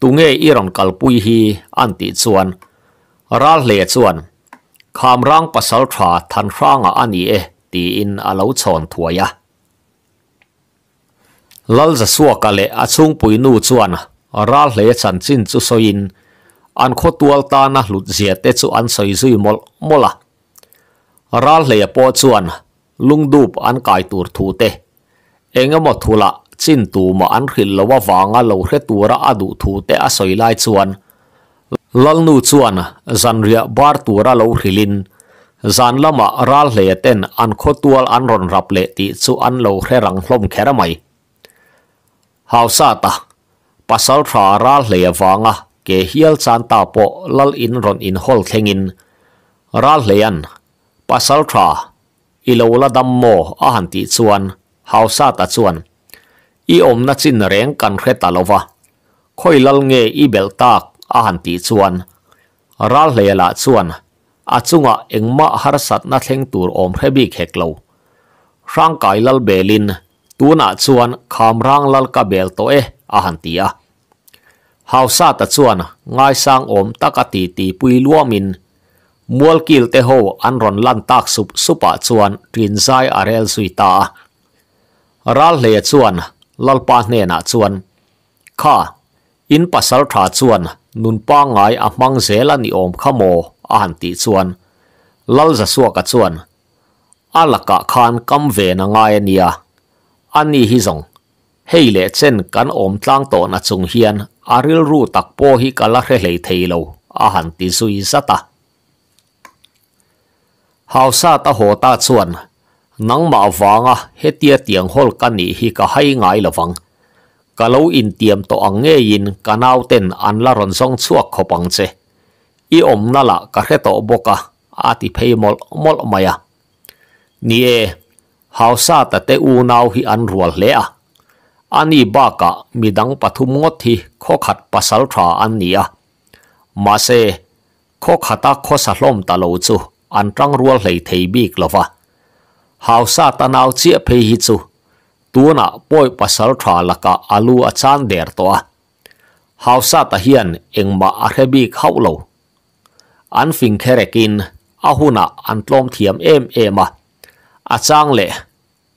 tunge iron kalpui hi anti chuan ral le chuan kham rang pasal tha than rang a ani e ti in alo chon thuaya lal za suwa kale a chung pui nu chuan ral le chan chin chu soin an kho tual ta na lut an soi zui mola ral le po chuan lung dup an kai tur thu te enga ma thula chin tu ma an khil lowa wanga lo re tura adu thu te a soi lai chuan lal nu chuan zan ria bar tura lo hrilin zan lama ral le ten an kho tual an ron rap le ti chu an lo re rang hlom khera mai haw pasal thra ral le wanga ke hial chan ta po lal in ron in hol ปัสสาวะอิโลลาดัมโมอาหารติดวนฮาวซาตัดสวนอีอมนัดสินเรงกันเครตาลวะคอยลลเงอีเบลตากอาหารติดวนรัลเลียลาส่วนอาจุงะเอ็งมาฮาร์สัตนัดเลงตูรอมเฮบิกเฮกโลร่างกายลลเบลินตัวนัดสวนคำร่างลลกับเบลโตเออาหารติอาฮาวซาตัดสวนไงสร้างอมตะกตีตีปุยล้วมินมัวลกิลเทโฮอันรอนลันตักสุบสุปะชวนรินไซอาเรลสุยตารัลเลชวนลลปาเนนาชวนข้าอินปัสสารถาชวนนุนป้างไงอัมังเซลนิอมขโมอันติชวนลลจะสวกัชวนอัลกะคานกำเวนงางเนียอันนี้ฮิซงเฮเลเช่นกันอมตั้งโตนัดจงเฮียนอาริลรูตักโปฮิกาละเรเลเทโลอาหันติสุยสตาฮาวซาตาโหตาชวนนังมาวางอ่ะเฮเตียเตียงฮอลกันนี่ฮิกาให้ง่ายละฟังกะเลวอินเตียมตัวอังเงยินกะนาวเต็นอันละรอนซองชักวขบังเจอีอมนั่นละกะเฮตโตบกะอาทิเพย์มอลมอลมา่ะนี่เอฮาวซาตาเตอูนาวฮิอันรัวเละอันนี้บ้ากะมีดังปฐุมงดที่ข้อขัดปัสสาวะอันนี้อ่ะมาเซข้อขัดตาข้อสะลมตาโลจู an trăng rual lei thei ta lova hau phê tanau chia phe hi chu tuna poi trả tha laka alu achan der to a hau sa ta hiền, hian engma a he bik hau lo an fing kherekin ahuna an tlom thiam em à, a achang lệ,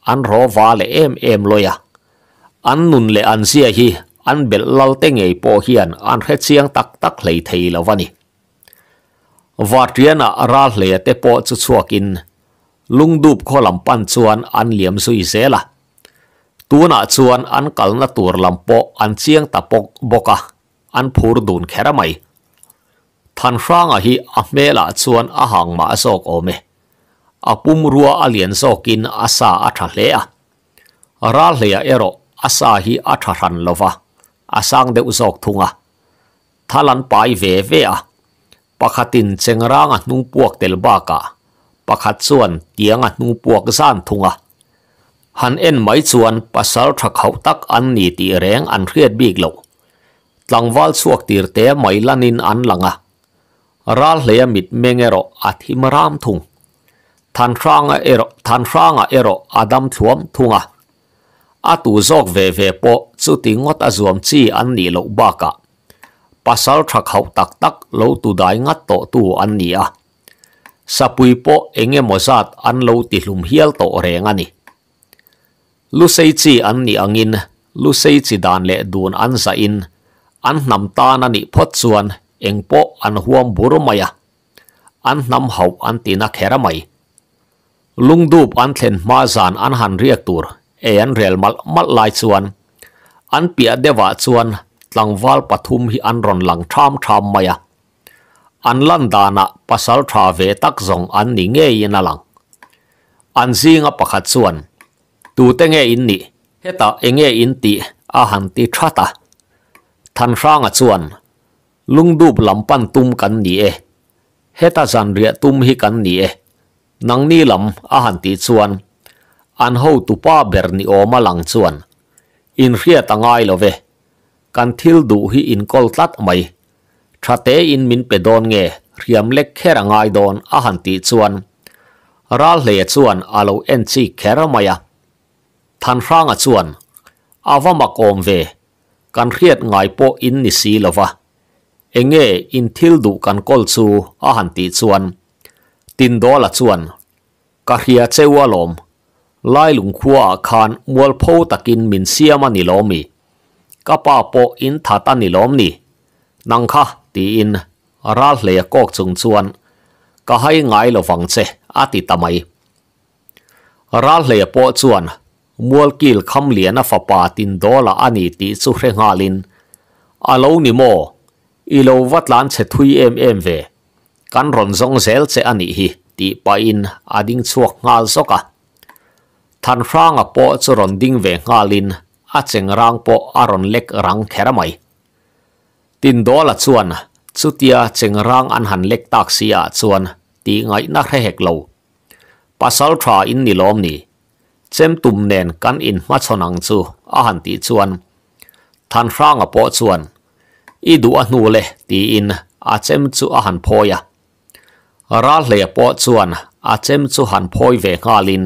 an ro va le em em loya an nun lệ an sia hi an bel lal te ngei po hian an he chiang tak tak lei thei lovani วาเทียนอาราเลเตปอจะวกินลุงดูบข้อลำปันชวนอันเลี่ยมสุยเซละตัวนาชวนอันกลนตัวลำปออันเชียงตะปกบกะอันผูรดูนแคระไม่ทัานฟังอ่ะฮีอเมลาชวนอาหางมาสอกโอเมอาปุ่มรัวอเลียนสอกินอาสาอาทาเลียรัลเลียเอโรออาสาฮีอาทารันลวะอาสังเดอุสอกทุงอะทาลันไปเวเวอ pakhatin chengranga nung puak tel baka pakhat chuan tianga nung puak zan thunga han en mai chuan pasal thak hau tak an ni ti reng an hriat bik lo tlangwal chuak tir te mai lanin an langa ral hleya mit mengero athim ram thung than ranga ero than ranga ero adam thuam thunga atu zok ve ve po chu ti ngot azuam chi an ni lo baka pasal thak hau tak tak lo tu dai ngat to tu an ni a sapui po enge mozat an lo ti hlum hial to reng ani lu sei chi an ni angin lu sei chi dan le dun an sa in an nam ta na ni phot chuan eng po an huam buru maya an nam hau an ti na khera mai lung dup an thlen ma zan an han riak tur e an rel mal mal lai chuan an pia dewa chuan tlangwal pathum hi an ron lang tham tham maya an lan dana pasal tha ve tak zong an ni nge in alang an zinga pakhat chuan tu te nge in ni heta enge in ti a han ti thata than ranga chuan lungdup pan tum kan ni e heta zan ria tum hi kan ni e nang ni lam a han ti chuan an ho tu pa ber ni oma lang chuan in ria tangai love กันทิลดูฮีอินกอลตัดไม่ชาเตอินมินเปดอนเงเรียมเล็กแค่ระงายดอนอาหันติชวนรัลเลชวนอาโลเอนซีแครมายะทันร่างชวน อาวมากอมเวกันเรียดงายโปอินนิสีลวะเองเงอินทิลดูกันกอลซูอาหันติชวน ตินดอละชวนกะเฮียเจวะลมไล่ลุงขัวคานมวลโพตะกินมินเซียมันิโลมี kapa po in thata ni lom ni nang kha ti in ral le kok chung chuan ka hai ngai lo wang che a ti tamai ral le po chuan mual kil kham lian a fapa tin dola ani ti chu hre nga lin alo ni mo i lo vat lan che thui em em ve kan ron zong zel che ani hi ti pa in ading chuak ngal zoka than hrang a po chu ron ding ve nga lin อาเจงรังปออารอนเล็กรังแคระไม่ตินดอลส่วนสุดยาเจงรังอันหันเล็กตักเสียส่วนตี่ไงนักให้เหกเลวปัสสาวะอินนิลอมนี่เจมตุมเนนกันอินมาชนังสูอาหันตีส่วนทันร่างอปอ่วนอีดูอันนูเลตีอินอาเจมจูอาหันพอยะรัลเลปอ่วนอาเจมจูหันพอยเวกาลิน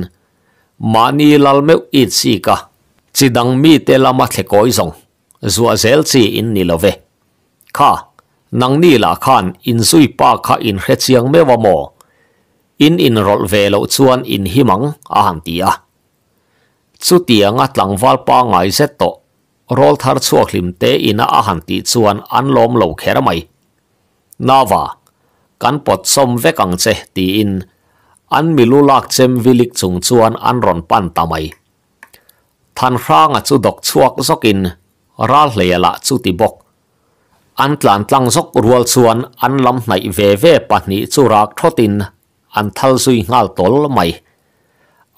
มานีลลเมวอิดสีกา chi dang mi te la ma the zua zel in ni love kha nang ni la khan in zuipa pa kha in he mewa mo in in rol ve lo chuan in himang a han ti a chu ti anga tlang pa ngai se rol thar chu te in a han chuan an lom lo khera mai na wa kan pot som vekang kang che ti in an milu lak chem vilik chung chuan an ron pan ta than rang a chu dok chuak zokin ral hle la chu ti bok an tlan tlang zok rual chuan an lam nai ve ve pahnih chu rak thotin an thal zui ngal tol mai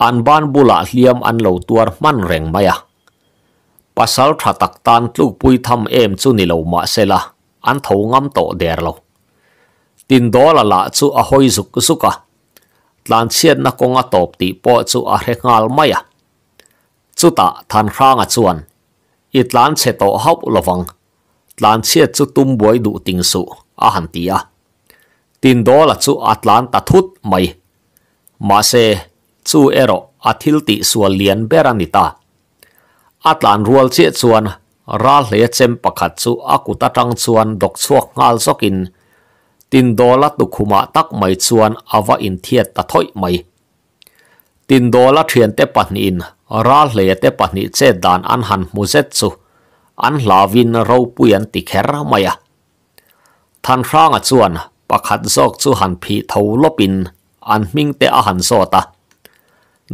an ban bula hliam an lo tuar man reng maya pasal tha tak tan tlu pui tham em chu ni lo ma sela an tho ngam to der lo tin do la la chu a hoi zuk suka tlan chiat na konga top ti po chu a hre ngal maya จุตะทานครางอจวนอีตลานเชโตฮอบลวังตลานเชียจุตุมบวยดูติงสุอาหันตียตินโดละจุอัตลานตะทุดไม่มาเซจูเอโรอัทิลติส่วนเลียนเบรานิตาอัตลานรัวเชียจวนราเลเจมปะขัดจูอากุตะตังจวนดกชวกงาลซกินตินโดละตุคุมาตักไม่จวนอาวาอินเทียตะถอยไม่ตินโดละเทียนเตปันอิน ral le te pa ni che dan an han mu ze chu an la win ro pu yan ti kher ma ya than rang a chuan pa khat zok chu han phi tho lo pin an ming te a han so ta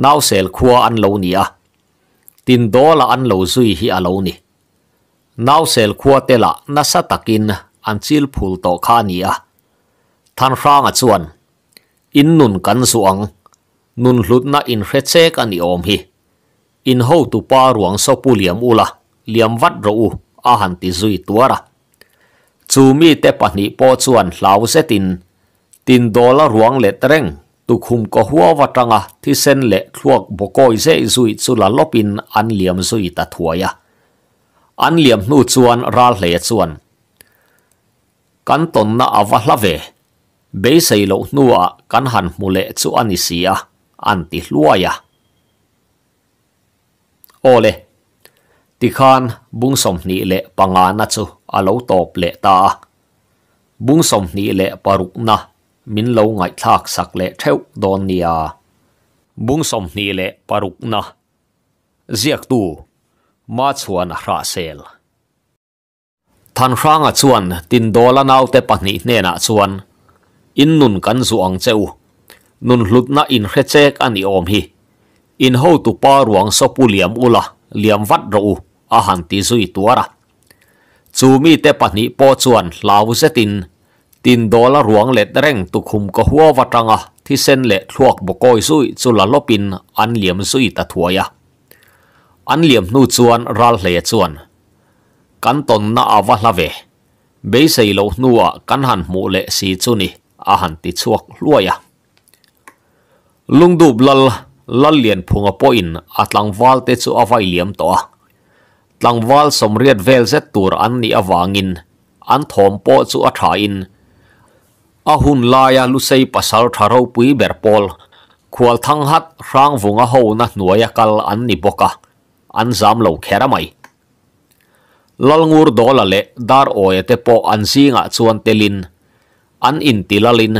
nau sel khuwa an lo ni a tin do la an te la na sa takin an chil phul to kha ni a in nun kan suang nun na in hre che ka in ho tu pa ruang so pu liam u la liam vat ro u a han ti zui tua ra chu mi te pahnih po chuan hlau se tin tin dola ruang le treng tu khum ko huwa watanga thi sen le thluak bokoi se zui chu la lopin an liam zui ta thuaya an liam nu chuan ral hle chuan kan ton na awa hlave be sei lo nuwa kan han mule chu anisia sia an ti hluaya โอเลติคานบุ้งสมนี่เลปังงานนัชูอลาวตอบเลตา บุ้งสมนี่เลปารุกนะมินเลวไงทักสักเลเทวดอนเนียบุ้งสมนี่เลปารุกนะเจกตูมาชวนราเซลท่านร่างชวนตินโดลนาวเตปนีเนนชวนอินนุนกันส่วงเจ้า นุนหลุดนะอินเรเจกอันิอมฮี in ho tu pa ruang sopu liam ula liam vat ro a han ti zui tuara chu mi te pani po chuan lau zetin tin dola ruang let reng tu khum ko huwa watanga thi sen le thuak bokoi zui chu la lopin an liam zui ta thuaya an liam nu chuan ral hle chuan kan ton na awa hlave be sei lo nuwa kan han mu le si chu ni a han ti chuak luaya lungdub lal lal lian phung po in a tlangwal te chu avai liam to tlangwal somriat vel zet tur an ni awangin an thom po chu a tha in a hun laia lu sei pasal tharo pui berpol khual thang hat rang vunga ho na nuaya kal an ni boka an zam lo khera mai lalngur dolale le dar oye po an singa ah chuan telin an in tilalin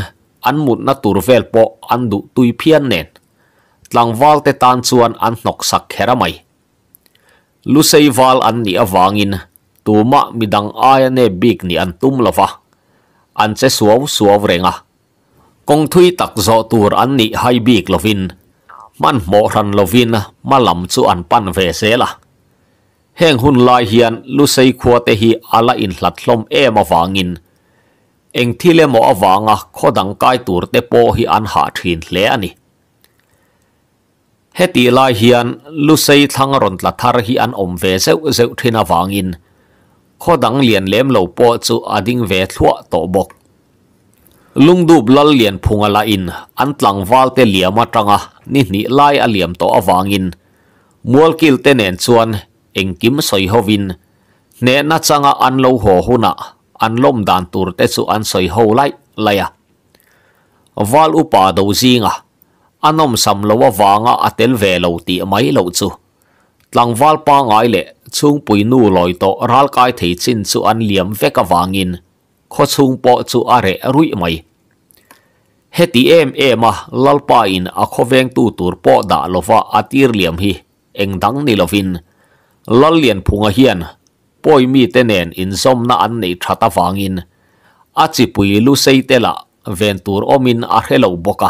an mut na tur vel po an du tui nen tlangwal te tan chuan an hnok sak khera mai lu seiwal an ni awangin tuma midang ai ne bik ni an tum lova an che suaw suaw renga kong thui tak zo tur an ni hai bik lovin man mo ran lovin ma lam chu an pan ve se la heng hun lai hian lu sei khua te hi ala in hlat hlom em awangin eng thile mo awanga khodang kai tur te po hi an ha thin hle ani hết heti lai hian lúc sei thang ron tla thar hi an om ve zeu zeu vang in kho dang lian lem lo po chu ading ve thlua to bok lung dup lal liền phung la in an tlang val te liam atanga ni ni lai a liam to in mual kil te nen chuan kim soi hovin ne na changa an lo ho huna an lom dan tur te chu an soi ho lai laya val upa do zinga anom sam lo awanga atel ve lo ti mai lo chu tlangwal pa ngai le chung pui nu loi to ral kai thei chin chu an liam veka wangin kho chung po chu are rui mai heti em em ema lalpa in a kho veng tu tur po da lova atir liam hi engdang ni lovin lal lian phunga hian poi mi tenen in zom na an nei thata wangin achi pui lu sei tela ventur omin a hello boka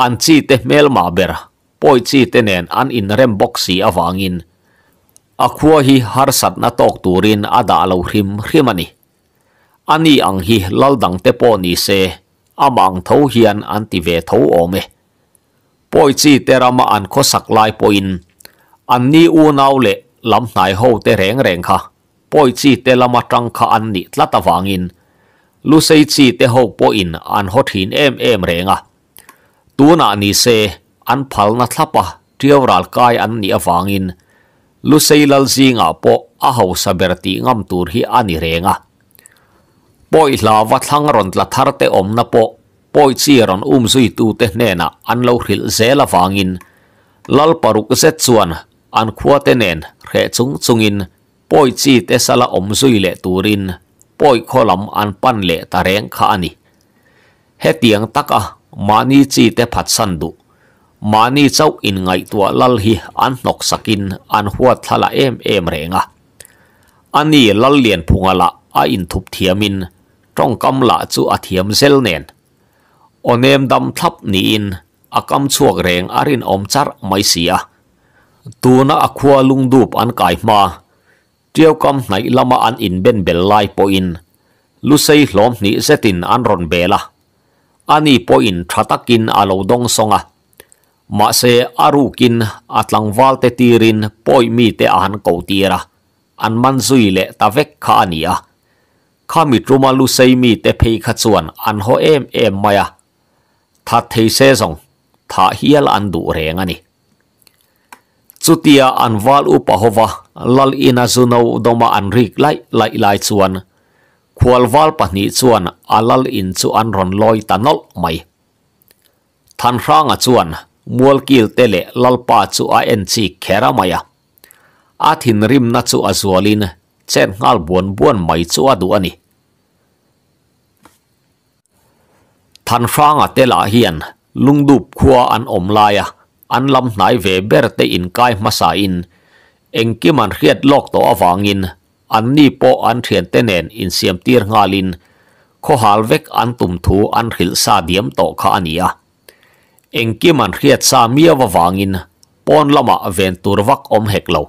อันที่เตเอลมาเบร์ปอยชีเตเนนอันอินเรมบ็อกซี่อวางินอักวัวฮีฮาร์สัตนาตอกตูรินอดาลูริมริมันิอันนี้อังฮีลลดังเตปอนีเซอามังทูฮิอันอันติเวทูโอเมปอยชีเตรามาอันโคสักไลปอินอันนี้อูน่าเล่ลำไหนโฮเตเรงเรงค่ะปอยชีเตลามาจังค่ะอันนี้ลัตตาวางินลูเซชีเตโฮปอินอันฮอทินเอ็มเอ็มเรงอ่ะ tuna ni se an na thlapa tiawral kai an ni awangin lu seilal zinga po a ho saberti ngam tur hi ani renga poi la wa thlang ron la tharte om na po poi chi ron um zui tu te hne na an lo hril zela wangin lal paruk se chuan an khuate nen re chung chungin poi chi te sala om zui le turin poi kholam an pan le ta reng kha ani hetiang taka มานีจีเตผัดสันดูมานีเจ้าอินไงตัวลัลฮิอันนกสกินอันหัวทละเอ็มเอ็มเรงะ อันนี้ลัลเลียนพุงละอาอินทุบเทียมินตรงกำละจูอาเทีมเซลเนนอนเนมดำทับนีอินอักำชวกแรงอรินอมจารไม่เสียตัวนักขวาลุงดูปอันไก่มาเจียวกำไหนละมาอันอินเบนเบลไลปอินลุซัยหลอมนี่เซตินอันรอนเบล่ะอันนี้ปอินทรัตกินอาลอดงสงะมาเซอรูกินอัตลังวาลเตติรินปอยมีเตอาหันกาวตีระอันมันซุยเลตาเวกขาอนี้ข้ามิตรมาลุเซมีเตพีัส่วนอันหอเอมเอมมายะทัดเทเซ่งทาเฮียลอันดูเรงอนีสุติยาอันวาลอุปหวะลัลอินาุนาวด khwalwal pahnih chuan alal in chu an ron loi tanol mai than ranga chuan mual kil tele lalpa chu a en chi khera maya a thin rim na chu azualin chen ngal buon buon mai chu adu ani than ranga tela hian lungdup khua an om laia an lam nai ve ber in kai masa in engkiman riat lok to awangin อันนี้ปออันเทียนเตเนนอินเสียมตีร์งาลินขอหาลเวกอันตุมทูอันหิลซาเดียมโตขาเนียเองกี่มันเรียดซาเมียววางินปอนละมาเวนตูร์วักอมเฮกเลว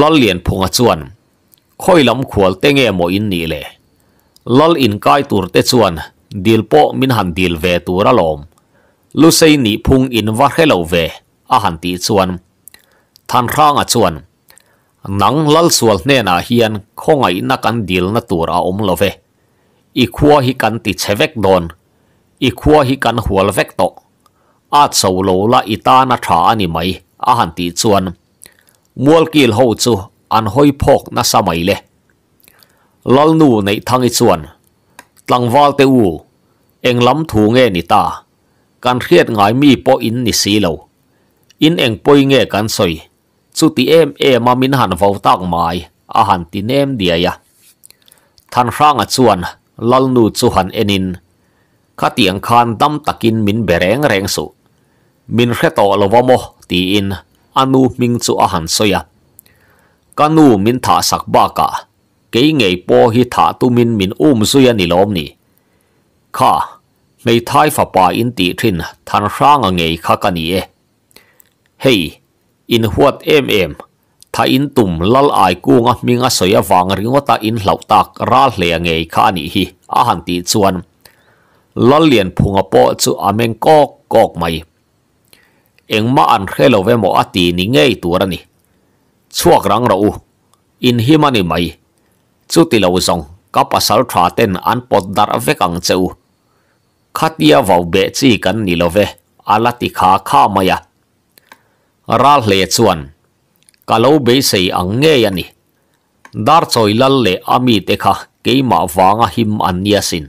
ลลเลียนพงจวนค่อยลำขวลเตงเงโมอินนี่เลยลลอินกายตูรเตจวนดีลปอมินหันดีลเวตูระลมลุเซนีพุงอินวัดเฮลเวอาหันตีจวนทันร่างอจวนนังลัลสวลเนน่าฮียนคงไอ้นักันดิลนตัวราอมลเวอีขัวฮิกันติเชเวกดอนอีขัวฮิกันหัวลเวกตอาจสูโลลาอิตานาชาอันิไมอาหันติชวนมัวกิลฮจูอันหอยพกนัสมัยเลลลนูในทางอิชวนตังวาลเตวูเองล้ำถูงเงนิตาการเครียดงายมีปออินนิสีเลวอินเองปอยเงกันสอย chú tí em em mà mình hẳn vào tạc mãi à hẳn tín em địa ya. than rang à chuan lal nu chu hẳn enin khá tiếng khan tâm takin min bereng reng su min khé to lo vô mô tí in anu à, minh chu à hẳn soi kanu min thả sạc ba cả cái nghề po hi thả tu min min um suy à ni lom ni kha ngày thái phá pa in tí thin than rang à nghề khá cái ni e hey อินหัวเอ็มเอ็มถ้าอินตุ่มลลไอกุงมีงาสวยฟังริงว่าตาอินหล่าตักราเลียงไงข้านี่ฮีอาหารตีส่วนลลเลียนพุงอโปสุอาเมงกอกกอกไม่เอ็งมาอันเคลวเวมอาตีนิ่งไงตัวรนี่ช่วครังเราอินฮิมันไม่จุติเราส่งกับภาษาทราเตนอันปอดดาร์เวกังเจ้าขัดยาวเบจีกันนิลเวอาลติขาข้ามาย ral hle chuan Kalo be sei ang nge ani à dar choi lal le ami te kha keima wanga him an yasin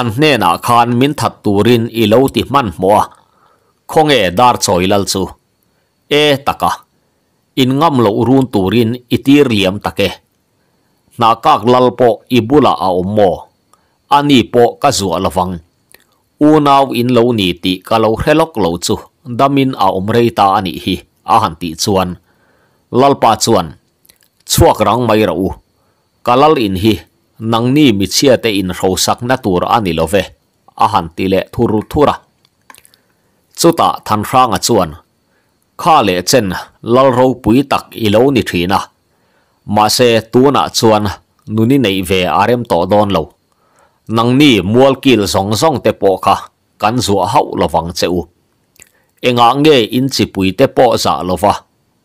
an hne na khan min that turin i lo ti man mo khonge dar choi lal chu e taka in ngam lo run turin itir liam take na kak lal po à ibula a ommo ani po ka zu alawang vâng. unaw in lo ni ti ka lo hrelok lo chu damin a omrei ta ani hi a han ti chuan lalpa chuan chuak rang mai ra u kalal in hi nang ni mi chia te in ro sak na tur ani love a han ti le thuru thura chuta than ranga chuan kha le chen lal ro pui tak i lo ni thina ma se tuna chuan nuni nei ve arem to don lo nang ni mual kil zong zong te po kha kan zua hau lawang cheu enga nge in chi pui te po za lova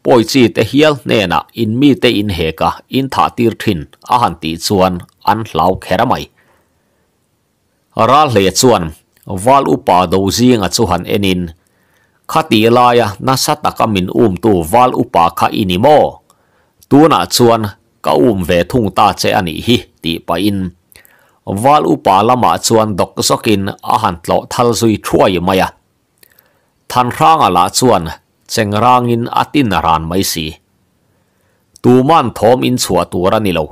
poi chi te hial ne na in mi te in he ka in tha tir thin a tiếc ti chuan an hlau khera mai ra le chuan wal upa do zinga chu han enin khati laya na sát cam min um tu wal upa kha tu na chuan ka um về thung ta chơi anh hi ti pa in wal upa lama chuan dok sokin a han tlo thal zui thuai maya than rang ala chuan cheng rang in atin na ran mai si tu man thom in chua tu ra ni lo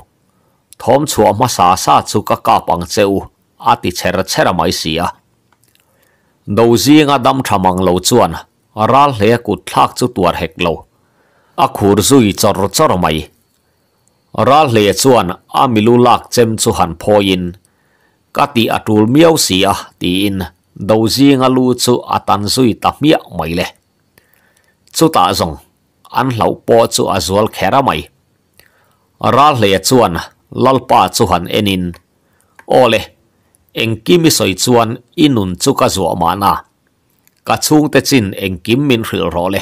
thom chua ma sa sa chu ka ka pang cheu ati cher cher mai si a do zi nga dam thamang lo chuan ral le ku thlak chu tuar hek lo a khur zui chor chor mai ral le chuan a milu lak chem chu han phoin kati atul miau si a ti in đầu riêng alu chu atan suy ta mia mai le chu ta zong an lau po chu azual khera mai ra le chuan lalpa chu han enin ole engkim mi soi chuan inun chu ka zo ma na ka chung te chin kim min hril ro le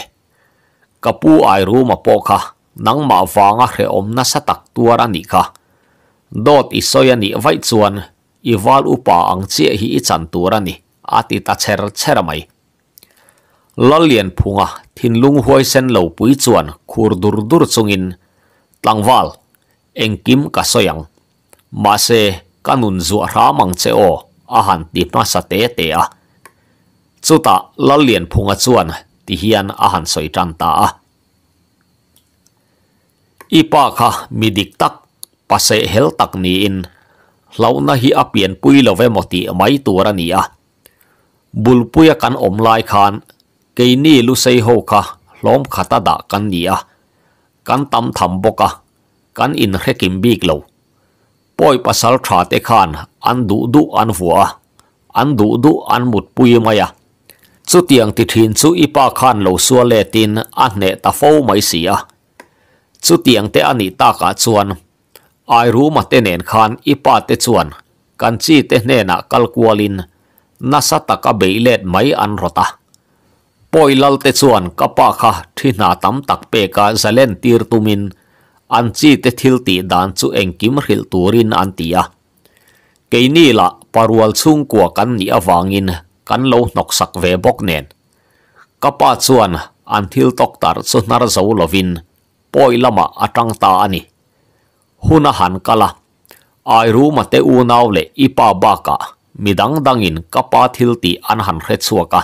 ka pu ai ru ma po kha nang ma wanga hre om na satak tuara ni kha dot isoya ni vai chuan iwal upa ang che hi i chan tura ni ati ta cher cher mai lolien phunga à, thin lung huai sen lo pui chuan khur dur dur chungin tlangwal engkim ka soyang ma se kanun zu ra mang che o a han ti na sa te te a à. chuta lolien phunga à chuan ti hian a han soi tan ta a ipa kha midik tak pase hel tak ni in launa hi apian pui love moti mai ni a บุลปุยกันอมลายคานกีนี่ลุเซโฮคะล้อมขัตดากันเนียกันตำทำบกะกันอินเรกิมบีกเลวป่อยภาษาชาเตคานอันดุดุอันหัวอันดุดุอันหมุดปุยมายะสุเตียงติทินสุอีปาคานเลวสัวเลตินอันเนตาโฟไม่เสียสุเตียงเตอันิตากาชวนไอรู้มาเตเนนคานอีปาเตชวนกันจีเตเนนักัลกัวลิน nasa taka beilet mai an rota poilal te chuan kapa kha thina tam tak pe ka zalen tir tumin an chi te thil ti dan chu engkim ril turin an tia keini la parwal chung kwa kan ni awangin kan lo nok sak ve bok nen kapa chuan an thil tok tar chu nar zo lovin poilama atang ta ani huna han kala ai ru ma te u naw ipa ba ka midang dangin kapa thil ti an han khre chuaka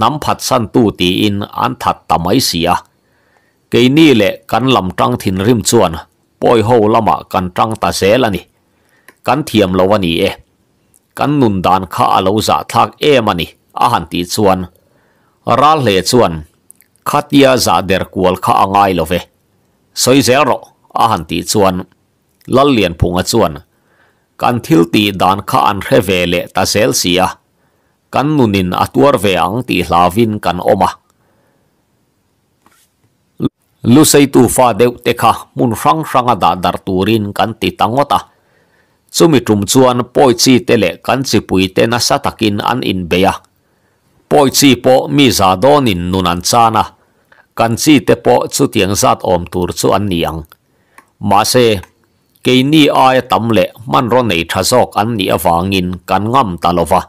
nam phat san tu ti in an that tamai sia ke ni le kan lam tang thin rim chuan poi ho lama kan tang ta zelani kan thiam lowani e kan nun dan kha alo za thak e mani a han ti chuan ral hle chuan khatia za der kual kha angai love soi zero a han ti chuan lal lian phunga chuan kan thil ti dan kha an re ve le ta sel sia kan nunin atuar ve ang ti hlavin kan oma lu sei tu fa deu te kha mun rang ranga da dar turin kan ti tangota chumi tum chuan poi chi te le kan chi pui te na sa takin an in beya poi chi po mi za don in nun an chana kan chi te po chu tiang zat om tur chu an niang ma se cái ni ai tâm lệ man ron này thà dọc ăn ni vang nghìn căn ngâm ta lova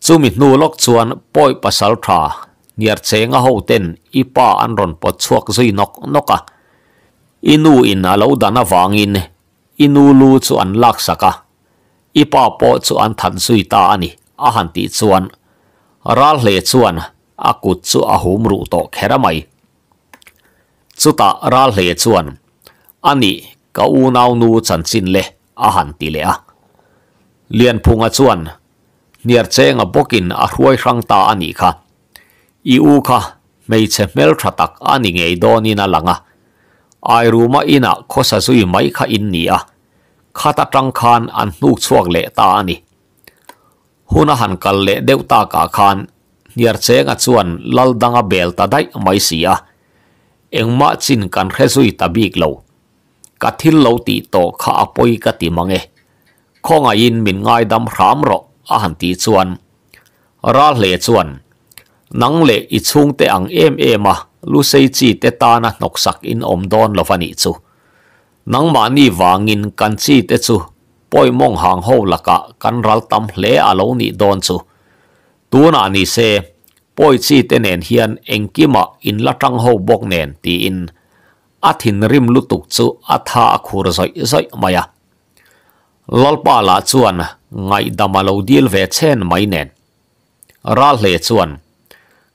chú mình nu lóc chuan bôi pa sal thà nhiệt chế ngã hậu tên ipa ăn ron pot chuộc duy nóc nóc à inu in a à lâu đàn a vang in inu lu chu an lak saka ipa po chu an than duy ta ani à a han ti chuan ral hle chuan akut kut chu a hum ru to khera mai ta ral hle chuan ani ka u nau nu chan chin le a han ti le a lian phunga chuan nier chenga bokin a ruai rang ta ani kha i u kha mei che mel tha tak ani ngei do ni na langa ai ru ma ina khosa sui mai kha in a khata tang khan an nu chuak le ta ani huna kal le deuta ka khan nier chenga chuan lal danga bel dai mai a engma chin kan khresui กทิลโลตีโตข้าอปอยกติมังเอข้องอินมินไงดำพรามรออาหันตีส่วนราเลส่วนนังเลอิชุงเตอังเอมเอมาลุเซจีเตตานะนกสักอินอมดอนลฟันิชูนังมานีวางินกันจีเตชูปอยมองหางหูลักะกันรัลตัมเลอาลนีดอนชูตัวนานี่เซปอยจีเตเนนเฮียนเอ็งกิมาอินละจังหูบกเนนตีอิน a thin rim lu tuk chu a tha a khur zoi zoi mai lalpa la chuan ngai damalo dil ve chen mai nen ral hle chuan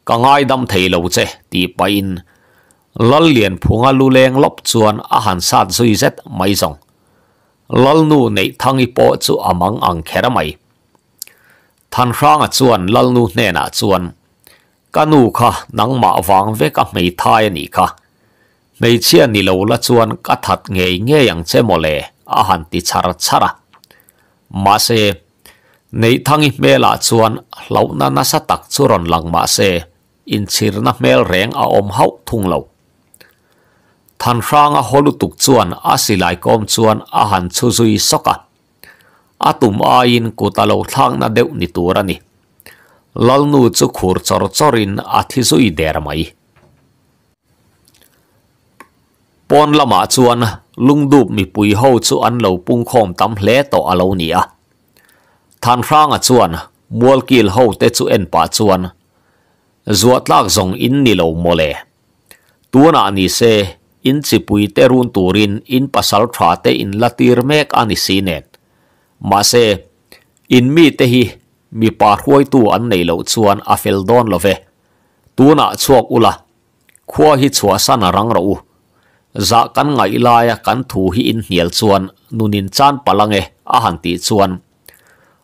ka ngai dam thei lo che ti pa in lal lian phunga lu leng lop chuan a han sat zui zet mai zong lal nu nei thangi po chu amang ang khera mai than rang a chuan lal nu hne na chuan kanu kha nangma wang ve ka mei thai ni kha mei chia ni lo la chuan ka that che mo le char chara ma se nei thangi me la chuan lo na lang ma se in chir reng a om thung lo than rang a holu a si lai kom soka a tum a thang na deu ni lalnu chu khur chor chorin pon lama à, chuan lungdup mi pui ho chu an lo pung khom tam hle to alo à ni a than hranga à, chuan mual kil ho te chu en pa chuan zuat lak zong in ni lo mole tuna ni se in chi pui te run turin in pasal thra te in latir mek ani sinet ma se in mi te hi mi pa huai tu an nei lo chuan a fel don love tuna chuak ula khua hi chua sana rang ro u za dạ kan ngai laia kan thu hi in hnial chuan nunin chan palange a han ti chuan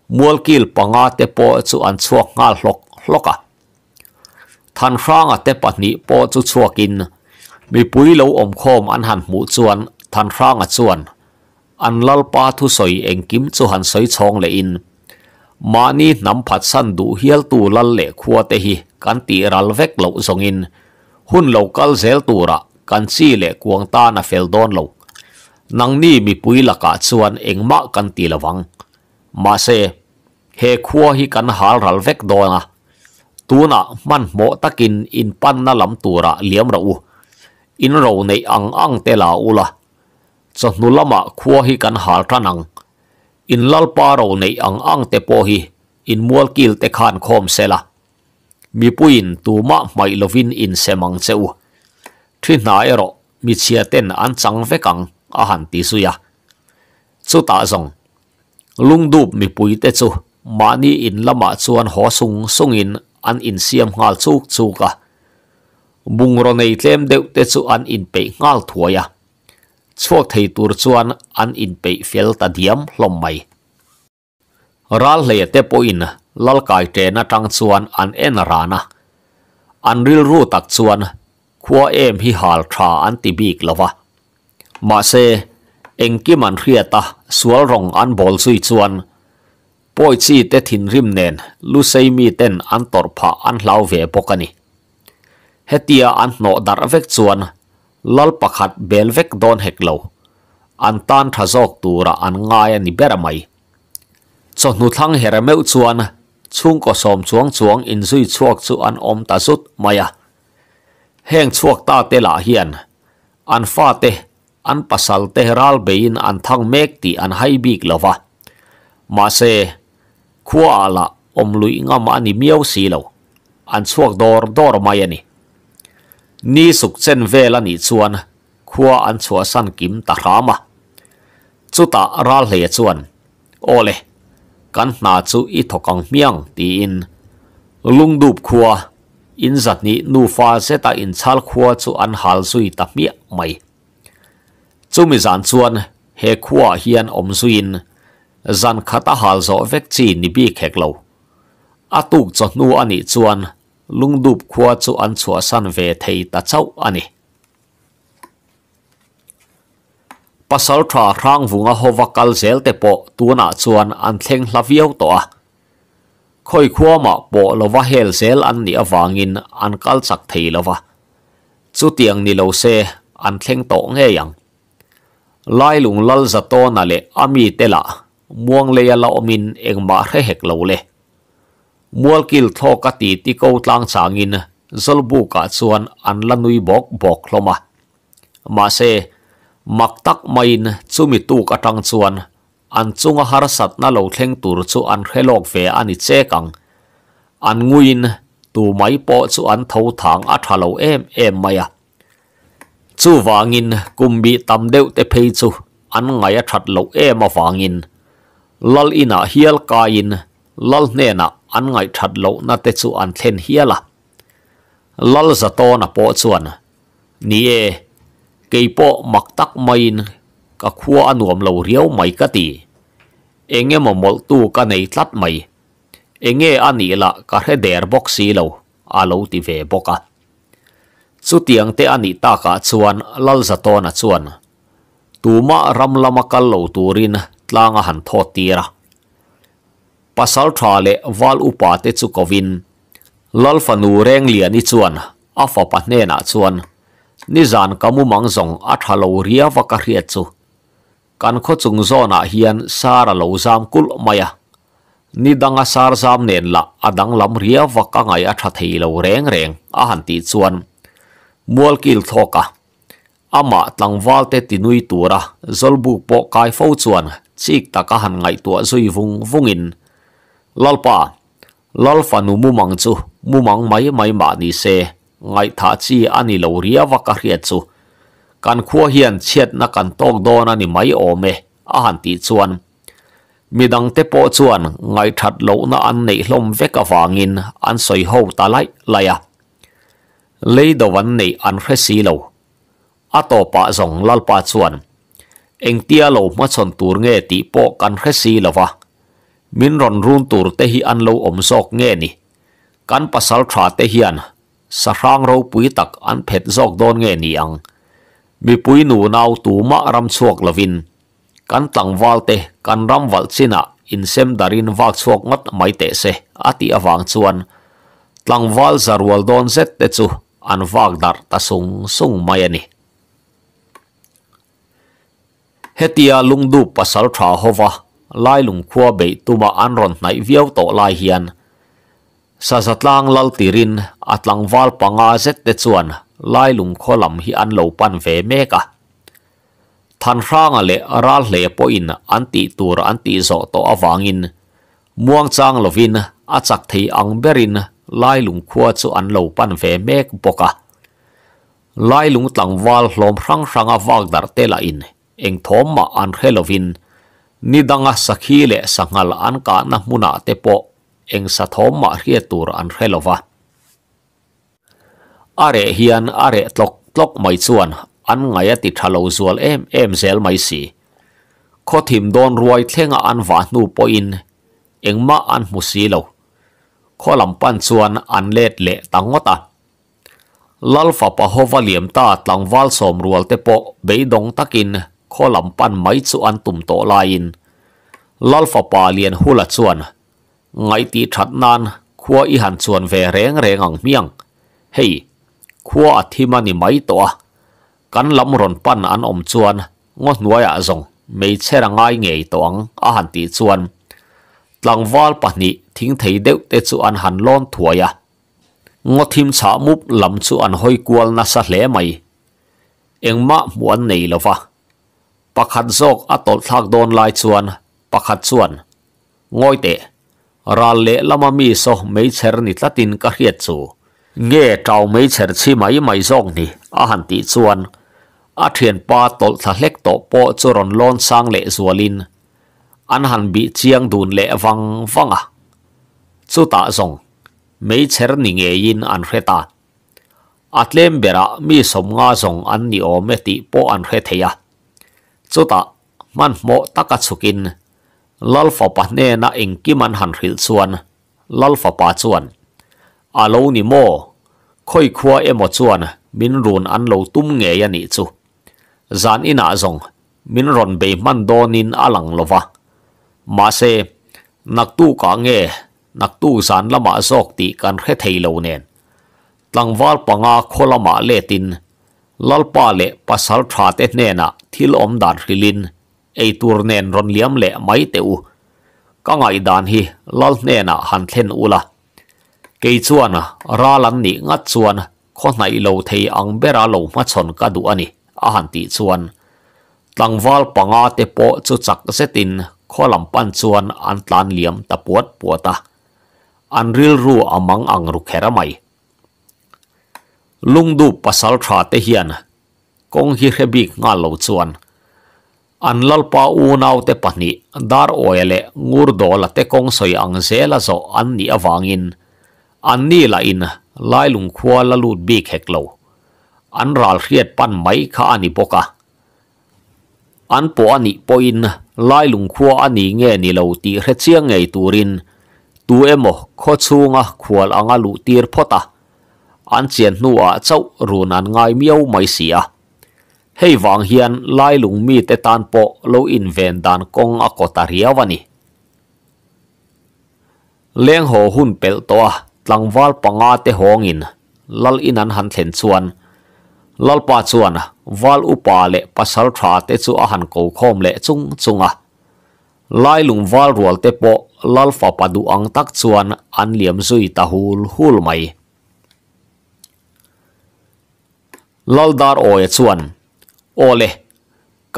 mualkil panga te po chu an chuak ngal hlok hloka à. than hranga te pahnih po chu chuakin mipui lo om khom an han mu chuan than hranga chuan an lal pa thu soi engkim chu han soi chhong le in mani nam phat san du hial tu lal le khuate hi kan ti ral vek lo zongin hun lo kal zel tura kan chi le kuang ta na fel don lo nang ni mi pui la ka chuan engma kan ti lawang ma se he khua hi kan hal ral vek do na tuna man mo takin in pan na lam tura liam ra u in ro nei ang ang te la u la cho nu lama khua hi kan hal tra nang in lal pa ro nei ang ang te po hi in mual kil te khan khom se la mi puin tu ma mai lovin in semang cheu ที่นายรอมีเชียเต้นอันจังเฟกังอาหารตีสุยาสุตาสงลุงดูบมีปุยเตจูมานี่อินละมาชวนหอสุงสุงอินอันอินเสียมงาลสุกสุกะบุงรอนในเต็มเดวเตจูอันอินไปงาลถัวยาช่วงที่ตัวชวนอันอินไปเฟลตาเดียมลมไม่รัลเลียเตปอินลลกายเจนะจังชวนอันเอ็นรานะอันริลรูตักชวนขัวเอมฮิหาลทราอันติบิกลวะมาเซเองกิมันเรียตาสวลรองอันบอลซุยชวนป่วยซีเตถินริมเนนลุเซมีเตนอันตอร์พาอันลาวเวปกันีเฮตียอันโนดารเวกชวนลลปักขัดเบลเวกโดนเฮกเลวอันตานทาจอกตัวระอันง่ายนิเบรมัยจนนุทังเฮรเมวชวนช่วงก็สมช่วงช่วงอินซุยชวกชวนอมตาสุดมายาแห่งชวกตาเตลาเฮียนอันฟาเตอันปัสัลเตรัลเบินอันทังเมกตีอันไฮบิกลวะมาเซขัวอาละอมลุยงามานิเมียวสีเลอันชวกดอร์ดอร์มายนีนี่สุกเซนเวลานี่ชวนขัวอันชัวสันกิมตะรามะจุตาราเลชวนโอเลกันนาจูอิทกังเมียงตีอินลุงดูบขัว in zat ni nu fa zeta in chal khua chu an hal zui ta mi mai mi zan chuan he khua hian om zuin zan khata hal zo vek chi ni bi khek lo atuk chot nu ani chuan lungdup khua chu an chua san ve thei ta chau ani pasal tha rang vunga hova kal zel te po tuna chuan an thleng hlaviau to a khôi khua mà bộ lo va hel sel an ni in an kal chak thei lo va chu tiền ni lo xe an thleng tổ nghe yàng lai lung lal za to na le ami te la muang le ya la omin eng ma re hek lo le mual kil tho ka ti ti ko tlang changin zolbu ka chuan an lanui bok bok hloma ma se mak tak main chumi tu ka tang chuan an chunga har sat na lo thleng tur chu an khelok ve ani chekang an nguin tu mai po chu an tho thang a thalo em em maya chu wangin kumbi tam deuh te phei chu an ngai a that lo em a wangin lal ina hial kain lal ne na an ngai that lo na te chu an thlen hiala lal zato na po chuan ni e keipo mak tak main ka khua anuam lo riau mai ka ti enge mo mol tu ka nei tlat mai enge ani la ka he der box si lo a lo ti ve boka chu tiang te ani ta ka chuan lal za to na chuan ma ram lama kal lo turin tlanga han tho tira pasal tha le wal upa te chu kovin lal fanu reng lian i chuan afa pa hne na chuan nizan kamu mang zong athalo ria vaka riat chu kan kho chung zona hian sara lo zam kul maya ni danga sar zam nen la adang lam ria waka ngai a tha thei lo reng reng a han ti chuan mual kil thoka ama tlangwal te tinui tura zolbu po kai fo chuan chik taka han ngai tua zui vung vungin lalpa lalfa nu mumang chu mang mai mai ma ni se ngai tha chi ani lo ria waka chu การขัวเฮียนเชียดนักการตกโดนันนี่ไม่โอเมอาหารตีชวนมีดังเตโปชวนไงถัดโลน่ะอันในลมเวกฟางินอันสวยหูตาไลไลอะเลยดวันนี้อันเรสีโลอัตอปะสงลลปะชวนเอ็งเตียโลมาชนตูร์เงตีโปกันเรสีโลวะมินรอนรุนตูร์เตฮิอันโลอมซอกเงนี่กันปัสสาวะเติียนสร้างเราปุยตักอันเผ็ดซอกโดนเงนี่ยัง mipui nu nau tu ma ram chuak lovin kan tlang walte kan ram wal china in sem darin wal chuak ngat mai te se ati awang chuan tlang wal zarwal don zet te chu an wak dar ta sung sung mai ani hetia lungdu pasal tha hova lai lung khua be tuma anron nai viau to lai hian sa zatlang lal tirin atlang wal panga zet te chuan ลายลุงข้อลำฮิอันเลวปันเฟเมกะท่านร่างอะไรราเลปอินอันตีตัวอันตีโสตอวังอินม่วงจางลวินอาจักทีอังเบรินลายลุงข้อสุอันเลวปันเฟเมกปกะลายลุงตังวอลลมร่างร่างอวากดาร์เตลาอินเองทอมมาอันเฮลวินนิดังสักฮีเลสังหารอันกานะมุนาเตปอเองสะทอมมาเรียตัวอันเฮลวะ are re hian a re tlok tlok mai chuan an ngai ti thalo zual em em zel mai si kho thim don ruai thlenga an wa nu poin in engma an mu si kho lam pan chuan an let le tangota lalfa pa hova liam ta tlangwal som rual te po beidong takin kho lam pan mai chu an tum to lain lalfa pa lian hula chuan ngai ti that nan khua i han chuan ve reng reng ang miang hei khua à thi mà ni mấy tổ cắn lắm rồn pan ăn om chuan ngót nuôi à rồng mấy xe là ngay nghề toang, à hẳn tí chuan tlang val pa ni thính thấy đeo tê chu ăn hẳn lon thua ya ngót thím xả múp lắm chu ăn hôi cual na sát lẽ mày em má muốn nỉ lo va pakhat ở tổ thak don lai chuan pakhat chuan ngoi te ral le lama mi so mei cher ni tlatin ka hiat chu เงยเจ้าไม่เฉดชิไหมไม่ซ่องนี่อาหันติชวนอาเทียนปาตลทะเล็กโตโปจรนล้นสร้างเละสัวลินอันหันบีเชียงดูนเละฟังฟังอ่ะสุตาส่งไม่เฉดนิเงยินอันเรตาอัตเลมเบระมีสมงาส่งอันนิโอเมติโปออันเรเทียสุตามันโมตักัดสุกินลัลฟปะเนนะเองกิมันหันริลส่วนลัลฟปาส่วนอาโลนิโมค่อยคว้าเอ็มสจวนมินรุนอันเลตุ้มเงยนี่จูจานอินาจงมินรอนเบมันโดนินอลังลวะ มาเซนักตู้กางเงนักตู้สารละมาซอกติกันแค่เทยเลวเนน ตังวาลปังอาโคลมาเลตินลลปาเลปัสลทราเตเนนะทิลอมดานริลินไอตูร์เนนรอนเลียมเละไม่เตวกงไอดานฮีลลเนนะฮันเทนอุละเกยจวนราลันนี่งัดจวนคนไหนเราเทอังเบราเรามาชนกันดูอันนี้อาหารตีจวนตังวอลปังอาเตโปจุจักเซตินข้อลำปันจวนอันตานเหลี่ยมตะปวดปวตาอันริลรู้อมังอังรุกเฮระไม่ลุงดูปัสสาวะเตเฮียนกงฮิเฮบิกงาเหลาจวนอันลลปาอูนาวเตปนิดาร์โอเอเลงูรดอลเตกงสอยอังเซลาโซอันนี้อวางินอันนี้ละอินลายลุงควาละลูดบีกเฮกเลอันรัลเครียดปั้นไหมข้าอันนี้ปกะอันปออันนี้ปออินลายลุงควาอันนี้เงี้ยนี่เราตีเรเชียงไงตูรินตูเอโมขอชูงะควาอังลูตีร์พอตาอันเจียนนัวเจ้ารูนันไงเมียวไม่เสีย ให้วางเฮียนลายลุงมีแต่ตานปอโลอินเวนดานกงอากตารียวันนี้เลี้ยงหัวหุ่นเปิลตัวตลังวอลปังอาเตหงอินลลอินันหันเหนส่วนลลปาส่วนวอลอุปาเละปัสสาวะเตจูอาหันโกคมเละจุงจุงอ่ะลายลุงวอลรัวเตโปลลฟ้าปดูอังตักส่วนอันเลียมซุยตาฮูลฮูลไม่ลลดาร์โอเอส่วนโอเล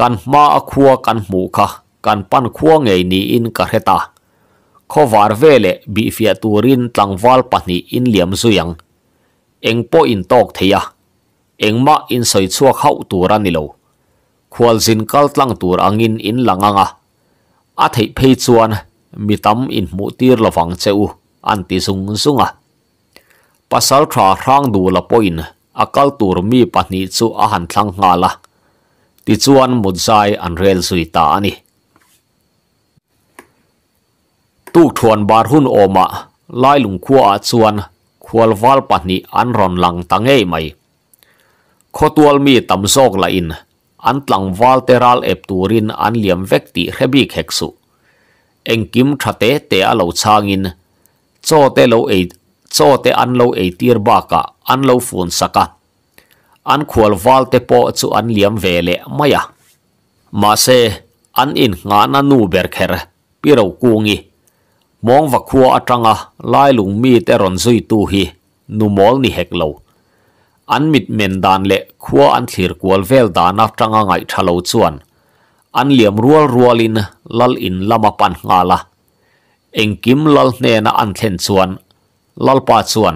กันมาอคัวกันหมูค่ะกันปั้นคัวไงนี่อินกระเฮตา khowar vele bi fia turin tlangwal pahni in liam zuyang engpo in tok theya engma in soi chuak hau tura ni lo khwal zin kal tlang tur angin in langanga a thei phei chuan mitam in mu tir lawang cheu an ti sung sunga pasal thra rang du la poin akal tur mi pahni chu a han thlang nga la ti chuan mudzai an rel zui ta ani tu thuần bar hun oma lai lung khua chuan khwal wal pahnih an ron lang tangei mai khotual mi tamzok la in an tlang wal teral ep turin an liam vek ti hrebi kheksu engkim thate te alo changin cho te lo e cho te an lo e tir ba ka an lo fun saka an khwal wal te po chu an liam vele maya ma se an in nga na nu ber kher piro kungi มองวักขัวอัตรังะลายลุงมีแต่รอนซุยตูฮีนุมอลนี่เฮกเลวอันมิดเมนดานเละขัวอันถีรกวลเวลดานับจังไงทะเลชวนอันเหลี่ยมรัวรัวลินลลอินลมาปันงาละเองกิมลลเนนอันเทนชวนลลปาชวน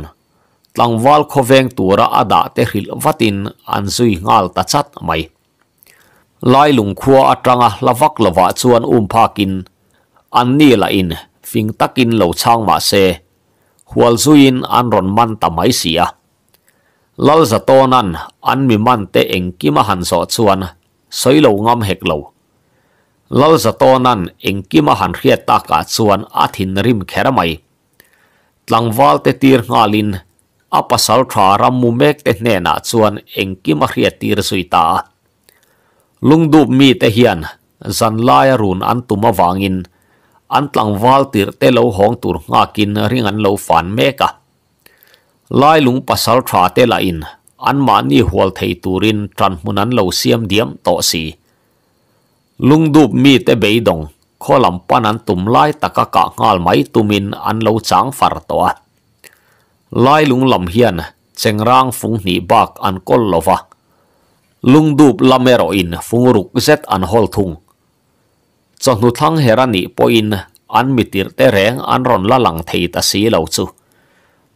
ตังวอลโคเวงตัวระอาดาเตหิลวัดินอันซุยงาลตัชัดไหมลายลุงขัวอัตรังะละวักละวะชวนอุ้มพากิน อันนี่ละอิน fing takin lo chang mà se hual zuin an ron man ta mai sia lal za tonan an mi man te eng kima han so chuan soi lo ngam hek lo lal za tonan eng kima han hria ta cả chuan a thin rim khera mai tlangwal te tir ngalin a pasal thra ram mu mek te hne na chuan eng kima hria tir suita lungdup mi te hian lai run an vang in an tlang wal tir te lo hong tur nga kin ring an lo fan meka lai lung pasal tha te la in an ma ni hual thei turin tran mun an lo siam diam to si lung dup mi te be dong kho lam pan an tum lai taka ka ngal mai tumin an lo chang far to a lai lung lam hian cheng rang phung ni bak an kol lova lung dup lamero in phung ruk zet an hol thung จนนุทังเฮรันิปอินอันมิติรเตเรงอันรอนละหลังเทตสีเหลาจู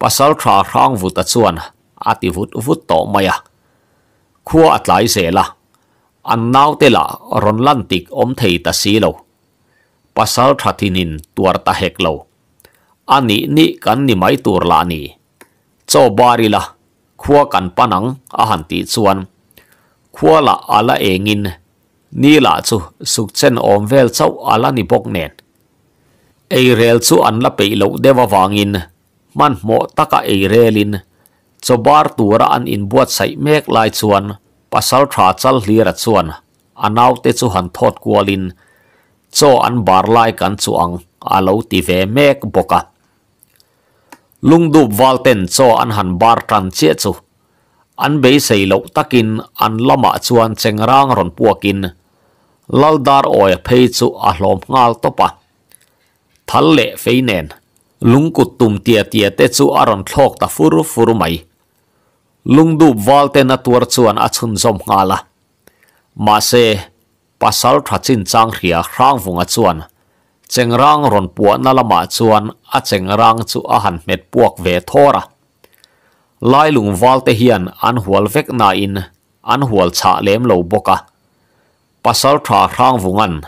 ปัสสาวะคราครางวุตจวนอาติวุตวุตโตมายะขัวอัตไลเสละอันนาวเตละรอนลันติกอมเทตสีเหลาปัสสาวะทัตินินตัวตาเฮกเหลาอันนี้นี่กันนี่ไม่ตัวลานี่เจ้าบาริละขัวกันปนังอาหันติจวนขัวละอาละเองิน ni la chu suk chen om vel chau ala ni bok nen ei rel chu an la pe lo dewa wangin man mo taka ei relin chobar tura an in buat sai mek lai chuan pasal tha chal hlir chuan anaw te chu han thot kualin cho an bar lai kan chu ang alo ti ve mek boka lung dup valten cho an han bar tran che chu an be sei lo takin an lama chuan chengrang ron puakin ลัาดารออยเพย์สุอาหลอมงาลตปะทะเลเฟนนลุงกุดตุ่มเตี้ยเตี้ยเตสุอารันทอกตาฟูรุฟูรุไม่ลุงดูวอลเตนตัวส่วนอัจนรอมงาละมาเซปัสสาวะทัดจินจังเรียร่างฟงอัจฉริเจงร่างรนปวดนัลมาชวนอาเจงร่างสุอาหันเม็ดปวกเวทอระไล่ลุงวอลเตเฮียนอันหัวเล็กนายนอันหัวชาเลมโลบกะ pasal tha khang vungan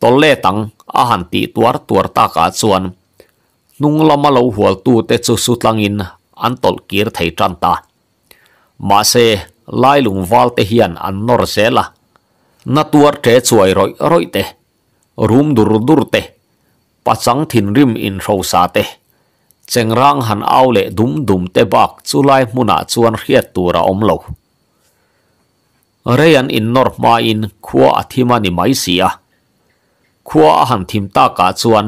tol le tang a han ti tuar tuar ta ka chuan nung lama lo hual tu te chu su tlangin an tol kir thei tan ta ma se lai lung wal te hian an nor se la na tuar the chuai roi roi te rum dur dur te pasang thin rim in ro sa te chengrang han aule dum dum te bak chulai muna chuan hriat tura om lo รียนอินนอร์มาอินขวาทิมันิไม่เสียขวาหันทิมตากาจวน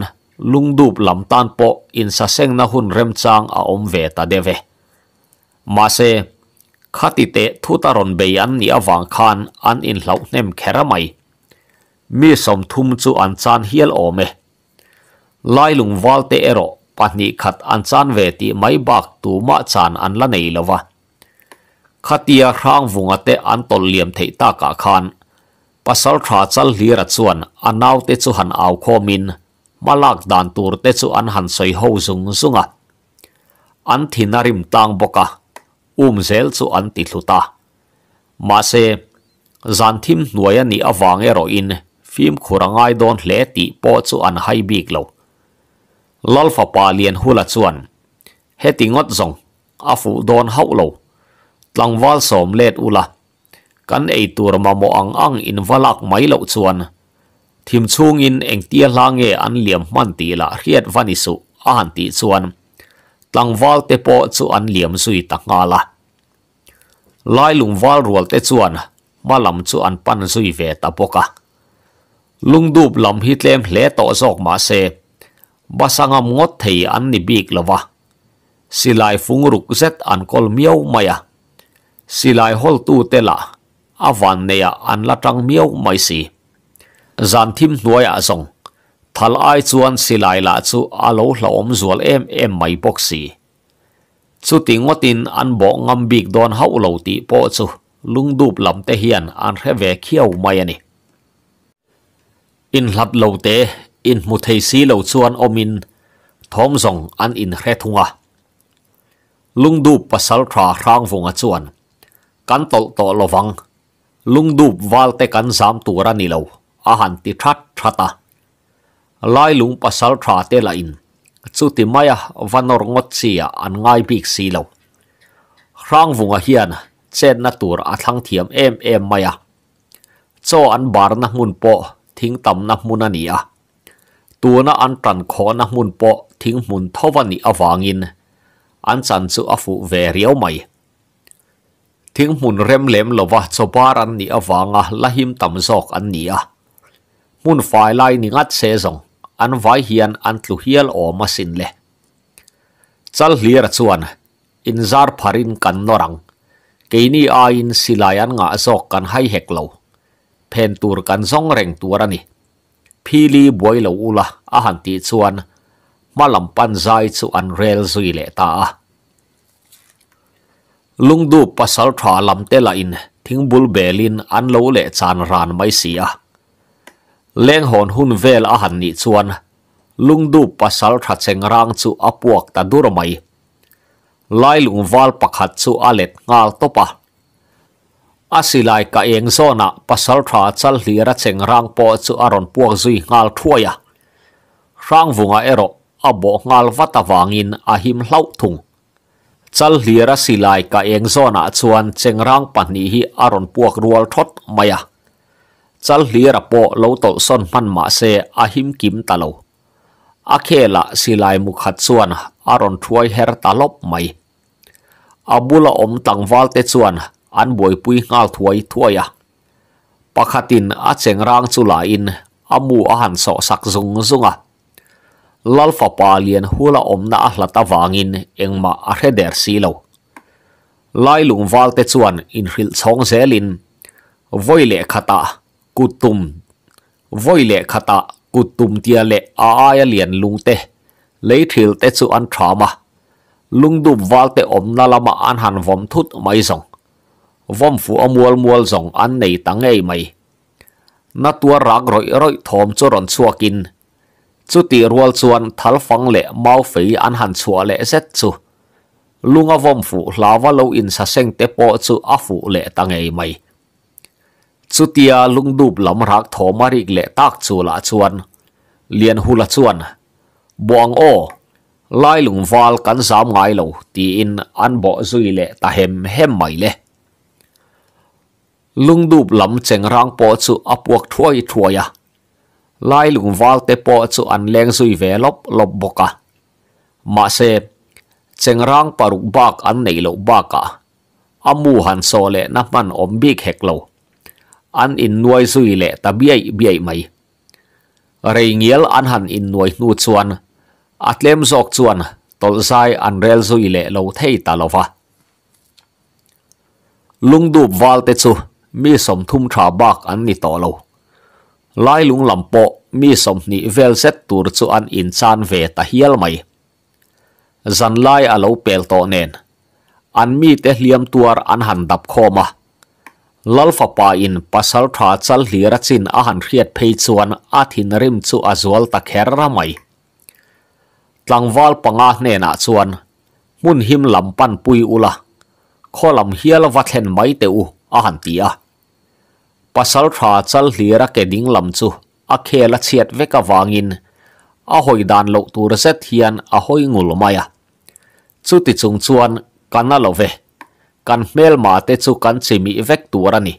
ลุงดูบลำตันปออินสะเซงนหุนเริมจางอาอมเวตาเดเวมาเซขัดติเตทุตารนเบียนนิอวังคานอันอินเหล่าเนมแครไม่มีสมทุมจูอันจานเฮลโอเมไลลุงวอลเตอโรปันนิขัดอันจานเวติไม่บากตูมาจานอันละเนละวะ khatia rang vunga te an tol liam thei ta ka khan pasal tha chal hlir chuan anaw te chu han aw khomin malak dan tur te chu an han soi ho zung zunga an thinarim tang boka um zel chu an ti thluta ma se zan thim nuaya ni awang ero in phim khurangai don hle ti po chu an hai bik lo lalfa pa lian hula chuan hetingot zong afu don hau lo tlangwal som let ula kan ei tur ma mo ang ang in valak mai lo chuan thim chung in eng tia hlange an liam man ti la riat vani su a han ti chuan tlangwal te po chu an liam zui ta nga la lai lungwal rual te chuan malam chu an pan zui ve ta poka lungdup lam hi tlem hle to zok ma se basangam ngot thei an ni bik lova silai fungruk zet an kol miau maya silai hol tu te la awan ne ya an la tang miau mai si zan thim hnuai a zong thal ai chuan silai la chu alo hlaom zual em em mai bok si chu tingotin an bo ngam bik don hau lo ti po chu lung dup lam te hian an re ve khiau mai ani in hlat lo te in mu thei si lo chuan omin thom zong an in re thunga lung dup pasal thra rang vunga chuan กันตลตลฟัง ลุงดูบวาลเตกันสามตัวรันิเลวอาหารติทัดทัตาไล่ลุงปัสสาวะเตลอิน สุดที่ยมวันรงดเสียอันง่ายปีกสีเลวครั้งวงเฮียนเจนนัตัวอัทังเทียมเอ็มเอ็มมายะโจอันบาร์นักมุนโปทิ้งตำนักมุนันีอะตัวนักอันตันขอนักมุนโปทิ้งมุนทวันนี้อวางิน อันสันสุอฟุเวรียวไม่ทิ้งมุนเร็มเล็มลว่าชาวบ้านนี่อวังอ่ะละหิมตำซอกอันนี้อ่ะมุนฝ่ายไล่นี่งัดเสซงอันไว้เฮียนอันทุเฮียลออมาสินเลยจัลเลียรชวนอินซาร์พารินกันนรังเกนี่อาอินสิลายันงาซอกกันให้เฮกเลวเพนตูรกันซองเร่งตัวรนี่พี่ลีบวยเลวอุละอาหันตีชวนมาลำปันใจชวนเรลซุยเลตาลุงดูปัสสาวะลำเตลอินทิ้งบุลเบลินอันโลเลจานรานไม่เสียเลงหอนหุ่นเวลอาหารนิชวนลุงดูปัสสาวะเซงรัางสูอปวกตัดูรไม่ไล่ลุงวาลปักหัดสูอาเล็ดงาลตปะอาศัยไล่กับเองโซนะปัสสทระจัลลีระเซงรัางปอสูอารอนปวกจุยงาลทัวยะรัางวุงอาเอโรอบงาลวัตวางินอาหิมเล่าทุง chal hlira silai ka eng zona chuan chengrang pahnih hi aron puak rual thot maya chal hlira po lo tol son man ma se Ahim kim talo a khela silai mukha chuan aron thuai her talop mai abula om tangwal te chuan an boi pui ngal thuai thuaya pakhatin a chengrang chula in amu a han so sak zung zunga lalfa palian hula omna a hlat awangin engma a hreder si lo lai lung valte chuan in hril chhong zelin voile khata kutum voile khata kutum tia le a aya lian lungte lấy thil te chu an thama lung dum valte omna lama an han vom thut mai zong vom fu amual mual zong an nei tangei mai na tua rak roi roi thom choron chuakin chú ti rual chuan thal fang lệ mau fei an han chua le zet chu lunga vom fu hlawa lo in sa seng te po chu a fu le tangei mai chu tia lung dup lam rak lệ le tak chu la liên hù hula chuan buang o lai lùng val kan zam ngai lo ti in an bo zui lệ ta hem hem mây lệ lung dup lam chèng rang po buộc apuak thuai à lai lung wal te po chu an leng zui ve lop lop boka ma se chengrang paruk bak an nei lo baka amu han so le na man om bik hek lo an in nuai zui le ta biai biai mai reingiel an han in nuai nu chuan atlem zok chuan tol sai an rel zui le lo thei ta lung lungdup wal te chu mi som thum tha bak an ni to lo ลายลุงลำโพมีสมนิเวลเซตตูร์จวนอินชานเวตาเฮียลไม่จันไลอาลูเปิลโตเนนอันมีเทหลียมตัวอันหันดับโคมาลัลฟ้าอินพัสลทราจัลีรัจินอาหันเครียดเพย์ชวนอาทินริมจูอาจวัลตะเคราะห์ไม่ตังวอลปังอาเนนอาชวนมุนหิมลำปันปุยอุลาข้อลำเฮลวัดเห็นไม่เตอูอาหันตีอ pasal thra chal hlira ke ding lam chu a khela chiat ve ka wangin a hoi dan lo tur se thian a hoi ngul maya chu ti chung chuan kana lo ve kan mel ma te chu kan chi mi vek tur ani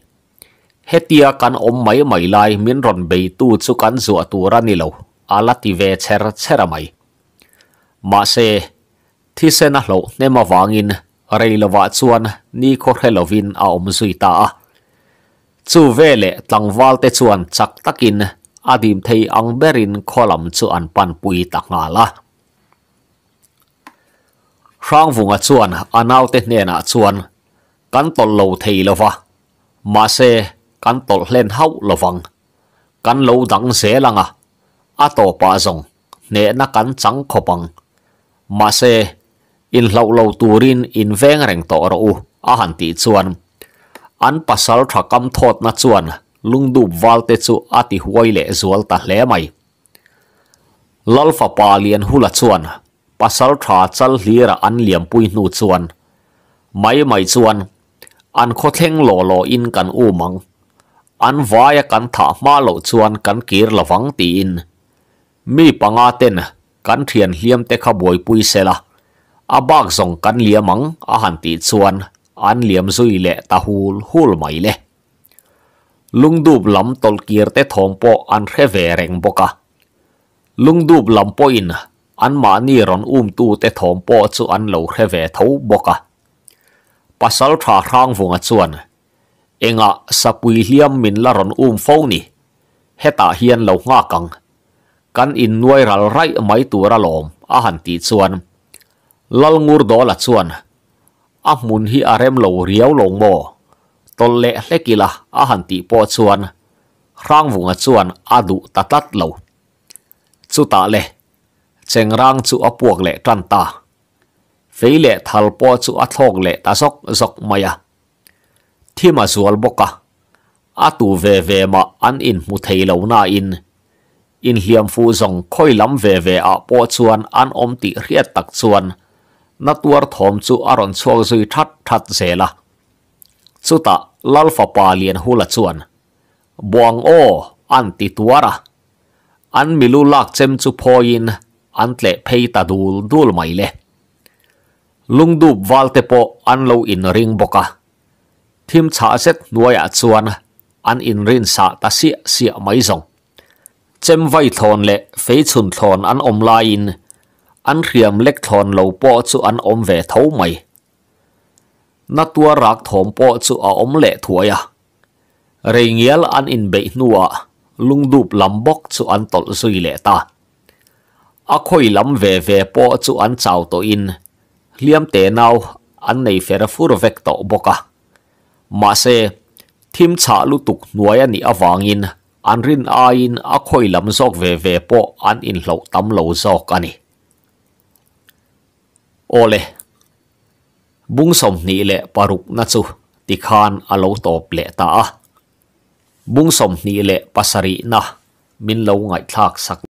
hetia kan om mai mai lai min ron be tu chu kan zu atur ani lo ala ti ve cher chera mai ma se thi se na lo ne rei lo wa chuan ni kho a om zui ta chu ve le tlangwal te chuan chak takin adim thei angberin kholam chu an pan pui ta nga la rang vunga chuan anau te hnena chuan kan tol lo thei lova ma se kan tol hlen hau lovang kan lo dang se langa a to pa zong ne na kan chang khopang ma se in lo lo turin in veng reng to ro u a han ti chuan an pasal tha kam thot na chuan lungdup valte chu ati huaile zual ta hle mai lalfa palian hula chuan pasal tha chal hlira an liam pui nu chuan mai mai chuan an kho theng lo lo in kan u mang an vaya kan tha ma lo chuan kan kir lawang ti in mi panga ten kan thian hliam te kha boi pui sela abak zong kan liamang a han ti chuan อันเลียมซุยเละตาฮูลฮูลไม่เละลุงดูบลำตลกีร์เตทองปออันเขเวเรงบกะลุงดูบลำปออินอันมานีรอนอุ้มตูเตทองปอจูอันเลวเขเวเทาบกะปัสสาวะทางฟงอจวนเองอะสปุยเลียมมินลารอนอุ้มฟงนี่เฮตาเฮียนเลวงากังกันอินนวยรัลไรไม่ตัวระลอมอาหันตีจวนลลงูรดอลจวน a mun hi a rem lo riau lawng maw tol leh hle kila a han tih pawh chuan rang vunga chuan a duh tatlat lo chu ta le chengrang chu a puak le tan ta vei le thal pawh chu a thlawk le ta sok zok mai a thima zual boka a tu ve ve ma an in mu thei lo na in in hiam fu zong khoi lam ve ve a pawh chuan an om ti riat tak chuan นตัวถมจูอรอนชวงซุยทัดทัดเสละสุตะลัลฟปาเลียนหุลชวนบวงโออันติตัวระอันมิลุลักเจมจูพอยินอันเละเพยตาดูลดูลไม่เลลุงดูบวัลเตโปอันเลอินริงบกะทิมชาเซตนวยอัชวนอันอินรินสาตาเสียเสียไม่สงเจมไวทอนเละเฟยชุนทอนอันอมลายิน an riam lek thon lo po chu an om ve tho mai na tua rak thom po chu a om le thuaya rengial an in be nuwa lung dup lam bok chu an tol zui le ta a khoi lam ve ve po chu an chau to in liam te nau an nei fera fur vek to boka ma se thim cha lu tuk nuaya ni in, an rin a in a khoi lam zok ve ve po an in lo tam lo zok ani โอเลบุ้งสมนี่แหละปารุกนัจูติคานอโลตบเละตา บุ้งสมนี่แหละปัสรีนะมินเลวไงทากสัก